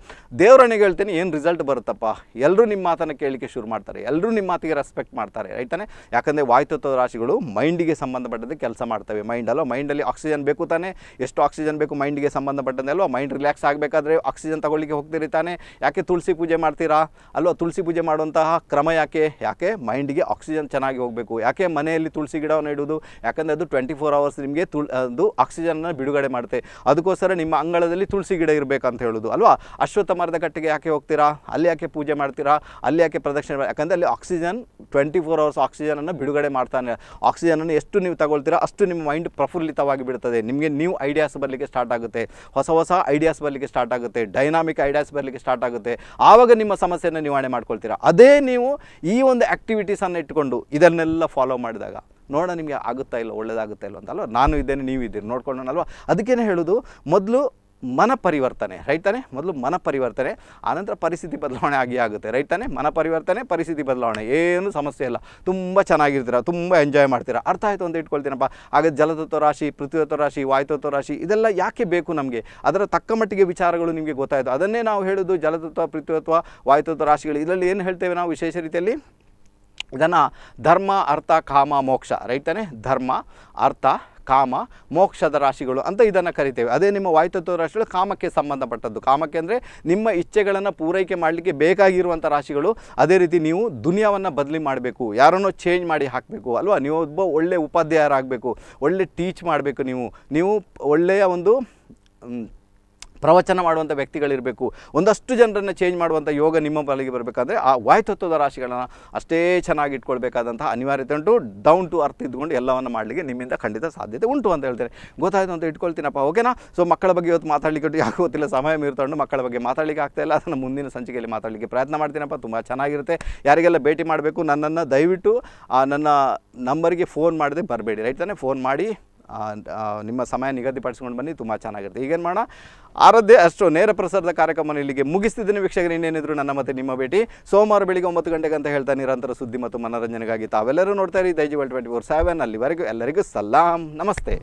ದೇವರನ್ನಿಗೆ ಹೇಳ್ತೀನಿ ಏನು ರಿಸಲ್ಟ್ ಬರುತ್ತಪ್ಪ ಎಲ್ಲರೂ ನಿಮ್ಮ ಮಾತನ್ನು ಕೇಳಲಿಕ್ಕೆ ಶುರು ಮಾಡ್ತಾರೆ ಎಲ್ಲರೂ ನಿಮ್ಮ ಮಾತಿಗೆ ರೆಸ್ಪೆಕ್ಟ್ ಮಾಡ್ತಾರೆ ರೈತನೇ ಯಾಕಂದರೆ ವಾಯುತತ್ವ ರಾಶಿಗಳು ಮೈಂಡಿಗೆ ಸಂಬಂಧಪಟ್ಟಂತೆ ಕೆಲಸ ಮಾಡ್ತವೆ ಮೈಂಡ್ ಅಲ್ವಾ ಮೈಂಡಲ್ಲಿ ಆಕ್ಸಿಜನ್ ಬೇಕು ತಾನೇ ಎಷ್ಟು ಆಕ್ಸಿಜನ್ ಬೇಕು ಮೈಂಡಿಗೆ ಸಂಬಂಧಪಟ್ಟಂತೆ ಅಲ್ವಾ ಮೈಂಡ್ ರಿಲ್ಯಾಕ್ಸ್ ಆಗಬೇಕಾದ್ರೆ ಆಕ್ಸಿಜನ್ ತಗೊಳ್ಳಿ ತಗೊಳ್ಳಿಕ್ಕೆ ಹೋಗ್ತೀರಿ ತಾನೆ ಯಾಕೆ ತುಳಸಿ ಪೂಜೆ ಮಾಡ್ತೀರಾ ಅಲ್ವಾ ತುಳಸಿ ಪೂಜೆ ಮಾಡುವಂತಹ ಕ್ರಮ ಯಾಕೆ ಯಾಕೆ ಮೈಂಡಿಗೆ ಆಕ್ಸಿಜನ್ ಚೆನ್ನಾಗಿ ಹೋಗಬೇಕು ಯಾಕೆ ಮನೆಯಲ್ಲಿ ತುಳಸಿ ಗಿಡವನ್ನು ಇಡುವುದು ಯಾಕಂದರೆ ಅದು ಟ್ವೆಂಟಿ ಫೋರ್ ಅವರ್ಸ್ ನಿಮಗೆ ತುಳ್ ಅದು ಆಕ್ಸಿಜನ್ನ ಬಿಡುಗಡೆ ಮಾಡುತ್ತೆ ಅದಕ್ಕೋಸ್ಕರ ನಿಮ್ಮ ಅಂಗಳದಲ್ಲಿ ತುಳಸಿ ಗಿಡ ಇರಬೇಕಂತ ಹೇಳೋದು ಅಲ್ವಾ ಅಶ್ವತ್ಥ ಮರದ ಕಟ್ಟಿಗೆ ಯಾಕೆ ಹೋಗ್ತೀರಾ ಅಲ್ಲಿ ಯಾಕೆ ಪೂಜೆ ಮಾಡ್ತೀರಾ ಅಲ್ಲಿ ಯಾಕೆ ಪ್ರದಕ್ಷಿಣೆ ಯಾಕಂದರೆ ಅಲ್ಲಿ ಆಕ್ಸಿಜನ್ ಟ್ವೆಂಟಿ ಫೋರ್ ಅವರ್ಸ್ ಆಕ್ಸಿಜನನ್ನು ಬಿಡುಗಡೆ ಮಾಡ್ತಾನೆ ಆಕ್ಸಿಜನನ್ನು ಎಷ್ಟು ನೀವು ತಗೊಳ್ತೀರಾ ಅಷ್ಟು ನಿಮ್ಮ ಮೈಂಡ್ ಪ್ರಫುಲ್ಲಿತವಾಗಿ ಬಿಡುತ್ತದೆ ನಿಮಗೆ ನ್ಯೂ ಐಡಿಯಾಸ್ ಬರಲಿಕ್ಕೆ ಸ್ಟಾರ್ಟ್ ಆಗುತ್ತೆ ಹೊಸ ಹೊಸ ಐಡಿಯಾಸ್ ಬರಲಿಕ್ಕೆ ಸ್ಟಾರ್ಟ್ ಆಗುತ್ತೆ ಡೈನಾಮಿಕ್ ಎಕನಾಮಿಕ್ ಐಡಿಯಾಸ್ ಬರಲಿಕ್ಕೆ ಸ್ಟಾರ್ಟ್ ಆಗುತ್ತೆ ಆವಾಗ ನಿಮ್ಮ ಸಮಸ್ಯೆಯನ್ನು ನಿವಾರಣೆ ಮಾಡ್ಕೊಳ್ತೀರಾ ಅದೇ ನೀವು ಈ ಒಂದು ಆ್ಯಕ್ಟಿವಿಟೀಸನ್ನು ಇಟ್ಕೊಂಡು ಇದನ್ನೆಲ್ಲ ಫಾಲೋ ಮಾಡಿದಾಗ ನೋಡೋಣ ನಿಮಗೆ ಆಗುತ್ತಾ ಇಲ್ಲ ಒಳ್ಳೆಯದಾಗುತ್ತಾ ಇಲ್ಲ ಅಂತಲ್ವ ನಾನು ಇದ್ದೇನೆ ನೀವು ಇದ್ದೀರಿ ನೋಡ್ಕೊಳ್ಳೋಣ ಅಲ್ವಾ ಅದಕ್ಕೇನೆ ಹೇಳೋದು ಮೊದಲು ಮನ ಪರಿವರ್ತನೆ ರೈಟ್ ತಾನೆ ಮೊದಲು ಮನ ಪರಿವರ್ತನೆ ಆನಂತರ ಪರಿಸ್ಥಿತಿ ಬದಲಾವಣೆ ಆಗಿ ಆಗುತ್ತೆ ರೈಟ್ ತಾನೆ ಮನ ಪರಿವರ್ತನೆ ಪರಿಸ್ಥಿತಿ ಬದಲಾವಣೆ ಏನು ಸಮಸ್ಯೆ ಇಲ್ಲ ತುಂಬ ಚೆನ್ನಾಗಿರ್ತೀರ ತುಂಬ ಎಂಜಾಯ್ ಮಾಡ್ತೀರಾ ಅರ್ಥ ಆಯಿತು ಅಂತ ಇಟ್ಕೊಳ್ತೀನಪ್ಪ ಹಾಗೆ ಜಲತತ್ವ ರಾಶಿ ಪೃಥ್ವಿತ್ವ ರಾಶಿ ವಾಯುತತ್ವ ರಾಶಿ ಇದೆಲ್ಲ ಯಾಕೆ ಬೇಕು ನಮಗೆ ಅದರ ತಕ್ಕ ಮಟ್ಟಿಗೆ ವಿಚಾರಗಳು ನಿಮಗೆ ಗೊತ್ತಾಯಿತು ಅದನ್ನೇ ನಾವು ಹೇಳೋದು ಜಲತತ್ವ ಪೃಥ್ವಿತ್ವ ವಾಯುತತ್ವ ರಾಶಿಗಳು ಇದರಲ್ಲಿ ಏನು ಹೇಳ್ತೇವೆ ನಾವು ವಿಶೇಷ ರೀತಿಯಲ್ಲಿ ಇದನ್ನು ಧರ್ಮ ಅರ್ಥ ಕಾಮ ಮೋಕ್ಷ ರೈಟ್ ತಾನೆ ಧರ್ಮ ಅರ್ಥ ಕಾಮ ಮೋಕ್ಷದ ರಾಶಿಗಳು ಅಂತ ಇದನ್ನು ಕರಿತೇವೆ ಅದೇ ನಿಮ್ಮ ವಾಯುತತ್ವ ರಾಶಿಗಳು ಕಾಮಕ್ಕೆ ಸಂಬಂಧಪಟ್ಟದ್ದು ಕಾಮಕ್ಕೆ ಅಂದರೆ ನಿಮ್ಮ ಇಚ್ಛೆಗಳನ್ನು ಪೂರೈಕೆ ಮಾಡಲಿಕ್ಕೆ ಬೇಕಾಗಿರುವಂಥ ರಾಶಿಗಳು ಅದೇ ರೀತಿ ನೀವು ದುನಿಯಾವನ್ನು ಬದಲಿ ಮಾಡಬೇಕು ಯಾರನ್ನೋ ಚೇಂಜ್ ಮಾಡಿ ಹಾಕಬೇಕು ಅಲ್ವಾ ನೀವು ಒಬ್ಬ ಒಳ್ಳೆಯ ಉಪಾಧ್ಯಾಯರಾಗಬೇಕು ಒಳ್ಳೆ ಟೀಚ್ ಮಾಡಬೇಕು ನೀವು ನೀವು ಒಳ್ಳೆಯ ಒಂದು ಪ್ರವಚನ ಮಾಡುವಂಥ ವ್ಯಕ್ತಿಗಳಿರಬೇಕು ಒಂದಷ್ಟು ಜನರನ್ನು ಚೇಂಜ್ ಮಾಡುವಂಥ ಯೋಗ ನಿಮ್ಮ ಬಳಿಗೆ ಬರಬೇಕಾದ್ರೆ ಆ ವಾಯುತತ್ವದ ರಾಶಿಗಳನ್ನು ಅಷ್ಟೇ ಚೆನ್ನಾಗಿ ಇಟ್ಕೊಳ್ಬೇಕಾದಂಥ ಅನಿವಾರ್ಯತೆ ಉಂಟು ಡೌನ್ ಟು ಅರ್ತ್ ಇದ್ದುಕೊಂಡು ಎಲ್ಲವನ್ನು ಮಾಡಲಿಕ್ಕೆ ನಿಮ್ಮಿಂದ ಖಂಡಿತ ಸಾಧ್ಯತೆ ಉಂಟು ಅಂತ ಹೇಳ್ತಾರೆ ಗೊತ್ತಾಯಿತು ಅಂತ ಇಟ್ಕೊಳ್ತೀನಪ್ಪ ಓಕೆನಾ ಸೊ ಮಕ್ಕಳ ಬಗ್ಗೆ ಇವತ್ತು ಮಾತಾಡಲಿಕ್ಕೆ ಯಾಕೆ ಗೊತ್ತಿಲ್ಲ ಸಮಯ ಮೀರ್ತಕೊಂಡು ಮಕ್ಕಳ ಬಗ್ಗೆ ಮಾತಾಡಲಿಕ್ಕೆ ಇಲ್ಲ ಅದನ್ನು ಮುಂದಿನ ಸಂಚಿಕೆಯಲ್ಲಿ ಮಾತಾಡಲಿಕ್ಕೆ ಪ್ರಯತ್ನ ಮಾಡ್ತೀನಪ್ಪ ತುಂಬ ಚೆನ್ನಾಗಿರುತ್ತೆ ಯಾರಿಗೆಲ್ಲ ಭೇಟಿ ಮಾಡಬೇಕು ನನ್ನನ್ನು ದಯವಿಟ್ಟು ನನ್ನ ನಂಬರಿಗೆ ಫೋನ್ ಮಾಡದೆ ಬರಬೇಡಿ ರೈಟ್ ತಾನೇ ಫೋನ್ ಮಾಡಿ ನಿಮ್ಮ ಸಮಯ ನಿಗದಿಪಡಿಸ್ಕೊಂಡು ಬನ್ನಿ ತುಂಬ ಚೆನ್ನಾಗಿರುತ್ತೆ ಈಗೇನು ಮಾಡೋಣ ಆರಾಧ್ಯ ಅಷ್ಟು ನೇರ ಪ್ರಸಾರದ ಕಾರ್ಯಕ್ರಮವನ್ನು ಇಲ್ಲಿಗೆ ಮುಗಿಸ್ತಿದ್ದೀನಿ ವೀಕ್ಷಕರು ಇನ್ನೇನಿದ್ರು ನನ್ನ ಮತ್ತೆ ನಿಮ್ಮ ಭೇಟಿ ಸೋಮವಾರ ಬೆಳಿಗ್ಗೆ ಒಂಬತ್ತು ಗಂಟೆಗೆ ಅಂತ ಹೇಳ್ತಾ ನಿರಂತರ ಸುದ್ದಿ ಮತ್ತು ಮನೋರಂಜನೆಗಾಗಿ ತಾವೆಲ್ಲರೂ ನೋಡ್ತಾ ಇರಿ Daiji world twenty four seven ಅಲ್ಲಿವರೆಗೂ ಎಲ್ಲರಿಗೂ ಸಲಾಂ ನಮಸ್ತೆ